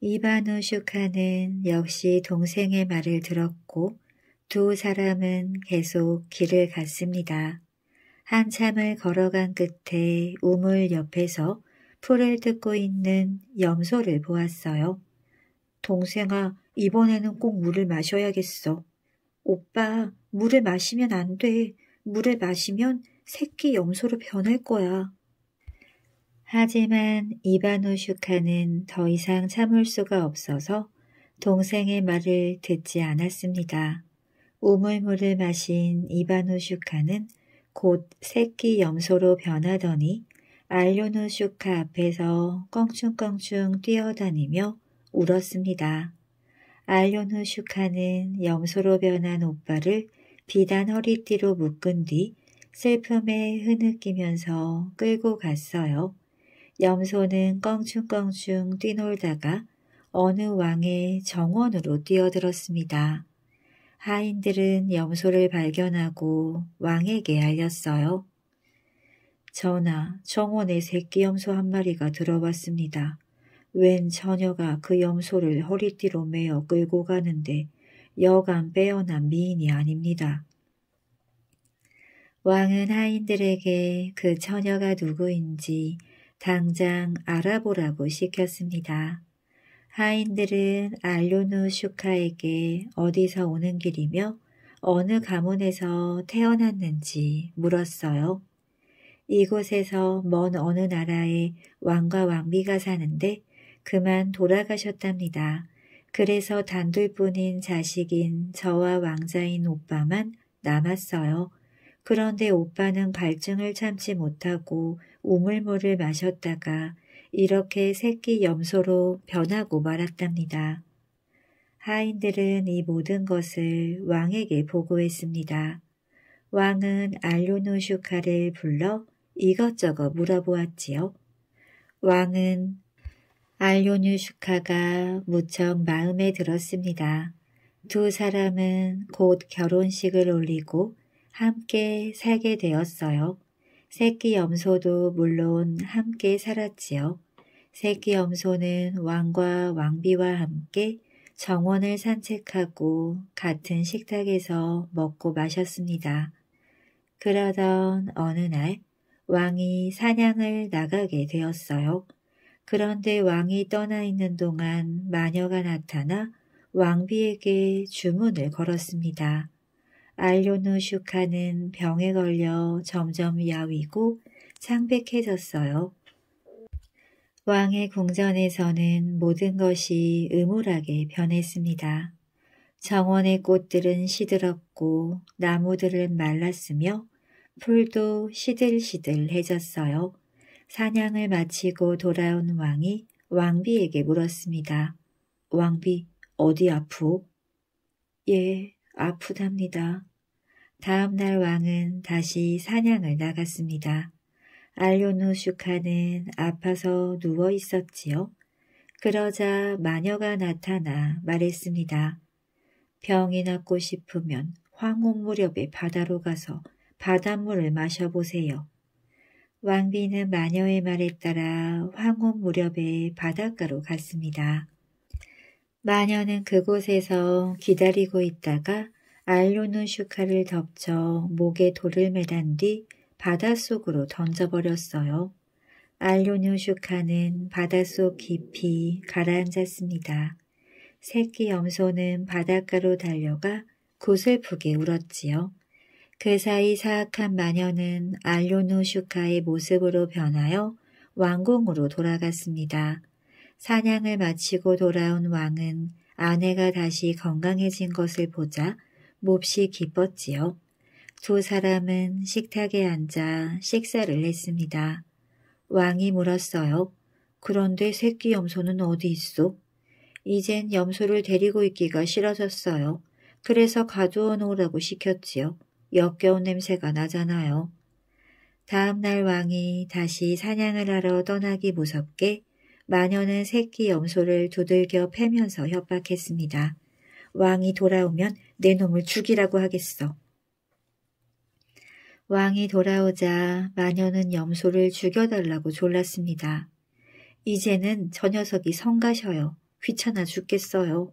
S1: 이바누 슈카는 역시 동생의 말을 들었고 두 사람은 계속 길을 갔습니다. 한참을 걸어간 끝에 우물 옆에서 풀을 뜯고 있는 염소를 보았어요. 동생아, 이번에는 꼭 물을 마셔야겠어. 오빠, 물을 마시면 안 돼. 물을 마시면 새끼 염소로 변할 거야. 하지만 이바노슈카는 더 이상 참을 수가 없어서 동생의 말을 듣지 않았습니다. 우물물을 마신 이바노슈카는 곧 새끼 염소로 변하더니 알료노슈카 앞에서 껑충껑충 뛰어다니며 울었습니다. 알료노슈카는 염소로 변한 오빠를 비단 허리띠로 묶은 뒤 슬픔에 흐느끼면서 끌고 갔어요. 염소는 껑충껑충 뛰놀다가 어느 왕의 정원으로 뛰어들었습니다. 하인들은 염소를 발견하고 왕에게 알렸어요. 전하, 정원에 새끼 염소 한 마리가 들어왔습니다. 웬 처녀가 그 염소를 허리띠로 메어 끌고 가는데 여간 빼어난 미인이 아닙니다. 왕은 하인들에게 그 처녀가 누구인지 당장 알아보라고 시켰습니다. 하인들은 알로누 슈카에게 어디서 오는 길이며 어느 가문에서 태어났는지 물었어요. 이곳에서 먼 어느 나라의 왕과 왕비가 사는데 그만 돌아가셨답니다. 그래서 단둘뿐인 자식인 저와 왕자인 오빠만 남았어요. 그런데 오빠는 갈증을 참지 못하고 우물물을 마셨다가 이렇게 새끼 염소로 변하고 말았답니다. 하인들은 이 모든 것을 왕에게 보고했습니다. 왕은 알료노슈카를 불러 이것저것 물어보았지요. 왕은 알료누슈카가 무척 마음에 들었습니다. 두 사람은 곧 결혼식을 올리고 함께 살게 되었어요. 새끼 염소도 물론 함께 살았지요. 새끼 염소는 왕과 왕비와 함께 정원을 산책하고 같은 식탁에서 먹고 마셨습니다. 그러던 어느 날 왕이 사냥을 나가게 되었어요. 그런데 왕이 떠나 있는 동안 마녀가 나타나 왕비에게 주문을 걸었습니다. 알료누슈카는 병에 걸려 점점 야위고 창백해졌어요. 왕의 궁전에서는 모든 것이 음울하게 변했습니다. 정원의 꽃들은 시들었고 나무들은 말랐으며 풀도 시들시들해졌어요. 사냥을 마치고 돌아온 왕이 왕비에게 물었습니다. 왕비, 어디 아프? 예, 아프답니다. 다음 날 왕은 다시 사냥을 나갔습니다. 알료누 슈카는 아파서 누워 있었지요. 그러자 마녀가 나타나 말했습니다. 병이 낫고 싶으면 황혼 무렵에 바다로 가서 바닷물을 마셔보세요. 왕비는 마녀의 말에 따라 황혼 무렵에 바닷가로 갔습니다. 마녀는 그곳에서 기다리고 있다가 알로누 슈카를 덮쳐 목에 돌을 매단 뒤 바닷속으로 던져버렸어요. 알로누 슈카는 바닷속 깊이 가라앉았습니다. 새끼 염소는 바닷가로 달려가 고슬프게 울었지요. 그 사이 사악한 마녀는 알로누 슈카의 모습으로 변하여 왕궁으로 돌아갔습니다. 사냥을 마치고 돌아온 왕은 아내가 다시 건강해진 것을 보자 몹시 기뻤지요. 두 사람은 식탁에 앉아 식사를 했습니다. 왕이 물었어요. 그런데 새끼 염소는 어디 있어? 이젠 염소를 데리고 있기가 싫어졌어요. 그래서 가져오 놓으라고 시켰지요. 역겨운 냄새가 나잖아요. 다음 날 왕이 다시 사냥을 하러 떠나기 무섭게 마녀는 새끼 염소를 두들겨 패면서 협박했습니다. 왕이 돌아오면 내 놈을 죽이라고 하겠어. 왕이 돌아오자 마녀는 염소를 죽여달라고 졸랐습니다. 이제는 저 녀석이 성가셔요. 귀찮아 죽겠어요.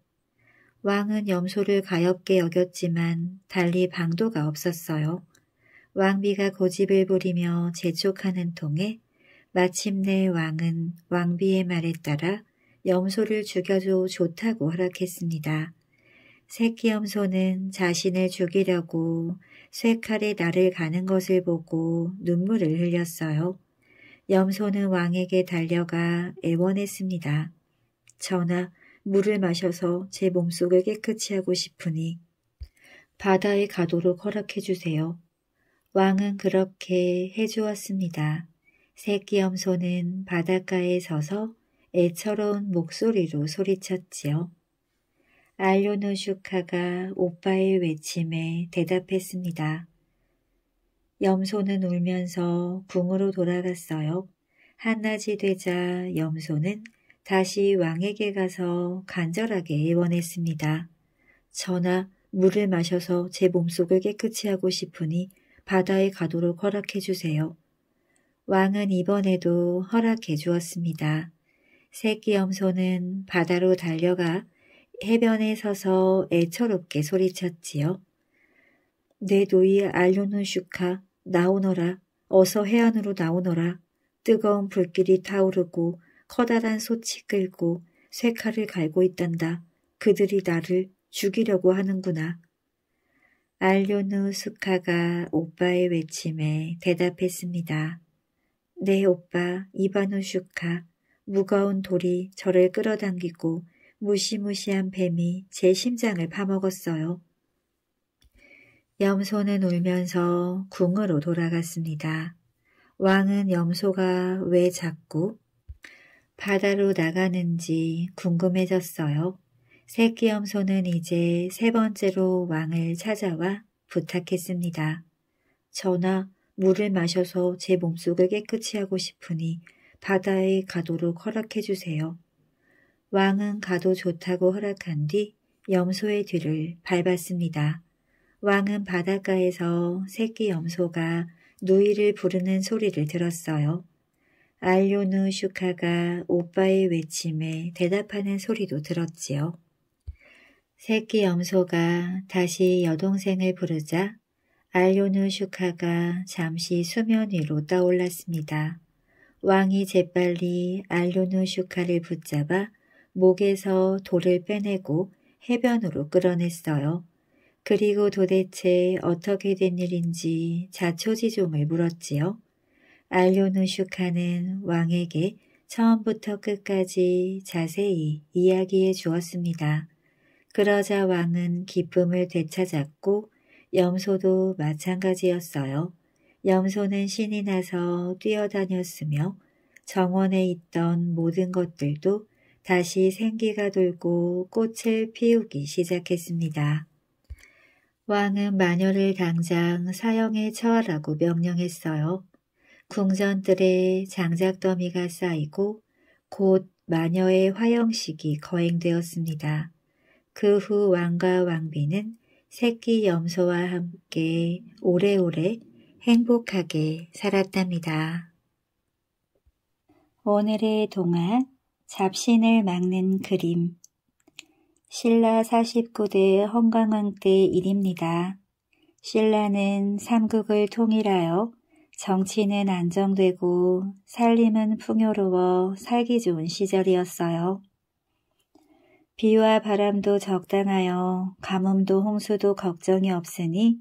S1: 왕은 염소를 가엽게 여겼지만 달리 방도가 없었어요. 왕비가 고집을 부리며 재촉하는 통에 마침내 왕은 왕비의 말에 따라 염소를 죽여줘 좋다고 허락했습니다. 새끼염소는 자신을 죽이려고 쇠칼에 나를 가는 것을 보고 눈물을 흘렸어요. 염소는 왕에게 달려가 애원했습니다. 전하, 물을 마셔서 제 몸속을 깨끗이 하고 싶으니 바다에 가도록 허락해 주세요. 왕은 그렇게 해주었습니다. 새끼 염소는 바닷가에 서서 애처로운 목소리로 소리쳤지요. 알료노슈카가 오빠의 외침에 대답했습니다. 염소는 울면서 궁으로 돌아갔어요. 한낮이 되자 염소는 다시 왕에게 가서 간절하게 원했습니다. 전하, 물을 마셔서 제 몸속을 깨끗이 하고 싶으니 바다에 가도록 허락해 주세요. 왕은 이번에도 허락해 주었습니다. 새끼 염소는 바다로 달려가 해변에 서서 애처롭게 소리쳤지요. 내 노이 알료누 슈카 나오너라 어서 해안으로 나오너라 뜨거운 불길이 타오르고 커다란 소치 끌고 쇠칼을 갈고 있단다. 그들이 나를 죽이려고 하는구나. 알료누 수카가 오빠의 외침에 대답했습니다. 네 오빠 이바누 슈카 무거운 돌이 저를 끌어당기고 무시무시한 뱀이 제 심장을 파먹었어요. 염소는 울면서 궁으로 돌아갔습니다. 왕은 염소가 왜 자꾸 바다로 나가는지 궁금해졌어요. 새끼 염소는 이제 세 번째로 왕을 찾아와 부탁했습니다. 전하, 물을 마셔서 제 몸속을 깨끗이 하고 싶으니 바다에 가도록 허락해주세요. 왕은 가도 좋다고 허락한 뒤 염소의 뒤를 밟았습니다. 왕은 바닷가에서 새끼 염소가 누이를 부르는 소리를 들었어요. 알료누 슈카가 오빠의 외침에 대답하는 소리도 들었지요. 새끼 염소가 다시 여동생을 부르자 알료누 슈카가 잠시 수면 위로 떠올랐습니다. 왕이 재빨리 알료누 슈카를 붙잡아 목에서 돌을 빼내고 해변으로 끌어냈어요. 그리고 도대체 어떻게 된 일인지 자초지종을 물었지요. 알료누슈카는 왕에게 처음부터 끝까지 자세히 이야기해 주었습니다. 그러자 왕은 기쁨을 되찾았고 염소도 마찬가지였어요. 염소는 신이 나서 뛰어다녔으며 정원에 있던 모든 것들도 다시 생기가 돌고 꽃을 피우기 시작했습니다. 왕은 마녀를 당장 사형에 처하라고 명령했어요. 궁전들의 장작더미가 쌓이고 곧 마녀의 화형식이 거행되었습니다. 그 후 왕과 왕비는 새끼 염소와 함께 오래오래 행복하게 살았답니다. 오늘의 동안 잡신을 막는 그림 신라 49대 헌광왕 때 일입니다. 신라는 삼국을 통일하여 정치는 안정되고 살림은 풍요로워 살기 좋은 시절이었어요. 비와 바람도 적당하여 가뭄도 홍수도 걱정이 없으니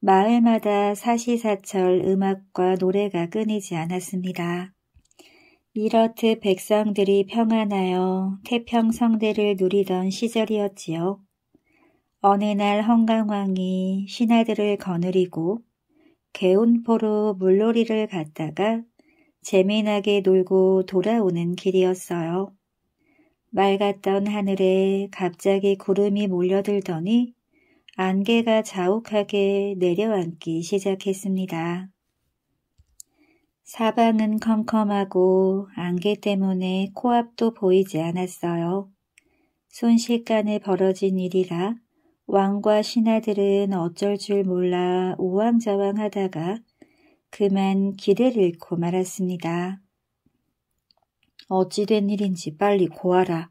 S1: 마을마다 사시사철 음악과 노래가 끊이지 않았습니다. 이렇듯 백성들이 평안하여 태평성대를 누리던 시절이었지요. 어느 날 헝강왕이 신하들을 거느리고 개운포로 물놀이를 갔다가 재미나게 놀고 돌아오는 길이었어요. 맑았던 하늘에 갑자기 구름이 몰려들더니 안개가 자욱하게 내려앉기 시작했습니다. 사방은 컴컴하고 안개 때문에 코앞도 보이지 않았어요. 순식간에 벌어진 일이라 왕과 신하들은 어쩔 줄 몰라 우왕좌왕하다가 그만 길을 잃고 말았습니다. 어찌된 일인지 빨리 고하라.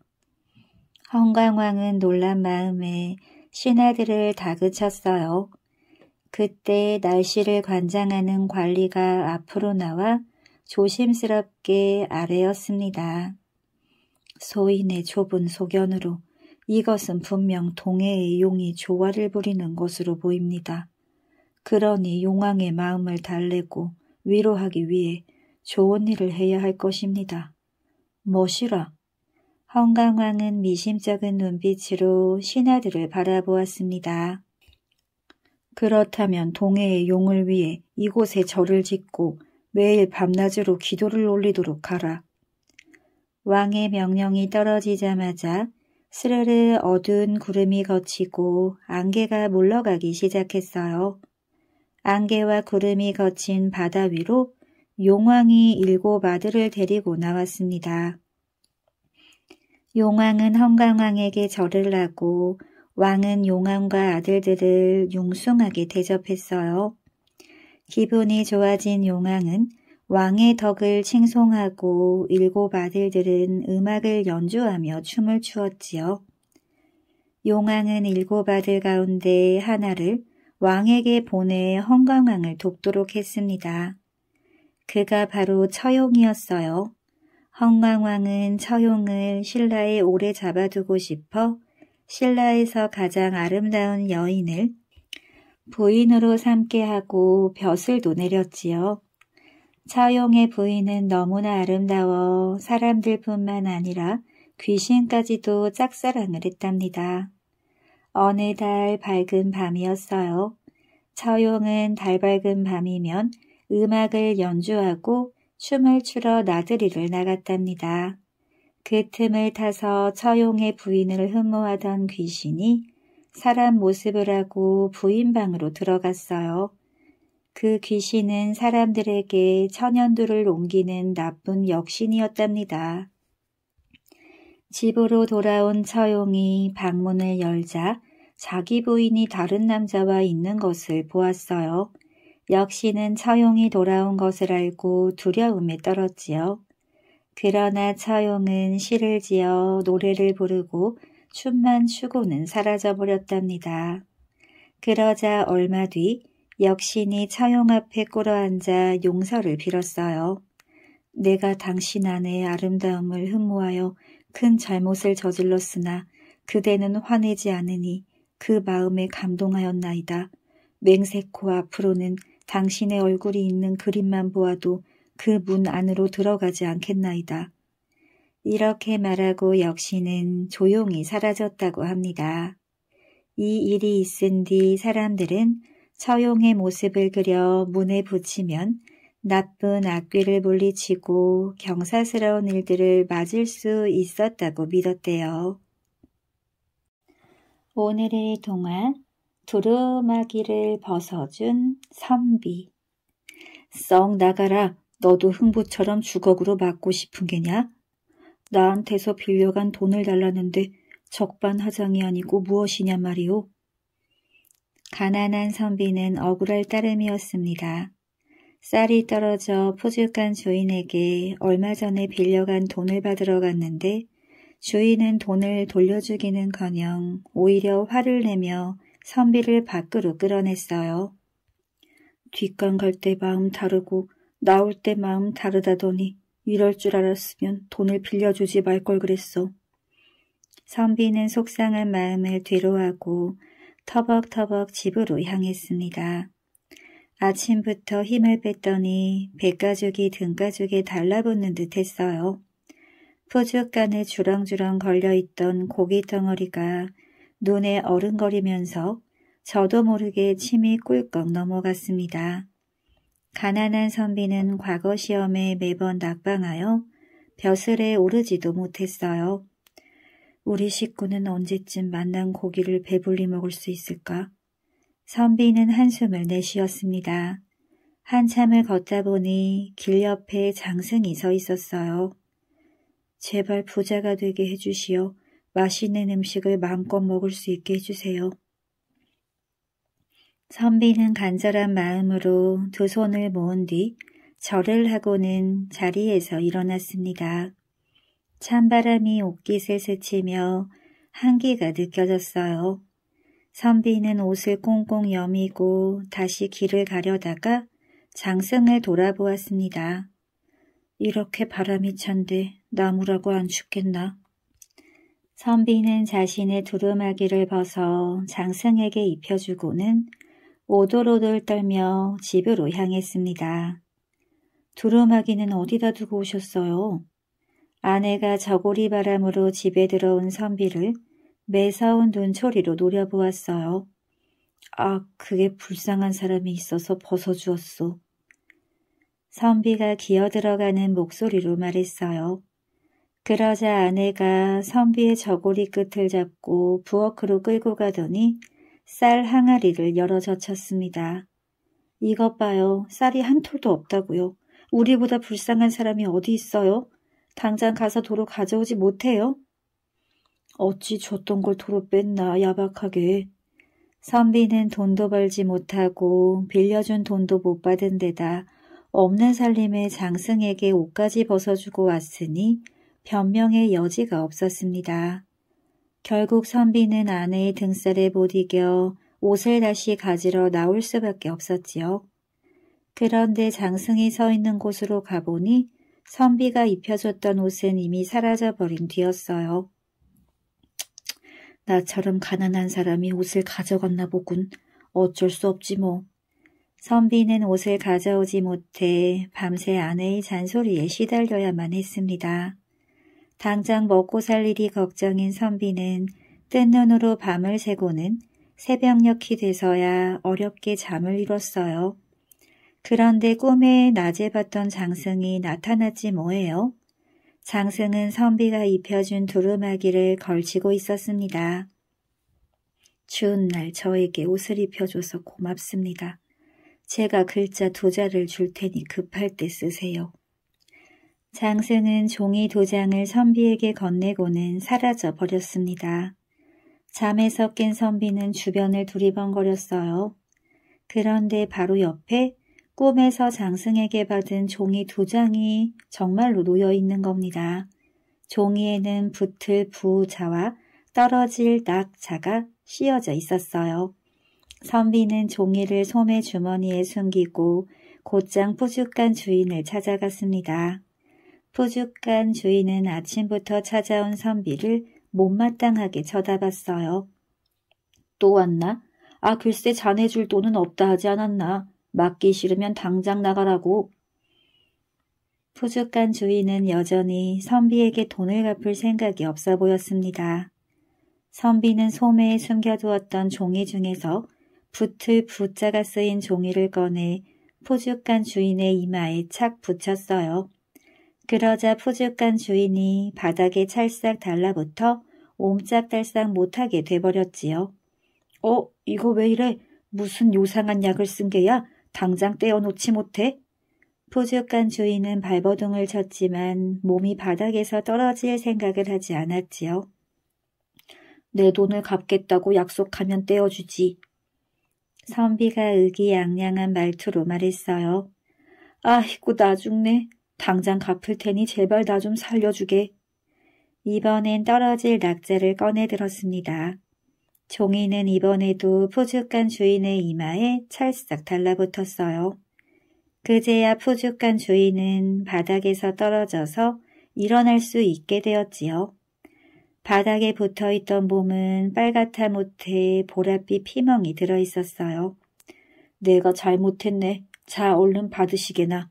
S1: 헝강왕은 놀란 마음에 신하들을 다그쳤어요. 그때 날씨를 관장하는 관리가 앞으로 나와 조심스럽게 아래었습니다. 소인의 좁은 소견으로 이것은 분명 동해의 용이 조화를 부리는 것으로 보입니다. 그러니 용왕의 마음을 달래고 위로하기 위해 좋은 일을 해야 할 것입니다. 뭐시라 헝강왕은 미심쩍은 눈빛으로 신하들을 바라보았습니다. 그렇다면 동해의 용을 위해 이곳에 절을 짓고 매일 밤낮으로 기도를 올리도록 하라. 왕의 명령이 떨어지자마자 스르르 어두운 구름이 걷히고 안개가 물러가기 시작했어요. 안개와 구름이 걷힌 바다 위로 용왕이 일곱 아들을 데리고 나왔습니다. 용왕은 헝강왕에게 절을 하고 왕은 용왕과 아들들을 용숭하게 대접했어요. 기분이 좋아진 용왕은 왕의 덕을 칭송하고 일곱 아들들은 음악을 연주하며 춤을 추었지요. 용왕은 일곱 아들 가운데 하나를 왕에게 보내 헝강왕을 돕도록 했습니다. 그가 바로 처용이었어요. 헝강왕은 처용을 신라에 오래 잡아두고 싶어 신라에서 가장 아름다운 여인을 부인으로 삼게 하고 벼슬 도내렸지요. 차용의 부인은 너무나 아름다워 사람들뿐만 아니라 귀신까지도 짝사랑을 했답니다. 어느 달 밝은 밤이었어요. 처용은달 밝은 밤이면 음악을 연주하고 춤을 추러 나들이를 나갔답니다. 그 틈을 타서 처용의 부인을 흠모하던 귀신이 사람 모습을 하고 부인방으로 들어갔어요. 그 귀신은 사람들에게 천연두를 옮기는 나쁜 역신이었답니다. 집으로 돌아온 처용이 방문을 열자 자기 부인이 다른 남자와 있는 것을 보았어요. 역시는 처용이 돌아온 것을 알고 두려움에 떨었지요. 그러나 처용은 시를 지어 노래를 부르고 춤만 추고는 사라져버렸답니다. 그러자 얼마 뒤 역신이 처용 앞에 꿇어앉아 용서를 빌었어요. 내가 당신 안의 아름다움을 흠모하여 큰 잘못을 저질렀으나 그대는 화내지 않으니 그 마음에 감동하였나이다. 맹세코 앞으로는 당신의 얼굴이 있는 그림만 보아도 그문 안으로 들어가지 않겠나이다. 이렇게 말하고 역시는 조용히 사라졌다고 합니다. 이 일이 있은 뒤 사람들은 처용의 모습을 그려 문에 붙이면 나쁜 악귀를 물리치고 경사스러운 일들을 맞을 수 있었다고 믿었대요. 오늘의 동화 두루마기를 벗어준 선비 썩 나가라 너도 흥부처럼 주걱으로 맞고 싶은 게냐? 나한테서 빌려간 돈을 달라는데 적반하장이 아니고 무엇이냐 말이오. 가난한 선비는 억울할 따름이었습니다. 쌀이 떨어져 포죽간 주인에게 얼마 전에 빌려간 돈을 받으러 갔는데 주인은 돈을 돌려주기는커녕 오히려 화를 내며 선비를 밖으로 끌어냈어요. 뒷간 갈 때 마음 다르고 나올 때 마음 다르다더니 이럴 줄 알았으면 돈을 빌려주지 말 걸 그랬어. 선비는 속상한 마음을 뒤로하고 터벅터벅 집으로 향했습니다. 아침부터 힘을 뺐더니 배가죽이 등가죽에 달라붙는 듯 했어요. 푸죽간에 주렁주렁 걸려있던 고기 덩어리가 눈에 어른거리면서 저도 모르게 침이 꿀꺽 넘어갔습니다. 가난한 선비는 과거 시험에 매번 낙방하여 벼슬에 오르지도 못했어요. 우리 식구는 언제쯤 만난 고기를 배불리 먹을 수 있을까? 선비는 한숨을 내쉬었습니다. 한참을 걷다 보니 길 옆에 장승이 서 있었어요. 제발 부자가 되게 해주시어 맛있는 음식을 마음껏 먹을 수 있게 해주세요. 선비는 간절한 마음으로 두 손을 모은 뒤 절을 하고는 자리에서 일어났습니다. 찬바람이 옷깃을 스치며 한기가 느껴졌어요. 선비는 옷을 꽁꽁 여미고 다시 길을 가려다가 장승을 돌아보았습니다. 이렇게 바람이 찬데 나무라고 안 죽겠나? 선비는 자신의 두루마기를 벗어 장승에게 입혀주고는 오돌오돌 떨며 집으로 향했습니다. 두루마기는 어디다 두고 오셨어요? 아내가 저고리 바람으로 집에 들어온 선비를 매서운 눈초리로 노려보았어요. 아, 그게 불쌍한 사람이 있어서 벗어주었소. 선비가 기어들어가는 목소리로 말했어요. 그러자 아내가 선비의 저고리 끝을 잡고 부엌으로 끌고 가더니 쌀 항아리를 열어 젖혔습니다. 이것 봐요. 쌀이 한 톨도 없다고요. 우리보다 불쌍한 사람이 어디 있어요? 당장 가서 도로 가져오지 못해요? 어찌 줬던 걸 도로 뺐나 야박하게. 선비는 돈도 벌지 못하고 빌려준 돈도 못 받은 데다 없는 살림에 장승에게 옷까지 벗어주고 왔으니 변명의 여지가 없었습니다. 결국 선비는 아내의 등살에 못 이겨 옷을 다시 가지러 나올 수밖에 없었지요. 그런데 장승이 서 있는 곳으로 가보니 선비가 입혀줬던 옷은 이미 사라져버린 뒤였어요. 나처럼 가난한 사람이 옷을 가져갔나 보군. 어쩔 수 없지 뭐. 선비는 옷을 가져오지 못해 밤새 아내의 잔소리에 시달려야만 했습니다. 당장 먹고 살 일이 걱정인 선비는 뜬 눈으로 밤을 새고는 새벽녘이 돼서야 어렵게 잠을 이뤘어요. 그런데 꿈에 낮에 봤던 장승이 나타났지 뭐예요. 장승은 선비가 입혀준 두루마기를 걸치고 있었습니다. 추운 날 저에게 옷을 입혀줘서 고맙습니다. 제가 글자 두 자를 줄 테니 급할 때 쓰세요. 장승은 종이 도 장을 선비에게 건네고는 사라져 버렸습니다. 잠에 서깬 선비는 주변을 두리번거렸어요. 그런데 바로 옆에 꿈에서 장승에게 받은 종이 도 장이 정말로 놓여 있는 겁니다. 종이에는 붙을 부자와 떨어질 낙자가 씌어져 있었어요. 선비는 종이를 소매 주머니에 숨기고 곧장 푸죽간 주인을 찾아갔습니다. 푸죽간 주인은 아침부터 찾아온 선비를 못마땅하게 쳐다봤어요. 또 왔나? 아 글쎄 자네 줄 돈은 없다 하지 않았나? 맡기 싫으면 당장 나가라고. 푸죽간 주인은 여전히 선비에게 돈을 갚을 생각이 없어 보였습니다. 선비는 소매에 숨겨두었던 종이 중에서 붙을 붓자가 쓰인 종이를 꺼내 푸죽간 주인의 이마에 착 붙였어요. 그러자 푸죽간 주인이 바닥에 찰싹 달라붙어 옴짝달싹 못하게 돼버렸지요. 어? 이거 왜 이래? 무슨 요상한 약을 쓴 게야? 당장 떼어놓지 못해? 푸죽간 주인은 발버둥을 쳤지만 몸이 바닥에서 떨어질 생각을 하지 않았지요. 내 돈을 갚겠다고 약속하면 떼어주지. 선비가 의기양양한 말투로 말했어요. 아이고 나중네. 당장 갚을 테니 제발 나 좀 살려주게. 이번엔 떨어질 낙제를 꺼내들었습니다. 종이는 이번에도 푸죽간 주인의 이마에 찰싹 달라붙었어요. 그제야 푸죽간 주인은 바닥에서 떨어져서 일어날 수 있게 되었지요. 바닥에 붙어있던 몸은 빨갛다 못해 보랏빛 피멍이 들어있었어요. 내가 잘못했네. 자 얼른 받으시게나.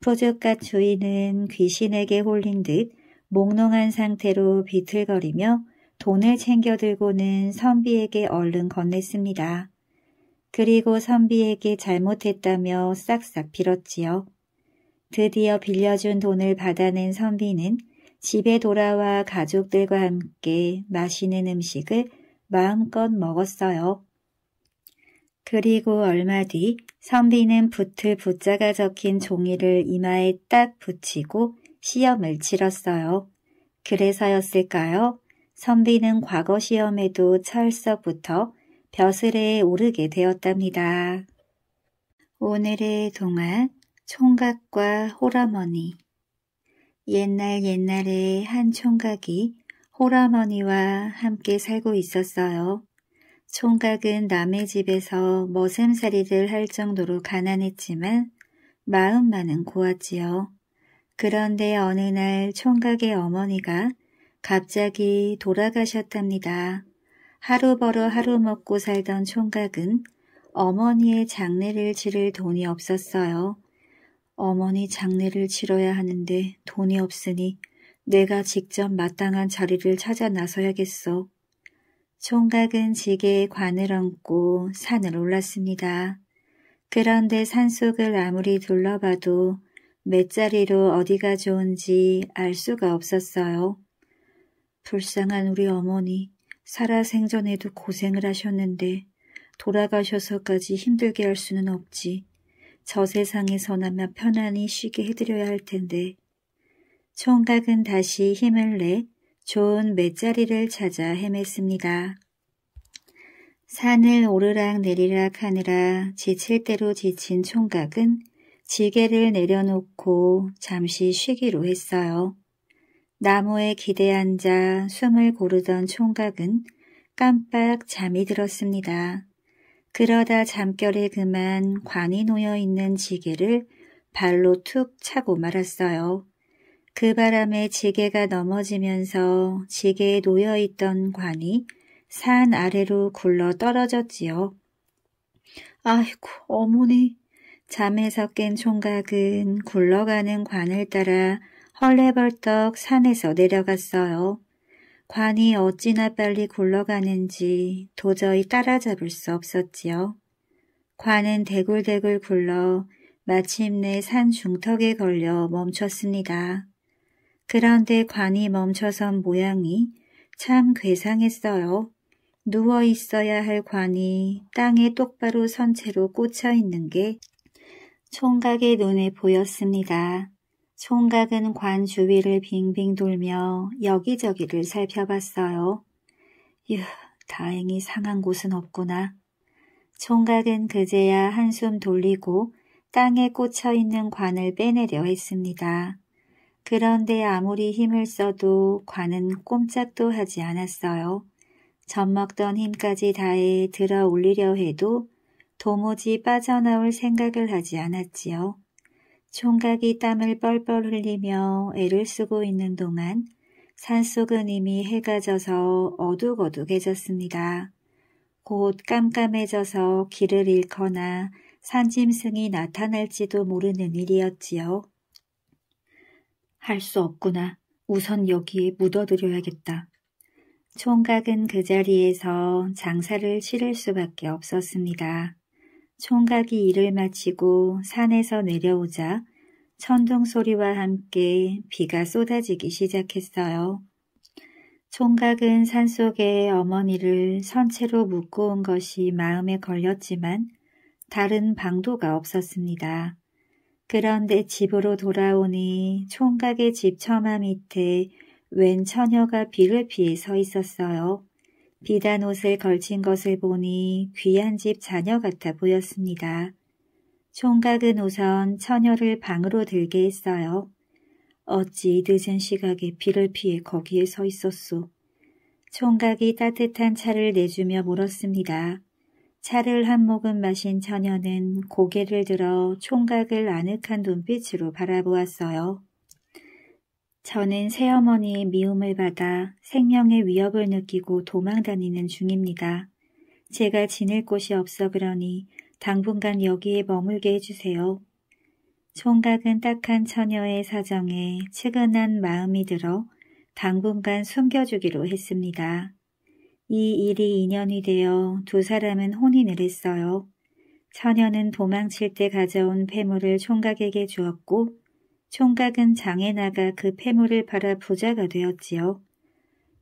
S1: 포주갓 주인은 귀신에게 홀린 듯 몽롱한 상태로 비틀거리며 돈을 챙겨들고는 선비에게 얼른 건넸습니다. 그리고 선비에게 잘못했다며 싹싹 빌었지요. 드디어 빌려준 돈을 받아낸 선비는 집에 돌아와 가족들과 함께 맛있는 음식을 마음껏 먹었어요. 그리고 얼마 뒤 선비는 붙을 붓자가 적힌 종이를 이마에 딱 붙이고 시험을 치렀어요. 그래서였을까요? 선비는 과거 시험에도 철서부터 벼슬에 오르게 되었답니다. 오늘의 동안 총각과 호라머니 옛날 옛날에 한 총각이 호라머니와 함께 살고 있었어요. 총각은 남의 집에서 머슴살이를 할 정도로 가난했지만 마음만은 고았지요 그런데 어느 날 총각의 어머니가 갑자기 돌아가셨답니다. 하루 벌어 하루 먹고 살던 총각은 어머니의 장례를 치를 돈이 없었어요. 어머니 장례를 치러야 하는데 돈이 없으니 내가 직접 마땅한 자리를 찾아 나서야겠어. 총각은 지게에 관을 얹고 산을 올랐습니다. 그런데 산속을 아무리 둘러봐도 몇 자리로 어디가 좋은지 알 수가 없었어요. 불쌍한 우리 어머니, 살아생전에도 고생을 하셨는데 돌아가셔서까지 힘들게 할 수는 없지. 저 세상에서나마 편안히 쉬게 해드려야 할 텐데. 총각은 다시 힘을 내 좋은 맷자리를 찾아 헤맸습니다. 산을 오르락 내리락 하느라 지칠 대로 지친 총각은 지게를 내려놓고 잠시 쉬기로 했어요. 나무에 기대앉아 숨을 고르던 총각은 깜빡 잠이 들었습니다. 그러다 잠결에 그만 관이 놓여 있는 지게를 발로 툭 차고 말았어요. 그 바람에 지게가 넘어지면서 지게에 놓여있던 관이 산 아래로 굴러 떨어졌지요. 아이고 어머니 잠에서 깬 총각은 굴러가는 관을 따라 헐레벌떡 산에서 내려갔어요. 관이 어찌나 빨리 굴러가는지 도저히 따라잡을 수 없었지요. 관은 대굴대굴 굴러 마침내 산 중턱에 걸려 멈췄습니다. 그런데 관이 멈춰선 모양이 참 괴상했어요. 누워 있어야 할 관이 땅에 똑바로 선 채로 꽂혀 있는 게 총각의 눈에 보였습니다. 총각은 관 주위를 빙빙 돌며 여기저기를 살펴봤어요. 휴, 다행히 상한 곳은 없구나. 총각은 그제야 한숨 돌리고 땅에 꽂혀 있는 관을 빼내려 했습니다. 그런데 아무리 힘을 써도 관은 꼼짝도 하지 않았어요. 젖먹던 힘까지 다해 들어 올리려 해도 도무지 빠져나올 생각을 하지 않았지요. 총각이 땀을 뻘뻘 흘리며 애를 쓰고 있는 동안 산속은 이미 해가 져서 어둑어둑해졌습니다. 곧 깜깜해져서 길을 잃거나 산짐승이 나타날지도 모르는 일이었지요. 할수 없구나. 우선 여기에 묻어드려야겠다. 총각은 그 자리에서 장사를 치를 수밖에 없었습니다. 총각이 일을 마치고 산에서 내려오자 천둥 소리와 함께 비가 쏟아지기 시작했어요. 총각은 산속에 어머니를 선체로 묶고 온 것이 마음에 걸렸지만 다른 방도가 없었습니다. 그런데 집으로 돌아오니 총각의 집 처마 밑에 웬 처녀가 비를 피해 서 있었어요. 비단 옷을 걸친 것을 보니 귀한 집 자녀 같아 보였습니다. 총각은 우선 처녀를 방으로 들게 했어요. 어찌 늦은 시각에 비를 피해 거기에 서 있었소. 총각이 따뜻한 차를 내주며 물었습니다. 차를 한 모금 마신 처녀는 고개를 들어 총각을 아늑한 눈빛으로 바라보았어요. 저는 새어머니의 미움을 받아 생명의 위협을 느끼고 도망다니는 중입니다. 제가 지낼 곳이 없어 그러니 당분간 여기에 머물게 해주세요. 총각은 딱한 처녀의 사정에 측은한 마음이 들어 당분간 숨겨주기로 했습니다. 이 일이 인연이 되어 두 사람은 혼이 내렸어요. 처녀는 도망칠 때 가져온 폐물을 총각에게 주었고 총각은 장에 나가 그 폐물을 팔아 부자가 되었지요.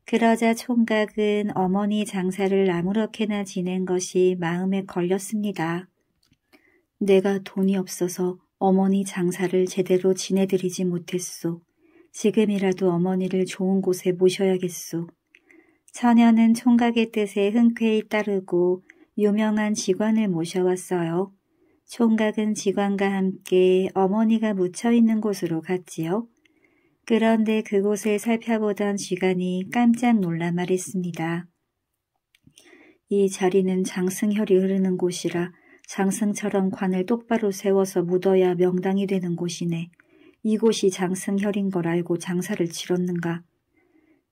S1: 그러자 총각은 어머니 장사를 아무렇게나 지낸 것이 마음에 걸렸습니다. 내가 돈이 없어서 어머니 장사를 제대로 지내드리지 못했소. 지금이라도 어머니를 좋은 곳에 모셔야겠소. 처녀는 총각의 뜻에 흔쾌히 따르고 유명한 직관을 모셔왔어요. 총각은 직관과 함께 어머니가 묻혀있는 곳으로 갔지요. 그런데 그곳을 살펴보던 지관이 깜짝 놀라 말했습니다. 이 자리는 장승혈이 흐르는 곳이라 장승처럼 관을 똑바로 세워서 묻어야 명당이 되는 곳이네. 이곳이 장승혈인 걸 알고 장사를 치렀는가.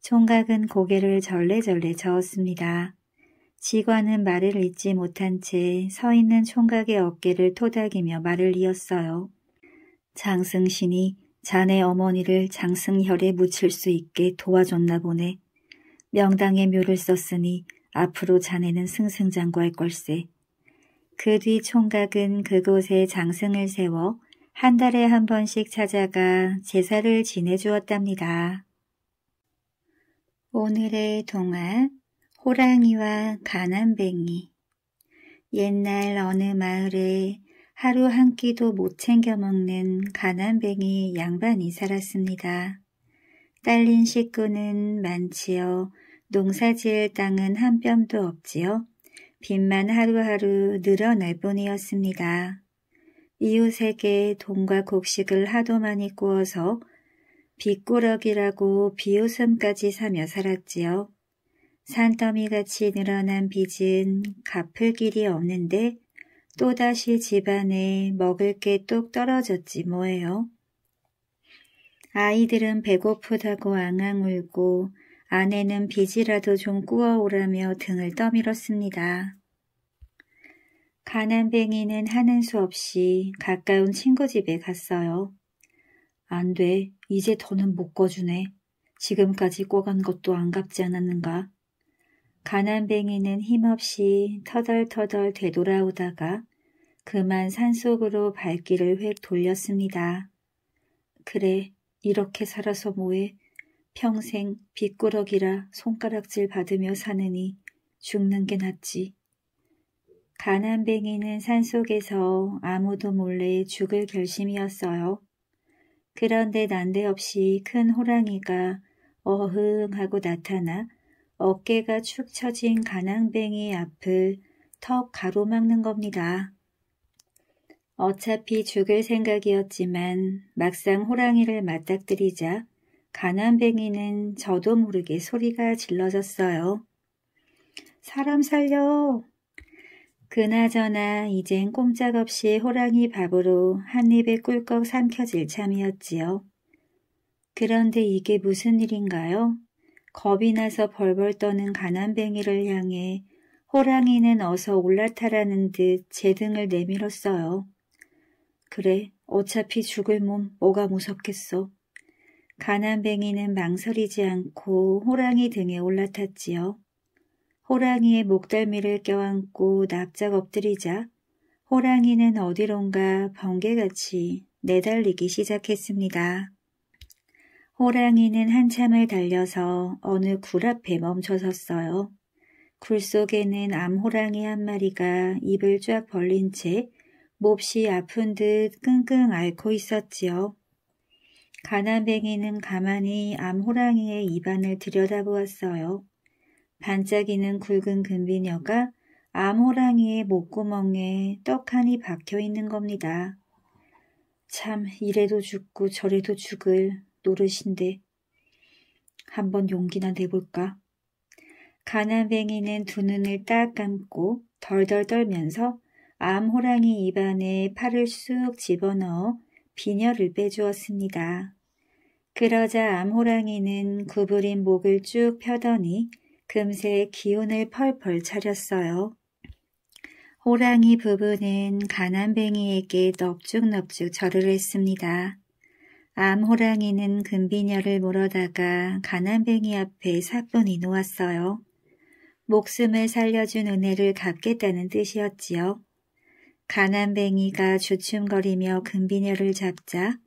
S1: 총각은 고개를 절레절레 저었습니다. 직원은 말을 잇지 못한 채 서 있는 총각의 어깨를 토닥이며 말을 이었어요. 장승신이 자네 어머니를 장승혈에 묻힐 수 있게 도와줬나 보네. 명당의 묘를 썼으니 앞으로 자네는 승승장구할 걸세. 그 뒤 총각은 그곳에 장승을 세워 한 달에 한 번씩 찾아가 제사를 지내주었답니다. 오늘의 동화 호랑이와 가난뱅이 옛날 어느 마을에 하루 한 끼도 못 챙겨 먹는 가난뱅이 양반이 살았습니다. 딸린 식구는 많지요. 농사지을 땅은 한 뼘도 없지요. 빚만 하루하루 늘어날 뿐이었습니다. 이웃에게 돈과 곡식을 하도 많이 구워서 빗꾸러기라고 비웃음까지 사며 살았지요. 산더미같이 늘어난 빚은 갚을 길이 없는데 또다시 집안에 먹을 게똑 떨어졌지 뭐예요. 아이들은 배고프다고 앙앙 울고 아내는 빚이라도 좀 꾸어오라며 등을 떠밀었습니다. 가난뱅이는 하는 수 없이 가까운 친구 집에 갔어요. 안 돼. 이제 더는 못꺼주네 지금까지 꺼간 것도 안 갚지 않았는가. 가난뱅이는 힘없이 터덜터덜 되돌아오다가 그만 산속으로 발길을 획 돌렸습니다. 그래, 이렇게 살아서 뭐해. 평생 비꾸러기라 손가락질 받으며 사느니 죽는 게 낫지. 가난뱅이는 산속에서 아무도 몰래 죽을 결심이었어요. 그런데 난데없이 큰 호랑이가 어흥 하고 나타나 어깨가 축 처진 가낭뱅이 앞을 턱 가로막는 겁니다. 어차피 죽을 생각이었지만 막상 호랑이를 맞닥뜨리자 가난뱅이는 저도 모르게 소리가 질러졌어요. 사람 살려! 그나저나 이젠 꼼짝없이 호랑이 밥으로 한 입에 꿀꺽 삼켜질 참이었지요. 그런데 이게 무슨 일인가요? 겁이 나서 벌벌 떠는 가난뱅이를 향해 호랑이는 어서 올라타라는 듯 제 등을 내밀었어요. 그래, 어차피 죽을 몸 뭐가 무섭겠어 가난뱅이는 망설이지 않고 호랑이 등에 올라탔지요. 호랑이의 목덜미를 껴안고 납작 엎드리자 호랑이는 어디론가 번개같이 내달리기 시작했습니다. 호랑이는 한참을 달려서 어느 굴 앞에 멈춰 섰어요. 굴 속에는 암호랑이 한 마리가 입을 쫙 벌린 채 몹시 아픈 듯 끙끙 앓고 있었지요. 가난뱅이는 가만히 암호랑이의 입안을 들여다보았어요. 반짝이는 굵은 금비녀가 암호랑이의 목구멍에 떡하니 박혀있는 겁니다. 참 이래도 죽고 저래도 죽을 노릇인데 한번 용기나 내볼까? 가난뱅이는 두 눈을 딱 감고 덜덜 떨면서 암호랑이 입안에 팔을 쑥 집어넣어 비녀를 빼주었습니다. 그러자 암호랑이는 구부린 목을 쭉 펴더니 금세 기운을 펄펄 차렸어요. 호랑이 부부는 가난뱅이에게 넙죽넙죽 절을 했습니다. 암호랑이는 금비녀를 물어다가 가난뱅이 앞에 사뿐히 놓았어요. 목숨을 살려준 은혜를 갚겠다는 뜻이었지요. 가난뱅이가 주춤거리며 금비녀를 잡자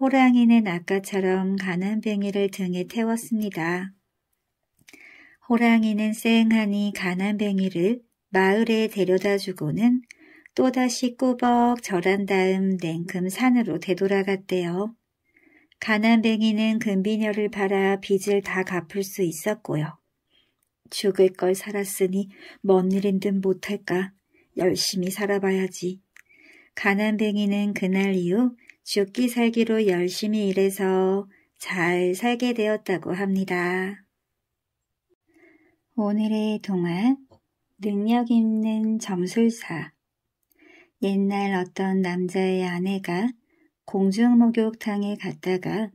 S1: 호랑이는 아까처럼 가난뱅이를 등에 태웠습니다. 호랑이는 쌩하니 가난뱅이를 마을에 데려다 주고는 또다시 꾸벅 절한 다음 냉큼 산으로 되돌아갔대요. 가난뱅이는 금비녀를 팔아 빚을 다 갚을 수 있었고요. 죽을 걸 살았으니 먼 일인 듯 못할까. 열심히 살아봐야지. 가난뱅이는 그날 이후 죽기 살기로 열심히 일해서 잘 살게 되었다고 합니다. 오늘의 동안 능력 있는 점술사 옛날 어떤 남자의 아내가 공중 목욕탕에 갔다가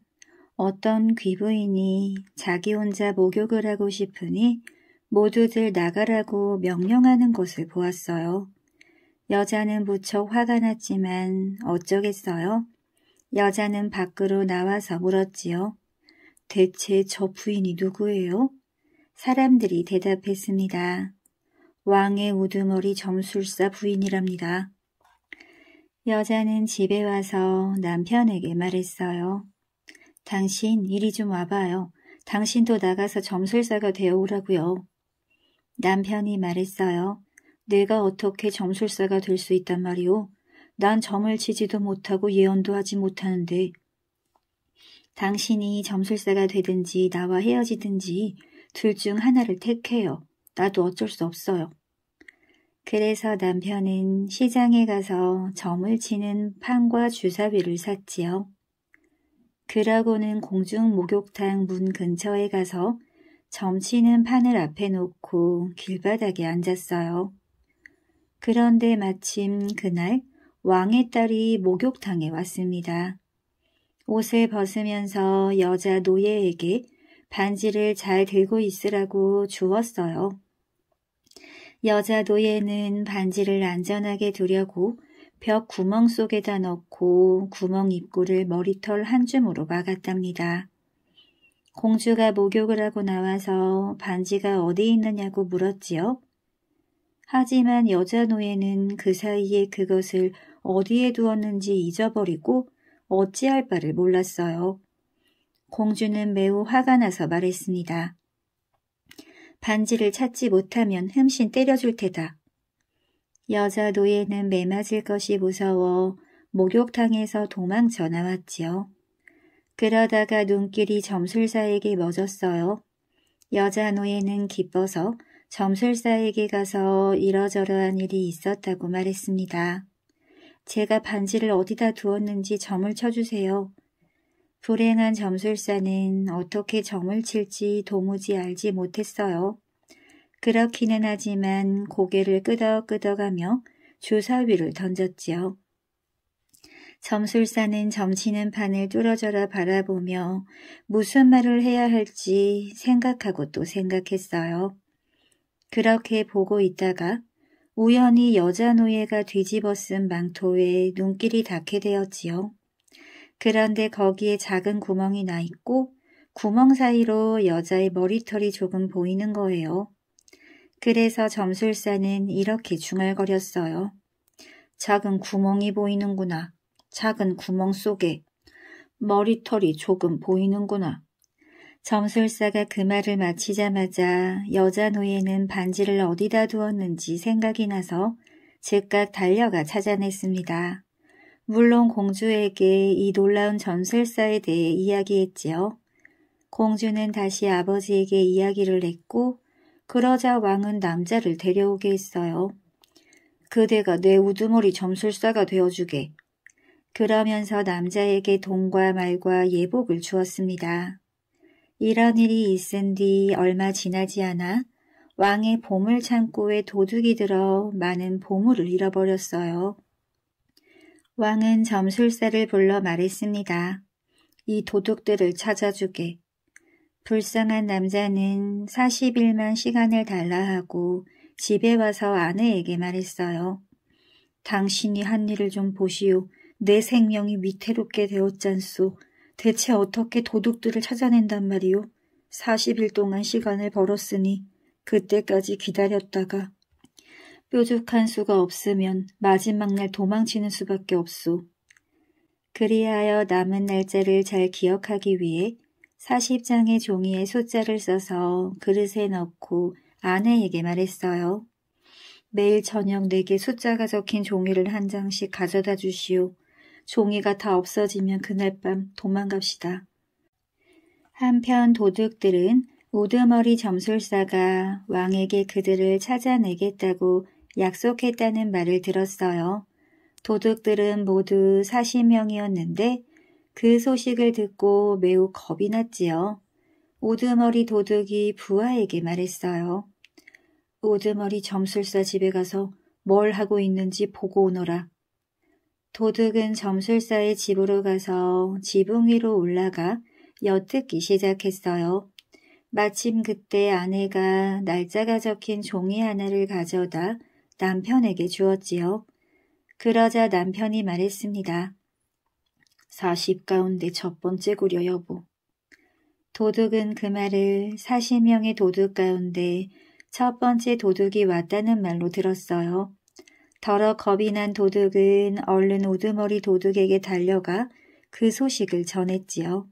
S1: 어떤 귀부인이 자기 혼자 목욕을 하고 싶으니 모두들 나가라고 명령하는 것을 보았어요. 여자는 무척 화가 났지만 어쩌겠어요? 여자는 밖으로 나와서 물었지요. 대체 저 부인이 누구예요? 사람들이 대답했습니다. 왕의 우두머리 점술사 부인이랍니다. 여자는 집에 와서 남편에게 말했어요. 당신 이리 좀 와봐요. 당신도 나가서 점술사가 되어오라고요. 남편이 말했어요. 내가 어떻게 점술사가 될 수 있단 말이오. 난 점을 치지도 못하고 예언도 하지 못하는데. 당신이 점술사가 되든지 나와 헤어지든지 둘중 하나를 택해요. 나도 어쩔 수 없어요. 그래서 남편은 시장에 가서 점을 치는 판과 주사비를 샀지요. 그러고는 공중 목욕탕 문 근처에 가서 점치는 판을 앞에 놓고 길바닥에 앉았어요. 그런데 마침 그날 왕의 딸이 목욕탕에 왔습니다. 옷을 벗으면서 여자 노예에게 반지를 잘 들고 있으라고 주었어요. 여자 노예는 반지를 안전하게 두려고 벽 구멍 속에다 넣고 구멍 입구를 머리털 한 줌으로 막았답니다. 공주가 목욕을 하고 나와서 반지가 어디 있느냐고 물었지요. 하지만 여자 노예는 그 사이에 그것을 어디에 두었는지 잊어버리고 어찌할 바를 몰랐어요. 공주는 매우 화가 나서 말했습니다. 반지를 찾지 못하면 흠씬 때려줄 테다. 여자 노예는 매맞을 것이 무서워 목욕탕에서 도망쳐 나왔지요. 그러다가 눈길이 점술사에게 멎었어요. 여자 노예는 기뻐서 점술사에게 가서 이러저러한 일이 있었다고 말했습니다. 제가 반지를 어디다 두었는지 점을 쳐주세요. 불행한 점술사는 어떻게 점을 칠지 도무지 알지 못했어요. 그렇기는 하지만 고개를 끄덕끄덕하며 주사위를 던졌지요. 점술사는 점치는 판을 뚫어져라 바라보며 무슨 말을 해야 할지 생각하고 또 생각했어요. 그렇게 보고 있다가 우연히 여자 노예가 뒤집어 쓴 망토에 눈길이 닿게 되었지요. 그런데 거기에 작은 구멍이 나 있고 구멍 사이로 여자의 머리털이 조금 보이는 거예요. 그래서 점술사는 이렇게 중얼거렸어요. 작은 구멍이 보이는구나. 작은 구멍 속에 머리털이 조금 보이는구나. 점술사가 그 말을 마치자마자 여자 노예는 반지를 어디다 두었는지 생각이 나서 즉각 달려가 찾아냈습니다. 물론 공주에게 이 놀라운 전술사에 대해 이야기했지요. 공주는 다시 아버지에게 이야기를 했고 그러자 왕은 남자를 데려오게 했어요. 그대가 내 우두머리 점술사가 되어주게. 그러면서 남자에게 돈과 말과 예복을 주었습니다. 이런 일이 있은 뒤 얼마 지나지 않아 왕의 보물 창고에 도둑이 들어 많은 보물을 잃어버렸어요. 왕은 점술사를 불러 말했습니다. 이 도둑들을 찾아주게. 불쌍한 남자는 40일만 시간을 달라 하고 집에 와서 아내에게 말했어요. 당신이 한 일을 좀 보시오. 내 생명이 위태롭게 되었잖소. 대체 어떻게 도둑들을 찾아낸단 말이오? 40일 동안 시간을 벌었으니 그때까지 기다렸다가 뾰족한 수가 없으면 마지막 날 도망치는 수밖에 없소. 그리하여 남은 날짜를 잘 기억하기 위해 40장의 종이에 숫자를 써서 그릇에 넣고 아내에게 말했어요. 매일 저녁 내게 숫자가 적힌 종이를 한 장씩 가져다 주시오. 종이가 다 없어지면 그날 밤 도망갑시다. 한편 도둑들은 우두머리 점술사가 왕에게 그들을 찾아내겠다고 약속했다는 말을 들었어요. 도둑들은 모두 40명이었는데 그 소식을 듣고 매우 겁이 났지요. 오두머리 도둑이 부하에게 말했어요. 오두머리 점술사 집에 가서 뭘 하고 있는지 보고 오너라. 도둑은 점술사의 집으로 가서 지붕 위로 올라가 엿듣기 시작했어요. 마침 그때 아내가 날짜가 적힌 종이 하나를 가져다 남편에게 주었지요. 그러자 남편이 말했습니다. 40 가운데 첫 번째 구려 여보. 도둑은 그 말을 40명의 도둑 가운데 첫 번째 도둑이 왔다는 말로 들었어요. 더러 겁이 난 도둑은 얼른 우두머리 도둑에게 달려가 그 소식을 전했지요.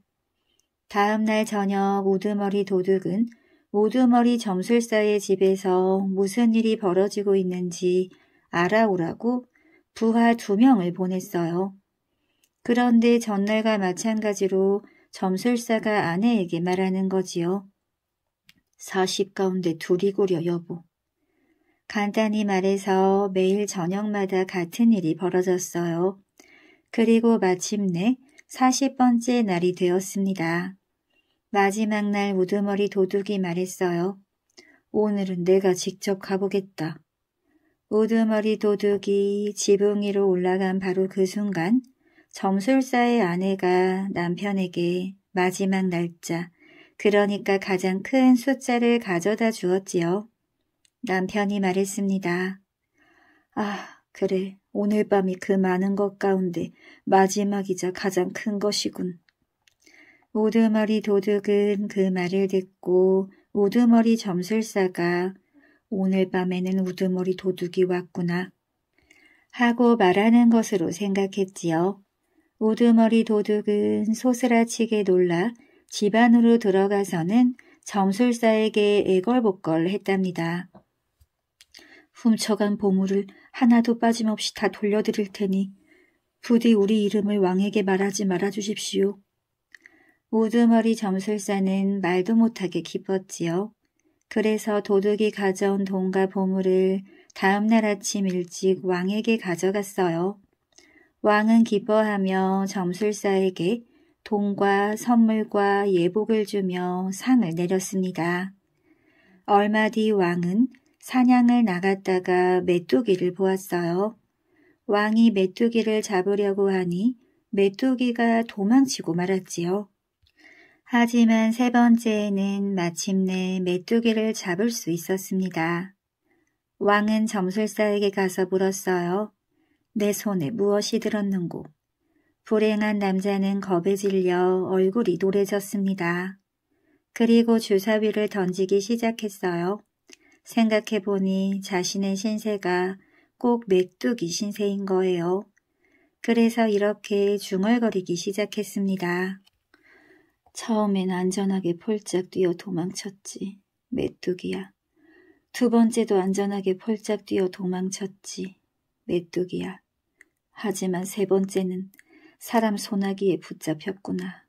S1: 다음 날 저녁 우두머리 도둑은 모두머리 점술사의 집에서 무슨 일이 벌어지고 있는지 알아오라고 부하 두 명을 보냈어요. 그런데 전날과 마찬가지로 점술사가 아내에게 말하는 거지요. 40 가운데 둘이구려 여보. 간단히 말해서 매일 저녁마다 같은 일이 벌어졌어요. 그리고 마침내 40번째 날이 되었습니다. 마지막 날 우두머리 도둑이 말했어요. 오늘은 내가 직접 가보겠다. 우두머리 도둑이 지붕 위로 올라간 바로 그 순간 점술사의 아내가 남편에게 마지막 날짜, 그러니까 가장 큰 숫자를 가져다 주었지요. 남편이 말했습니다. 아, 그래, 오늘 밤이 그 많은 것 가운데 마지막이자 가장 큰 것이군. 우두머리 도둑은 그 말을 듣고 우두머리 점술 사가 오늘 밤에는 우두머리 도둑이 왔구나 하고 말하는 것으로 생각했지요. 우두머리 도둑은 소스라치게 놀라 집 안으로 들어가서는 점술사에게 애걸복걸 했답니다. 훔쳐간 보물을 하나도 빠짐없이 다 돌려드릴 테니 부디 우리 이름을 왕에게 말하지 말아주십시오. 우두머리 점술사는 말도 못하게 기뻤지요. 그래서 도둑이 가져온 돈과 보물을 다음날 아침 일찍 왕에게 가져갔어요. 왕은 기뻐하며 점술사에게 돈과 선물과 예복을 주며 상을 내렸습니다. 얼마 뒤 왕은 사냥을 나갔다가 메뚜기를 보았어요. 왕이 메뚜기를 잡으려고 하니 메뚜기가 도망치고 말았지요. 하지만 세 번째에는 마침내 메뚜기를 잡을 수 있었습니다. 왕은 점술사에게 가서 물었어요. 내 손에 무엇이 들었는고. 불행한 남자는 겁에 질려 얼굴이 노래졌습니다. 그리고 주사위를 던지기 시작했어요. 생각해보니 자신의 신세가 꼭 메뚜기 신세인 거예요. 그래서 이렇게 중얼거리기 시작했습니다. 처음엔 안전하게 폴짝 뛰어 도망쳤지. 메뚜기야. 두 번째도 안전하게 폴짝 뛰어 도망쳤지. 메뚜기야. 하지만 세 번째는 사람 소나기에 붙잡혔구나.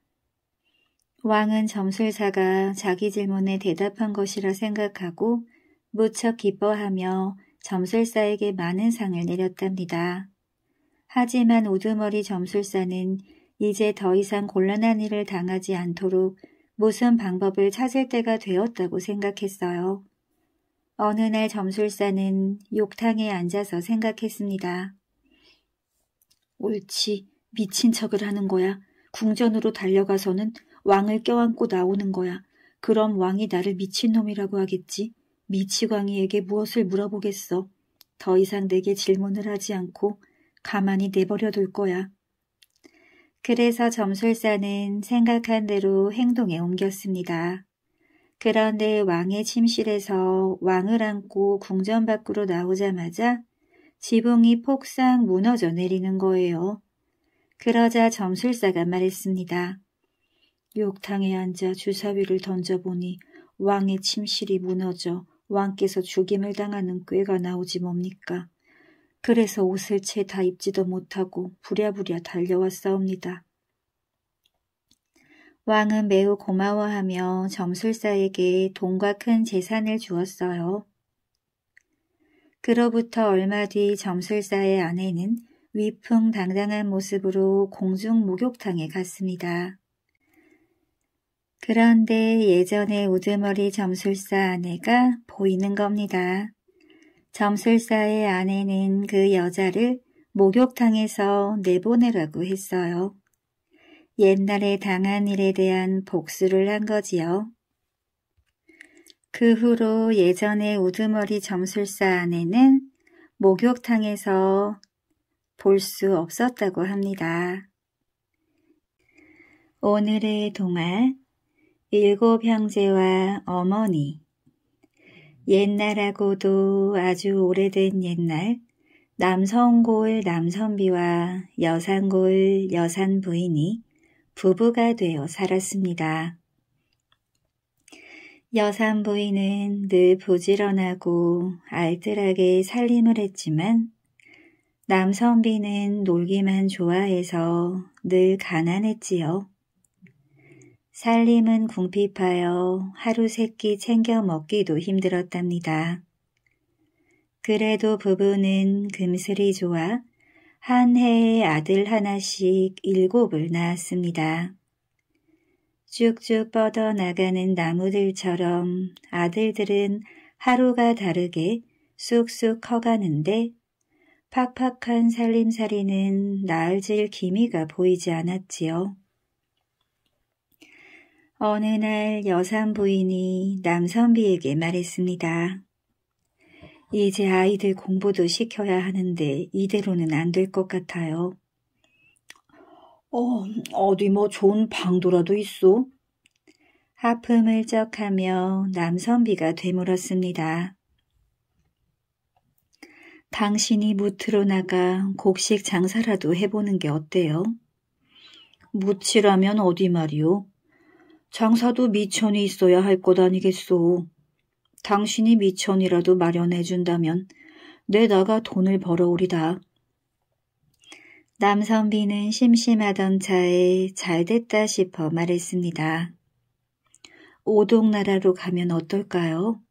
S1: 왕은 점술사가 자기 질문에 대답한 것이라 생각하고 무척 기뻐하며 점술사에게 많은 상을 내렸답니다. 하지만 우두머리 점술사는 이제 더 이상 곤란한 일을 당하지 않도록 무슨 방법을 찾을 때가 되었다고 생각했어요. 어느 날 점술사는 욕탕에 앉아서 생각했습니다. 옳지, 미친 척을 하는 거야. 궁전으로 달려가서는 왕을 껴안고 나오는 거야. 그럼 왕이 나를 미친놈이라고 하겠지. 미치광이에게 무엇을 물어보겠어. 더 이상 내게 질문을 하지 않고 가만히 내버려둘 거야. 그래서 점술사는 생각한 대로 행동에 옮겼습니다. 그런데 왕의 침실에서 왕을 안고 궁전 밖으로 나오자마자 지붕이 폭삭 무너져 내리는 거예요. 그러자 점술사가 말했습니다. 욕탕에 앉아 주사위를 던져보니 왕의 침실이 무너져 왕께서 죽임을 당하는 꾀가 나오지 뭡니까? 그래서 옷을 채 다 입지도 못하고 부랴부랴 달려왔사옵니다. 왕은 매우 고마워하며 점술사에게 돈과 큰 재산을 주었어요. 그로부터 얼마 뒤 점술사의 아내는 위풍당당한 모습으로 공중 목욕탕에 갔습니다. 그런데 예전의 우두머리 점술사 아내가 보이는 겁니다. 점술사의 아내는 그 여자를 목욕탕에서 내보내라고 했어요. 옛날에 당한 일에 대한 복수를 한 거지요. 그 후로 예전에 우두머리 점술사 아내는 목욕탕에서 볼 수 없었다고 합니다. 오늘의 동화 일곱 형제와 어머니 옛날하고도 아주 오래된 옛날 남성골 남선비와 여산골 여산부인이 부부가 되어 살았습니다. 여산부인은 늘 부지런하고 알뜰하게 살림을 했지만 남선비는 놀기만 좋아해서 늘 가난했지요. 살림은 궁핍하여 하루 세끼 챙겨 먹기도 힘들었답니다. 그래도 부부는 금슬이 좋아 한 해에 아들 하나씩 일곱을 낳았습니다. 쭉쭉 뻗어나가는 나무들처럼 아들들은 하루가 다르게 쑥쑥 커가는데 팍팍한 살림살이는 나을질 기미가 보이지 않았지요. 어느 날 여산 부인이 남선비에게 말했습니다. 이제 아이들 공부도 시켜야 하는데 이대로는 안 될 것 같아요. 어, 어디 뭐 좋은 방도라도 있어? 하품을 쩍하며 남선비가 되물었습니다. 당신이 무트로 나가 곡식 장사라도 해보는 게 어때요? 무치라면 어디 말이오 장사도 미천이 있어야 할 것 아니겠소. 당신이 미천이라도 마련해준다면 내다가 돈을 벌어오리다. 남선비는 심심하던 차에 잘됐다 싶어 말했습니다. 오동나라로 가면 어떨까요?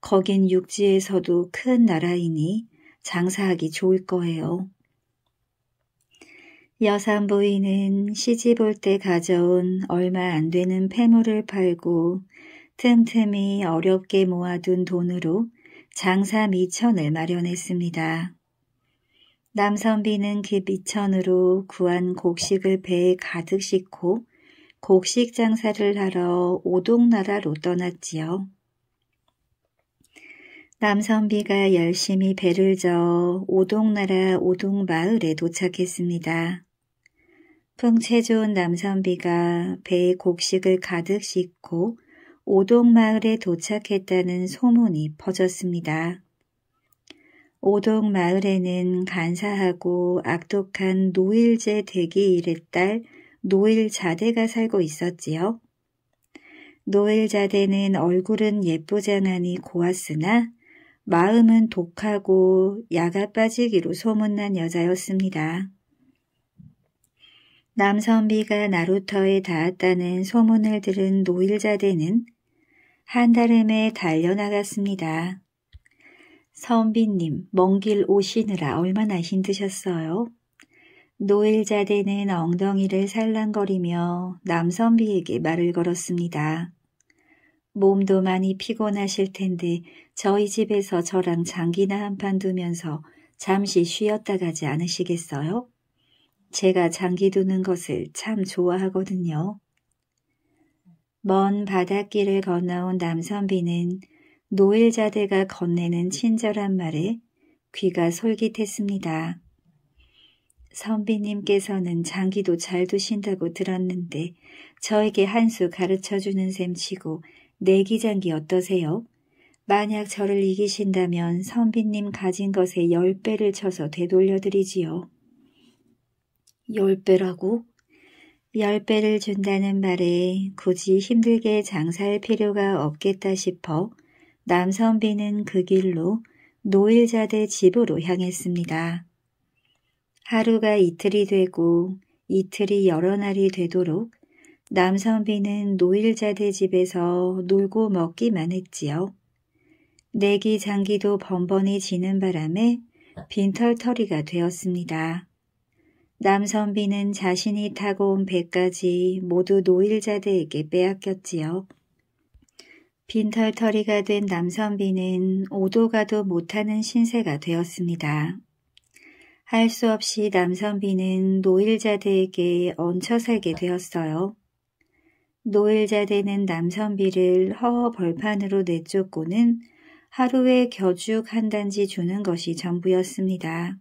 S1: 거긴 육지에서도 큰 나라이니 장사하기 좋을 거예요. 여산 부인은 시집 올때 가져온 얼마 안 되는 폐물을 팔고 틈틈이 어렵게 모아둔 돈으로 장사 미천을 마련했습니다. 남선비는 그 미천으로 구한 곡식을 배에 가득 싣고 곡식 장사를 하러 오동나라로 떠났지요. 남선비가 열심히 배를 저어 오동나라 오동마을에 도착했습니다. 풍채 좋은 남선비가 배에 곡식을 가득 싣고 오동마을에 도착했다는 소문이 퍼졌습니다. 오동마을에는 간사하고 악독한 노일제 대기일의 딸 노일자대가 살고 있었지요. 노일자대는 얼굴은 예쁘장하니 고왔으나 마음은 독하고 야가 빠지기로 소문난 여자였습니다. 남선비가 나루터에 닿았다는 소문을 들은 노일자대는 한달음에 달려나갔습니다. 선비님, 먼 길 오시느라 얼마나 힘드셨어요? 노일자대는 엉덩이를 살랑거리며 남선비에게 말을 걸었습니다. 몸도 많이 피곤하실 텐데 저희 집에서 저랑 장기나 한판 두면서 잠시 쉬었다 가지 않으시겠어요? 제가 장기 두는 것을 참 좋아하거든요. 먼 바닷길을 건너온 남선비는 노일자대가 건네는 친절한 말에 귀가 솔깃했습니다. 선비님께서는 장기도 잘 두신다고 들었는데 저에게 한 수 가르쳐주는 셈치고 내기장기 어떠세요? 만약 저를 이기신다면 선비님 가진 것의 열배를 쳐서 되돌려드리지요. 열배라고? 열배를 준다는 말에 굳이 힘들게 장사할 필요가 없겠다 싶어 남선비는 그 길로 노일자대 집으로 향했습니다. 하루가 이틀이 되고 이틀이 여러 날이 되도록 남선비는 노일자대 집에서 놀고 먹기만 했지요. 내기 장기도 번번이 지는 바람에 빈털터리가 되었습니다. 남선비는 자신이 타고 온 배까지 모두 노일자들에게 빼앗겼지요. 빈털터리가 된 남선비는 오도 가도 못하는 신세가 되었습니다. 할 수 없이 남선비는 노일자들에게 얹혀 살게 되었어요. 노일자대는 남선비를 허허 벌판으로 내쫓고는 하루에 겨죽 한 단지 주는 것이 전부였습니다.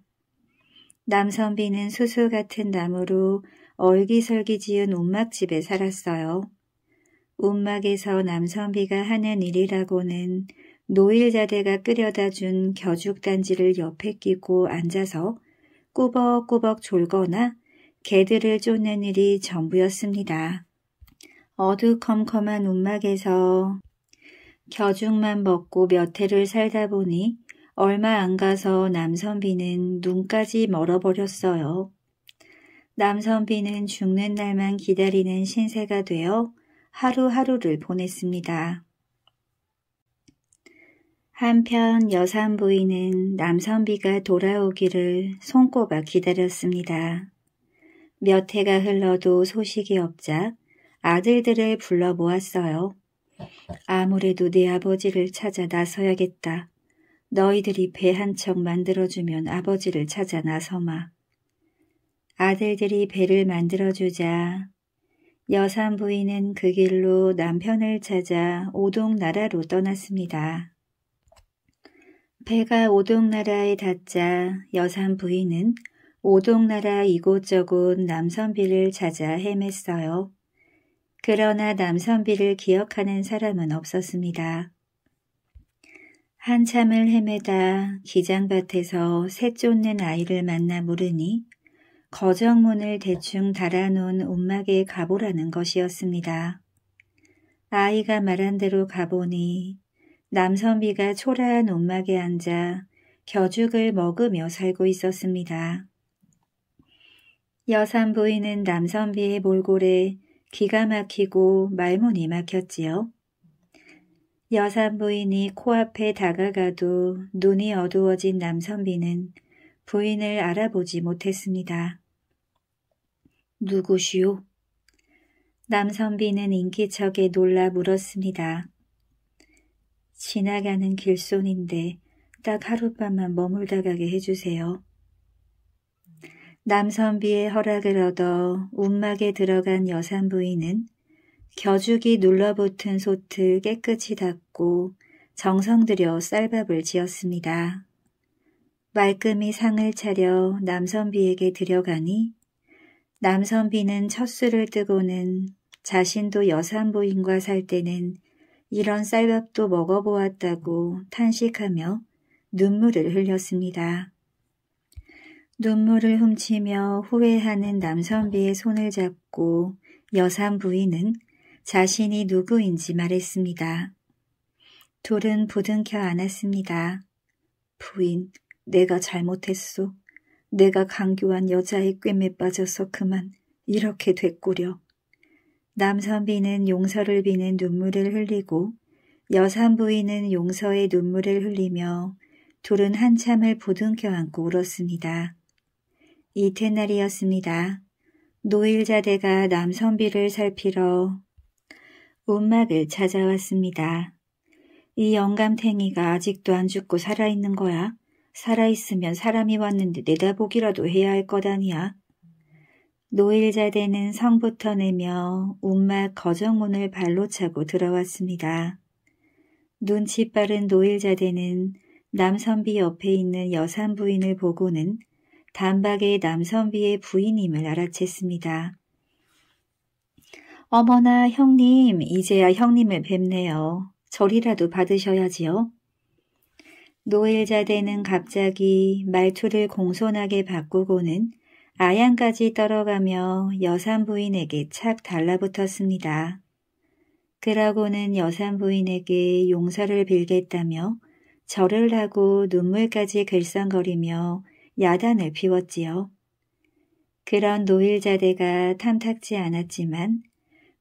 S1: 남선비는 수수 같은 나무로 얼기설기 지은 움막집에 살았어요. 움막에서 남선비가 하는 일이라고는 노일자대가 끌여다 준 겨죽단지를 옆에 끼고 앉아서 꾸벅꾸벅 졸거나 개들을 쫓는 일이 전부였습니다. 어두컴컴한 움막에서 겨죽만 먹고 몇 해를 살다 보니 얼마 안 가서 남선비는 눈까지 멀어버렸어요. 남선비는 죽는 날만 기다리는 신세가 되어 하루하루를 보냈습니다. 한편 여산 부인은 남선비가 돌아오기를 손꼽아 기다렸습니다. 몇 해가 흘러도 소식이 없자 아들들을 불러 모았어요. 아무래도 내 아버지를 찾아 나서야겠다. 너희들이 배 한 척 만들어주면 아버지를 찾아 나서마. 아들들이 배를 만들어주자. 여산 부인은 그 길로 남편을 찾아 오동나라로 떠났습니다. 배가 오동나라에 닿자 여산 부인은 오동나라 이곳저곳 남선비를 찾아 헤맸어요. 그러나 남선비를 기억하는 사람은 없었습니다. 한참을 헤매다 기장밭에서 새 쫓는 아이를 만나 물으니 거정문을 대충 달아놓은 옷막에 가보라는 것이었습니다. 아이가 말한 대로 가보니 남선비가 초라한 옷막에 앉아 겨죽을 먹으며 살고 있었습니다. 여산 부인은 남선비의 몰골에 기가 막히고 말문이 막혔지요. 여산부인이 코앞에 다가가도 눈이 어두워진 남선비는 부인을 알아보지 못했습니다. 누구시오? 남선비는 인기척에 놀라 물었습니다. 지나가는 길손인데 딱 하룻밤만 머물다 가게 해주세요. 남선비의 허락을 얻어 운막에 들어간 여산 부인은 겨죽이 눌러붙은 소트 깨끗이 닦고 정성 들여 쌀밥을 지었습니다. 말끔히 상을 차려 남선비에게 들여가니 남선비는 첫술을 뜨고는 자신도 여산부인과 살 때는 이런 쌀밥도 먹어보았다고 탄식하며 눈물을 흘렸습니다. 눈물을 훔치며 후회하는 남선비의 손을 잡고 여산 부인은 자신이 누구인지 말했습니다. 돌은 부둥켜 안았습니다. 부인, 내가 잘못했소. 내가 강교한 여자의 꿰매 빠져서 그만 이렇게 됐구려. 남선비는 용서를 비는 눈물을 흘리고 여산부인은 용서의 눈물을 흘리며 둘은 한참을 부둥켜 안고 울었습니다. 이튿날이었습니다. 노일자대가 남선비를 살피러 문막을 찾아왔습니다. 이 영감탱이가 아직도 안 죽고 살아있는 거야? 살아있으면 사람이 왔는데 내다보기라도 해야 할것 아니야? 노일자 대는 성부터 내며 운막 거정문을 발로 차고 들어왔습니다. 눈치 빠른 노일자 대는 남선비 옆에 있는 여산 부인을 보고는 단박에 남선비의 부인임을 알아챘습니다. 어머나 형님, 이제야 형님을 뵙네요. 절이라도 받으셔야지요. 노일자대는 갑자기 말투를 공손하게 바꾸고는 아양까지 떨어가며 여산 부인에게 착 달라붙었습니다. 그러고는 여산 부인에게 용서를 빌겠다며 절을 하고 눈물까지 글썽거리며 야단을 피웠지요. 그런 노일자대가 탐탁지 않았지만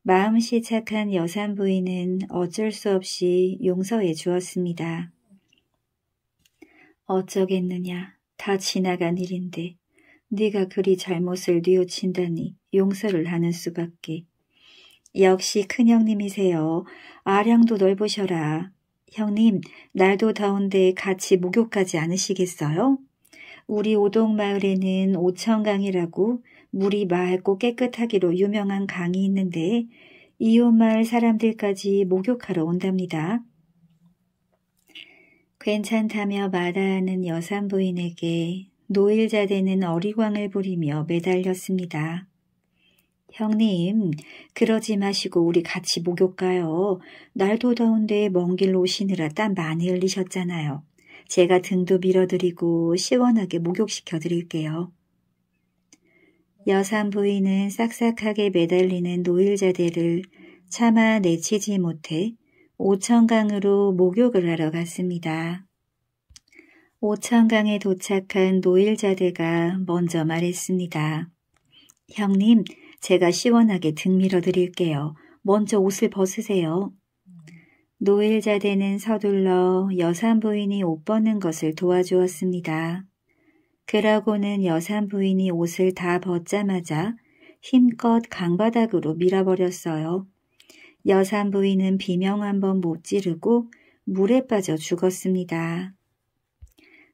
S1: 마음씨 착한 여산 부인은 어쩔 수 없이 용서해 주었습니다. 어쩌겠느냐. 다 지나간 일인데 네가 그리 잘못을 뉘우친다니 용서를 하는 수밖에. 역시 큰형님이세요. 아량도 넓으셔라. 형님, 날도 더운데 같이 목욕하지 않으시겠어요? 우리 오동마을에는 오천강이라고 물이 맑고 깨끗하기로 유명한 강이 있는데 이웃마을 사람들까지 목욕하러 온답니다. 괜찮다며 마다하는 여산 부인에게 노일자 되는 어리광을 부리며 매달렸습니다. 형님, 그러지 마시고 우리 같이 목욕 가요. 날도 더운데 먼길로 오시느라 땀 많이 흘리셨잖아요. 제가 등도 밀어드리고 시원하게 목욕시켜 드릴게요. 여산부인은 싹싹하게 매달리는 노일자들을 차마 내치지 못해 오천강으로 목욕을 하러 갔습니다. 오천강에 도착한 노일자대가 먼저 말했습니다. 형님, 제가 시원하게 등 밀어드릴게요. 먼저 옷을 벗으세요. 노일자대는 서둘러 여산부인이 옷 벗는 것을 도와주었습니다. 그러고는 여산 부인이 옷을 다 벗자마자 힘껏 강바닥으로 밀어버렸어요. 여산 부인은 비명 한 번 못 지르고 물에 빠져 죽었습니다.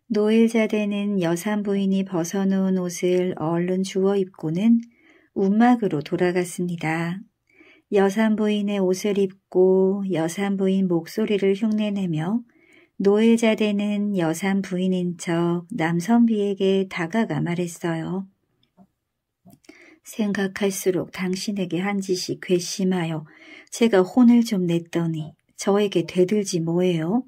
S1: 노일자대는 여산 부인이 벗어놓은 옷을 얼른 주워 입고는 운막으로 돌아갔습니다. 여산 부인의 옷을 입고 여산 부인 목소리를 흉내내며 노예자 되는 여산 부인인 척 남선비에게 다가가 말했어요. 생각할수록 당신에게 한 짓이 괘씸하여 제가 혼을 좀 냈더니 저에게 되들지 뭐예요?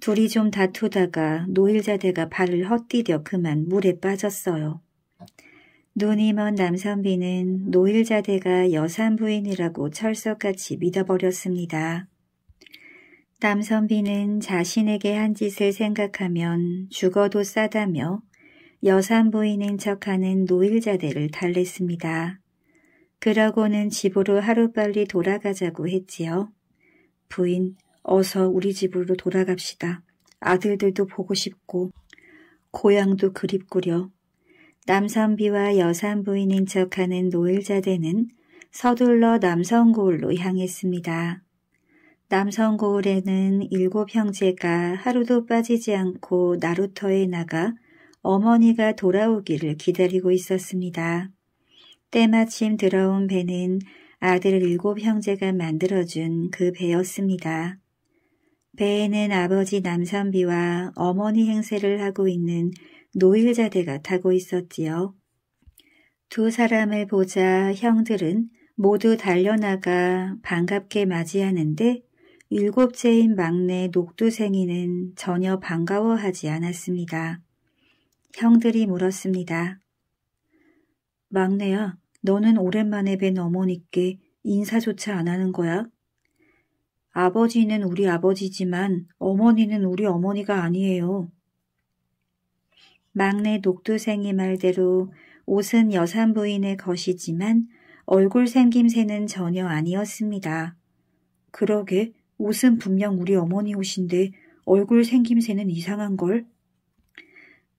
S1: 둘이 좀 다투다가 노일자대가 발을 헛디뎌 그만 물에 빠졌어요. 눈이 먼 남선비는 노일자대가 여산 부인이라고 철석같이 믿어버렸습니다. 남선비는 자신에게 한 짓을 생각하면 죽어도 싸다며 여산보이는 척하는 노일자들을 달랬습니다. 그러고는 집으로 하루빨리 돌아가자고 했지요. 부인, 어서 우리 집으로 돌아갑시다. 아들들도 보고 싶고 고향도 그립구려. 남선비와 여산부인인 척하는 노일자대는 서둘러 남선고을로 향했습니다. 남성 고을에는 일곱 형제가 하루도 빠지지 않고 나루터에 나가 어머니가 돌아오기를 기다리고 있었습니다. 때마침 들어온 배는 아들 일곱 형제가 만들어준 그 배였습니다. 배에는 아버지 남선비와 어머니 행세를 하고 있는 노일자대가 타고 있었지요. 두 사람을 보자 형들은 모두 달려나가 반갑게 맞이하는데 일곱째인 막내 녹두생이는 전혀 반가워하지 않았습니다. 형들이 물었습니다. 막내야, 너는 오랜만에 뵌 어머니께 인사조차 안 하는 거야? 아버지는 우리 아버지지만 어머니는 우리 어머니가 아니에요. 막내 녹두생이 말대로 옷은 여산 부인의 것이지만 얼굴 생김새는 전혀 아니었습니다. 그러게 옷은 분명 우리 어머니 옷인데 얼굴 생김새는 이상한걸.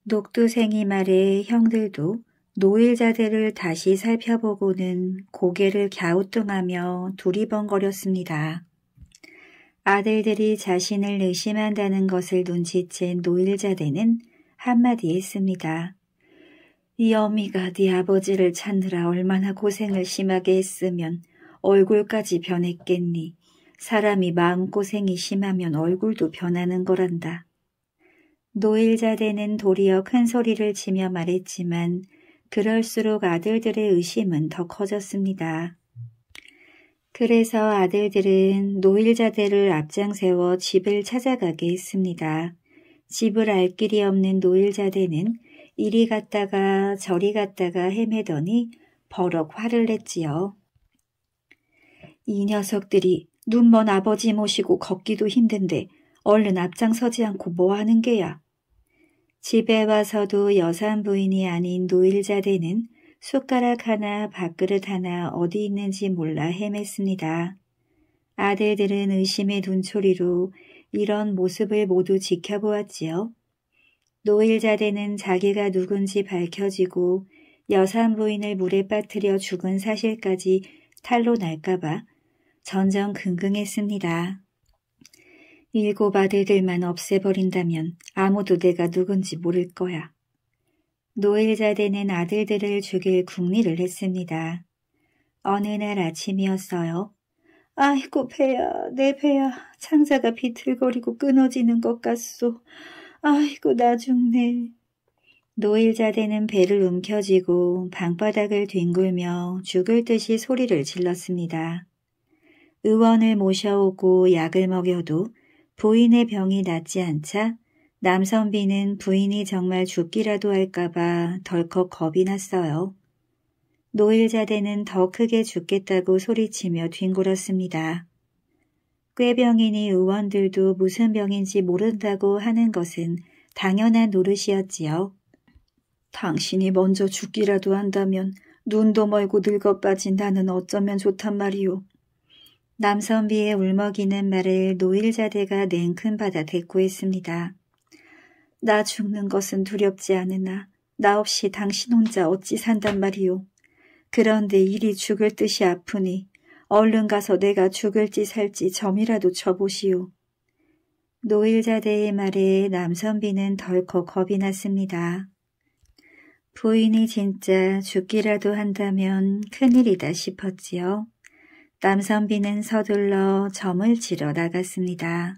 S1: 녹두생이 말에 형들도 노일자들을 다시 살펴보고는 고개를 갸우뚱하며 두리번거렸습니다. 아들들이 자신을 의심한다는 것을 눈치챈 노일자대는 한마디 했습니다. 이 어미가 네 아버지를 찾느라 얼마나 고생을 심하게 했으면 얼굴까지 변했겠니. 사람이 마음고생이 심하면 얼굴도 변하는 거란다. 노일자 대는 도리어 큰 소리를 치며 말했지만 그럴수록 아들들의 의심은 더 커졌습니다. 그래서 아들들은 노일자대를 앞장세워 집을 찾아가게 했습니다. 집을 알 길이 없는 노일자대는 이리 갔다가 저리 갔다가 헤매더니 버럭 화를 냈지요. 이 녀석들이 눈먼 아버지 모시고 걷기도 힘든데 얼른 앞장서지 않고 뭐하는 게야. 집에 와서도 여산 부인이 아닌 노일자 대는 숟가락 하나 밥그릇 하나 어디 있는지 몰라 헤맸습니다. 아들들은 의심의 눈초리로 이런 모습을 모두 지켜보았지요. 노일자대는 자기가 누군지 밝혀지고 여산 부인을 물에 빠뜨려 죽은 사실까지 탈로 날까봐 전전긍긍했습니다. 일곱 아들들만 없애버린다면 아무도 내가 누군지 모를 거야. 노일자 되는 아들들을 죽일 궁리를 했습니다. 어느 날 아침이었어요. 아이고 배야 내 배야 창자가 비틀거리고 끊어지는 것 같소. 아이고 나 죽네. 노일자 되는 배를 움켜쥐고 방바닥을 뒹굴며 죽을 듯이 소리를 질렀습니다. 의원을 모셔오고 약을 먹여도 부인의 병이 낫지 않자 남선비는 부인이 정말 죽기라도 할까봐 덜컥 겁이 났어요. 노일자대는 더 크게 죽겠다고 소리치며 뒹굴었습니다. 꾀병이니 의원들도 무슨 병인지 모른다고 하는 것은 당연한 노릇이었지요. 당신이 먼저 죽기라도 한다면 눈도 멀고 늙어 빠진 나는 어쩌면 좋단 말이오. 남선비의 울먹이는 말을 노일자대가 냉큼받아 대꾸했습니다. 나 죽는 것은 두렵지 않으나 나 없이 당신 혼자 어찌 산단 말이오. 그런데 일이 죽을 듯이 아프니 얼른 가서 내가 죽을지 살지 점이라도 쳐보시오. 노일자대의 말에 남선비는 덜컥 겁이 났습니다. 부인이 진짜 죽기라도 한다면 큰일이다 싶었지요. 남선비는 서둘러 점을 치러 나갔습니다.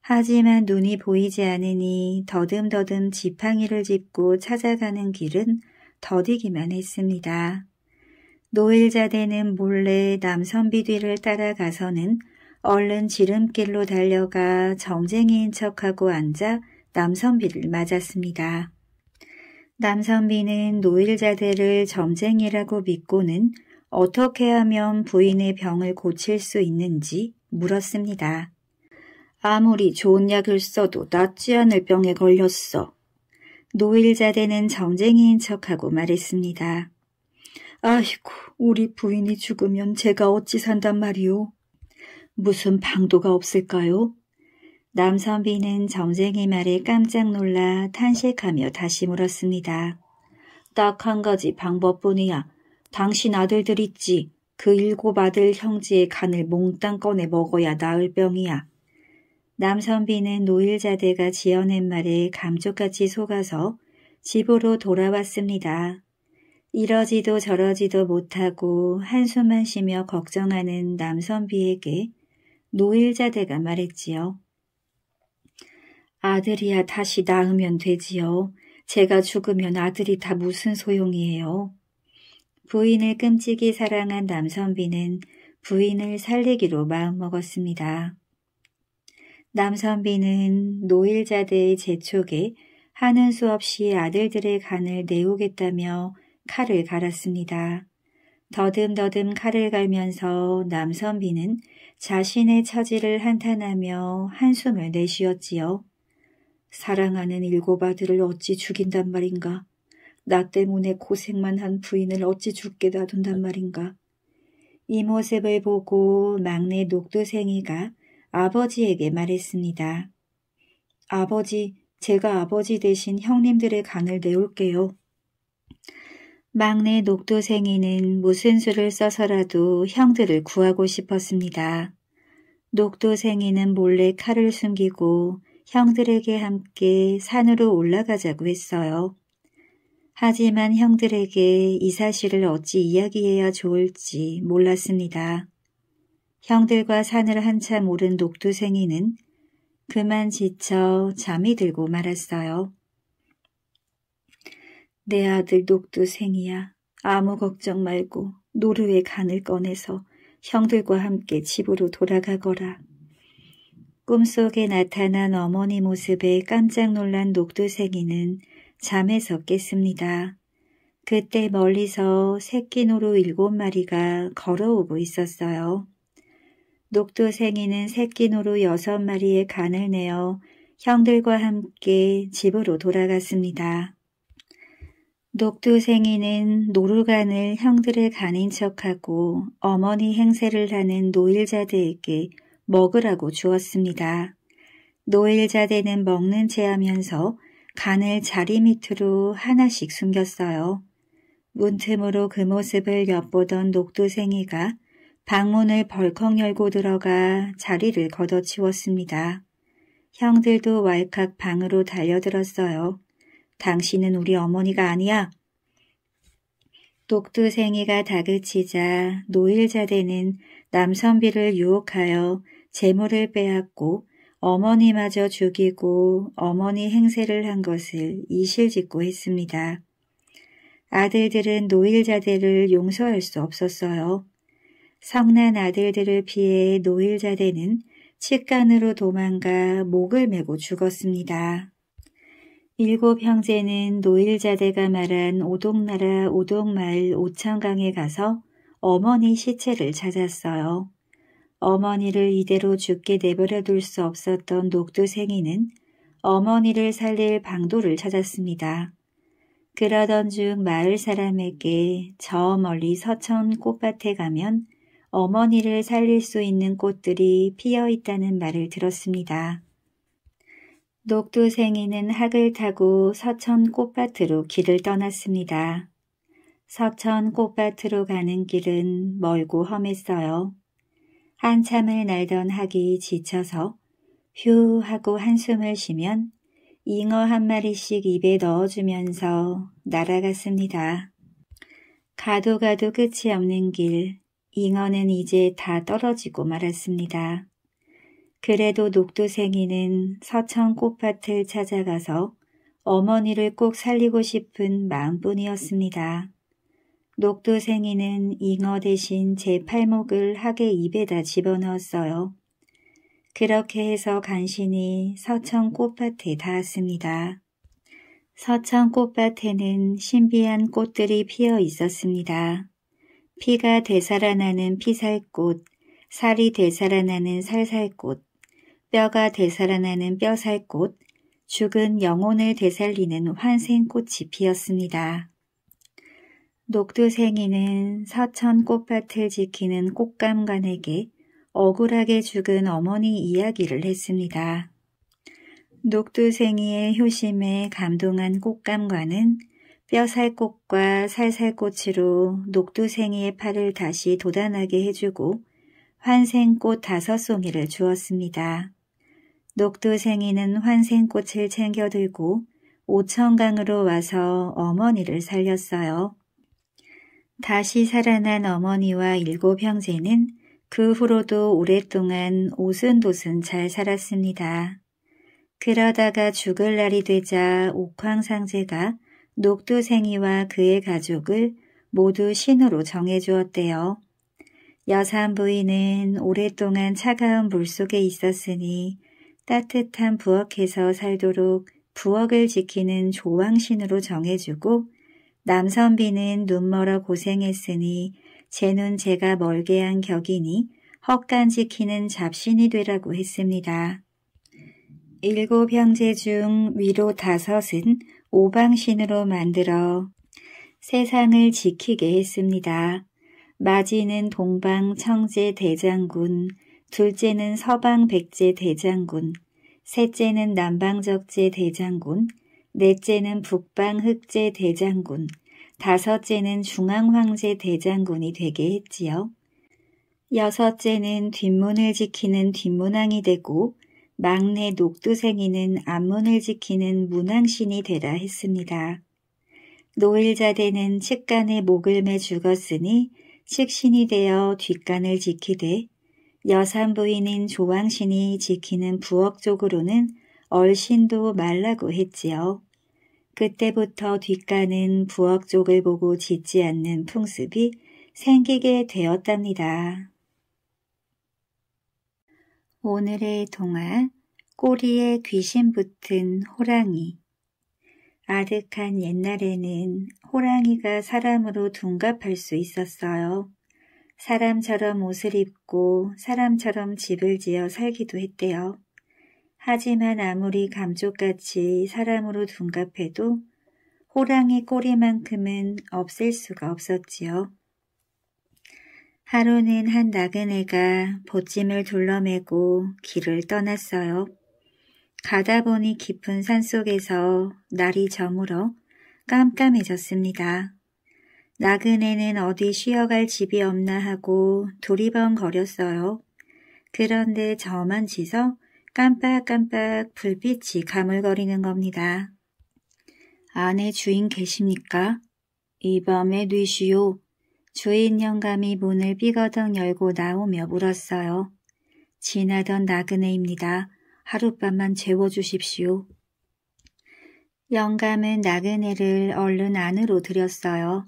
S1: 하지만 눈이 보이지 않으니 더듬더듬 지팡이를 짚고 찾아가는 길은 더디기만 했습니다. 노일자대는 몰래 남선비 뒤를 따라가서는 얼른 지름길로 달려가 정쟁이인 척하고 앉아 남선비를 맞았습니다. 남선비는 노일자대를 점쟁이라고 믿고는 어떻게 하면 부인의 병을 고칠 수 있는지 물었습니다. 아무리 좋은 약을 써도 낫지 않을 병에 걸렸어. 노일자대는 정쟁이인 척하고 말했습니다. 아이고, 우리 부인이 죽으면 제가 어찌 산단 말이오. 무슨 방도가 없을까요? 남선비는 정쟁이 말에 깜짝 놀라 탄식하며 다시 물었습니다. 딱 한 가지 방법뿐이야. 당신 아들들 있지. 그 일곱 아들 형제의 간을 몽땅 꺼내 먹어야 나을 병이야. 남선비는 노일자대가 지어낸 말에 감쪽같이 속아서 집으로 돌아왔습니다. 이러지도 저러지도 못하고 한숨만 쉬며 걱정하는 남선비에게 노일자대가 말했지요. 아들이야 다시 낳으면 되지요. 제가 죽으면 아들이 다 무슨 소용이에요. 부인을 끔찍이 사랑한 남선비는 부인을 살리기로 마음먹었습니다. 남선비는 노일자대의 재촉에 하는 수 없이 아들들의 간을 내오겠다며 칼을 갈았습니다. 더듬더듬 칼을 갈면서 남선비는 자신의 처지를 한탄하며 한숨을 내쉬었지요. 사랑하는 일곱 아들을 어찌 죽인단 말인가. 나 때문에 고생만 한 부인을 어찌 죽게 놔둔단 말인가. 이 모습을 보고 막내 녹두생이가 아버지에게 말했습니다. 아버지, 제가 아버지 대신 형님들의 간을 내올게요. 막내 녹두생이는 무슨 수를 써서라도 형들을 구하고 싶었습니다. 녹두생이는 몰래 칼을 숨기고 형들에게 함께 산으로 올라가자고 했어요. 하지만 형들에게 이 사실을 어찌 이야기해야 좋을지 몰랐습니다. 형들과 산을 한참 오른 녹두생이는 그만 지쳐 잠이 들고 말았어요. 내 아들 녹두생이야. 아무 걱정 말고 노루의 간을 꺼내서 형들과 함께 집으로 돌아가거라. 꿈속에 나타난 어머니 모습에 깜짝 놀란 녹두생이는 잠에서 깼습니다. 그때 멀리서 새끼노루 일곱 마리가 걸어오고 있었어요. 녹두생이는 새끼노루 여섯 마리의 간을 내어 형들과 함께 집으로 돌아갔습니다. 녹두생이는 노루간을 형들의 간인 척하고 어머니 행세를 하는 노일자들에게 먹으라고 주었습니다. 노일자대는 먹는 채 하면서 간을 자리 밑으로 하나씩 숨겼어요. 문틈으로 그 모습을 엿보던 녹두생이가 방문을 벌컥 열고 들어가 자리를 걷어치웠습니다. 형들도 왈칵 방으로 달려들었어요. 당신은 우리 어머니가 아니야. 녹두생이가 다그치자 노일자대는 남선비를 유혹하여 재물을 빼앗고 어머니마저 죽이고 어머니 행세를 한 것을 이실짓고 했습니다. 아들들은 노일자대를 용서할 수 없었어요. 성난 아들들을 피해 노일자대는 측간으로 도망가 목을 메고 죽었습니다. 일곱 형제는 노일자대가 말한 오동나라 오동마을 오천강에 가서 어머니 시체를 찾았어요. 어머니를 이대로 죽게 내버려 둘 수 없었던 녹두생이는 어머니를 살릴 방도를 찾았습니다. 그러던 중 마을 사람에게 저 멀리 서천 꽃밭에 가면 어머니를 살릴 수 있는 꽃들이 피어 있다는 말을 들었습니다. 녹두생이는 학을 타고 서천 꽃밭으로 길을 떠났습니다. 서천 꽃밭으로 가는 길은 멀고 험했어요. 한참을 날던 학이 지쳐서 휴 하고 한숨을 쉬면 잉어 한 마리씩 입에 넣어주면서 날아갔습니다. 가도 가도 끝이 없는 길, 잉어는 이제 다 떨어지고 말았습니다. 그래도 녹두생이는 서천 꽃밭을 찾아가서 어머니를 꼭 살리고 싶은 마음뿐이었습니다. 녹두생이는 잉어 대신 제 팔목을 하게 입에다 집어넣었어요. 그렇게 해서 간신히 서천 꽃밭에 닿았습니다. 서천 꽃밭에는 신비한 꽃들이 피어 있었습니다. 피가 되살아나는 피살꽃, 살이 되살아나는 살살꽃, 뼈가 되살아나는 뼈살꽃, 죽은 영혼을 되살리는 환생꽃이 피었습니다. 녹두생이는 사천 꽃밭을 지키는 꽃감관에게 억울하게 죽은 어머니 이야기를 했습니다. 녹두생이의 효심에 감동한 꽃감관은 뼈살꽃과 살살꽃으로 녹두생이의 팔을 다시 도단하게 해주고 환생꽃 다섯 송이를 주었습니다. 녹두생이는 환생꽃을 챙겨들고 오천강으로 와서 어머니를 살렸어요. 다시 살아난 어머니와 일곱 형제는 그 후로도 오랫동안 오순도순 잘 살았습니다. 그러다가 죽을 날이 되자 옥황상제가 녹두생이와 그의 가족을 모두 신으로 정해주었대요. 여산 부인은 오랫동안 차가운 물속에 있었으니 따뜻한 부엌에서 살도록 부엌을 지키는 조왕신으로 정해주고 남선비는 눈멀어 고생했으니 제 눈 제가 멀게 한 격이니 헛간지키는 잡신이 되라고 했습니다. 일곱 형제 중 위로 다섯은 오방신으로 만들어 세상을 지키게 했습니다. 마지는 동방 청제 대장군, 둘째는 서방 백제 대장군, 셋째는 남방 적제 대장군, 넷째는 북방 흑제 대장군, 다섯째는 중앙황제 대장군이 되게 했지요. 여섯째는 뒷문을 지키는 뒷문왕이 되고 막내 녹두생이는 앞문을 지키는 문왕신이 되라 했습니다. 노일자대는 측간에 목을 매 죽었으니 측신이 되어 뒷간을 지키되 여산부인인 조왕신이 지키는 부엌 쪽으로는 얼신도 말라고 했지요. 그때부터 뒷가는 부엌 쪽을 보고 짖지 않는 풍습이 생기게 되었답니다. 오늘의 동화 꼬리에 귀신 붙은 호랑이 아득한 옛날에는 호랑이가 사람으로 둔갑할 수 있었어요. 사람처럼 옷을 입고 사람처럼 집을 지어 살기도 했대요. 하지만 아무리 감쪽같이 사람으로 둔갑해도 호랑이 꼬리만큼은 없앨 수가 없었지요. 하루는 한 나그네가 보찜을 둘러매고 길을 떠났어요. 가다 보니 깊은 산속에서 날이 저물어 깜깜해졌습니다. 나그네는 어디 쉬어갈 집이 없나 하고 두리번거렸어요. 그런데 저만 지서 깜빡깜빡 불빛이 가물거리는 겁니다. 안에 주인 계십니까? 이 밤에 뉘시오. 주인 영감이 문을 삐거덕 열고 나오며 물었어요. 지나던 나그네입니다. 하룻밤만 재워주십시오. 영감은 나그네를 얼른 안으로 들였어요.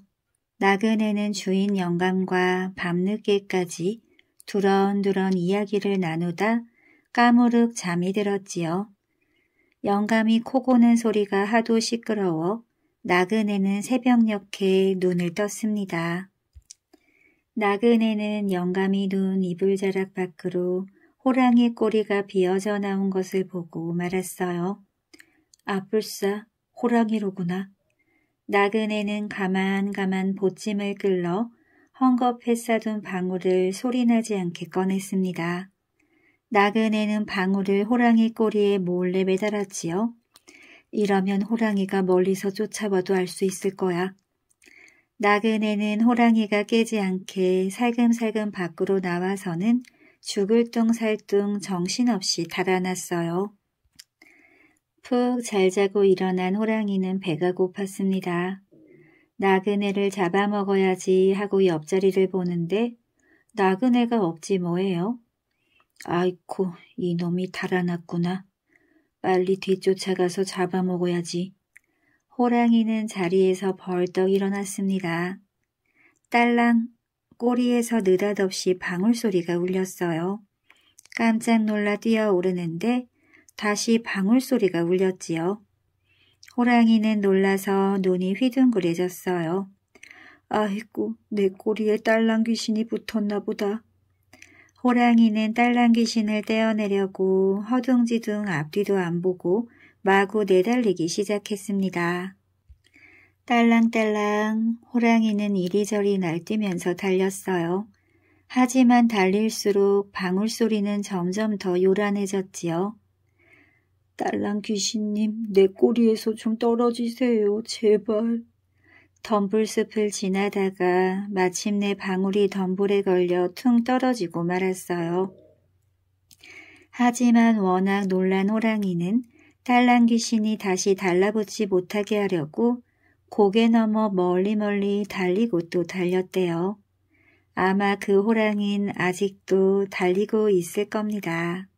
S1: 나그네는 주인 영감과 밤늦게까지 두런두런 이야기를 나누다 까무룩 잠이 들었지요. 영감이 코고는 소리가 하도 시끄러워 나그네는 새벽녘에 눈을 떴습니다. 나그네는 영감이 눈 이불자락 밖으로 호랑이 꼬리가 비어져 나온 것을 보고 말았어요. 아뿔싸 호랑이로구나. 나그네는 가만가만 보침을 끌러 헝겊에 싸둔 방울을 소리나지 않게 꺼냈습니다. 나그네는 방울을 호랑이 꼬리에 몰래 매달았지요. 이러면 호랑이가 멀리서 쫓아와도 알 수 있을 거야. 나그네는 호랑이가 깨지 않게 살금살금 밖으로 나와서는 죽을 둥 살 둥 정신없이 달아났어요. 푹 잘 자고 일어난 호랑이는 배가 고팠습니다. 나그네를 잡아먹어야지 하고 옆자리를 보는데 나그네가 없지 뭐예요? 아이코, 이놈이 달아났구나. 빨리 뒤쫓아가서 잡아먹어야지. 호랑이는 자리에서 벌떡 일어났습니다. 딸랑 꼬리에서 느닷없이 방울소리가 울렸어요. 깜짝 놀라 뛰어오르는데 다시 방울소리가 울렸지요. 호랑이는 놀라서 눈이 휘둥그레졌어요. 아이고, 내 꼬리에 딸랑 귀신이 붙었나 보다. 호랑이는 딸랑 귀신을 떼어내려고 허둥지둥 앞뒤도 안 보고 마구 내달리기 시작했습니다. 딸랑딸랑 호랑이는 이리저리 날뛰면서 달렸어요. 하지만 달릴수록 방울소리는 점점 더 요란해졌지요. 딸랑 귀신님, 내 꼬리에서 좀 떨어지세요, 제발. 덤불숲을 지나다가 마침내 방울이 덤불에 걸려 퉁 떨어지고 말았어요. 하지만 워낙 놀란 호랑이는 딸랑 귀신이 다시 달라붙지 못하게 하려고 고개 넘어 멀리 멀리 달리고 또 달렸대요. 아마 그 호랑이는 아직도 달리고 있을 겁니다.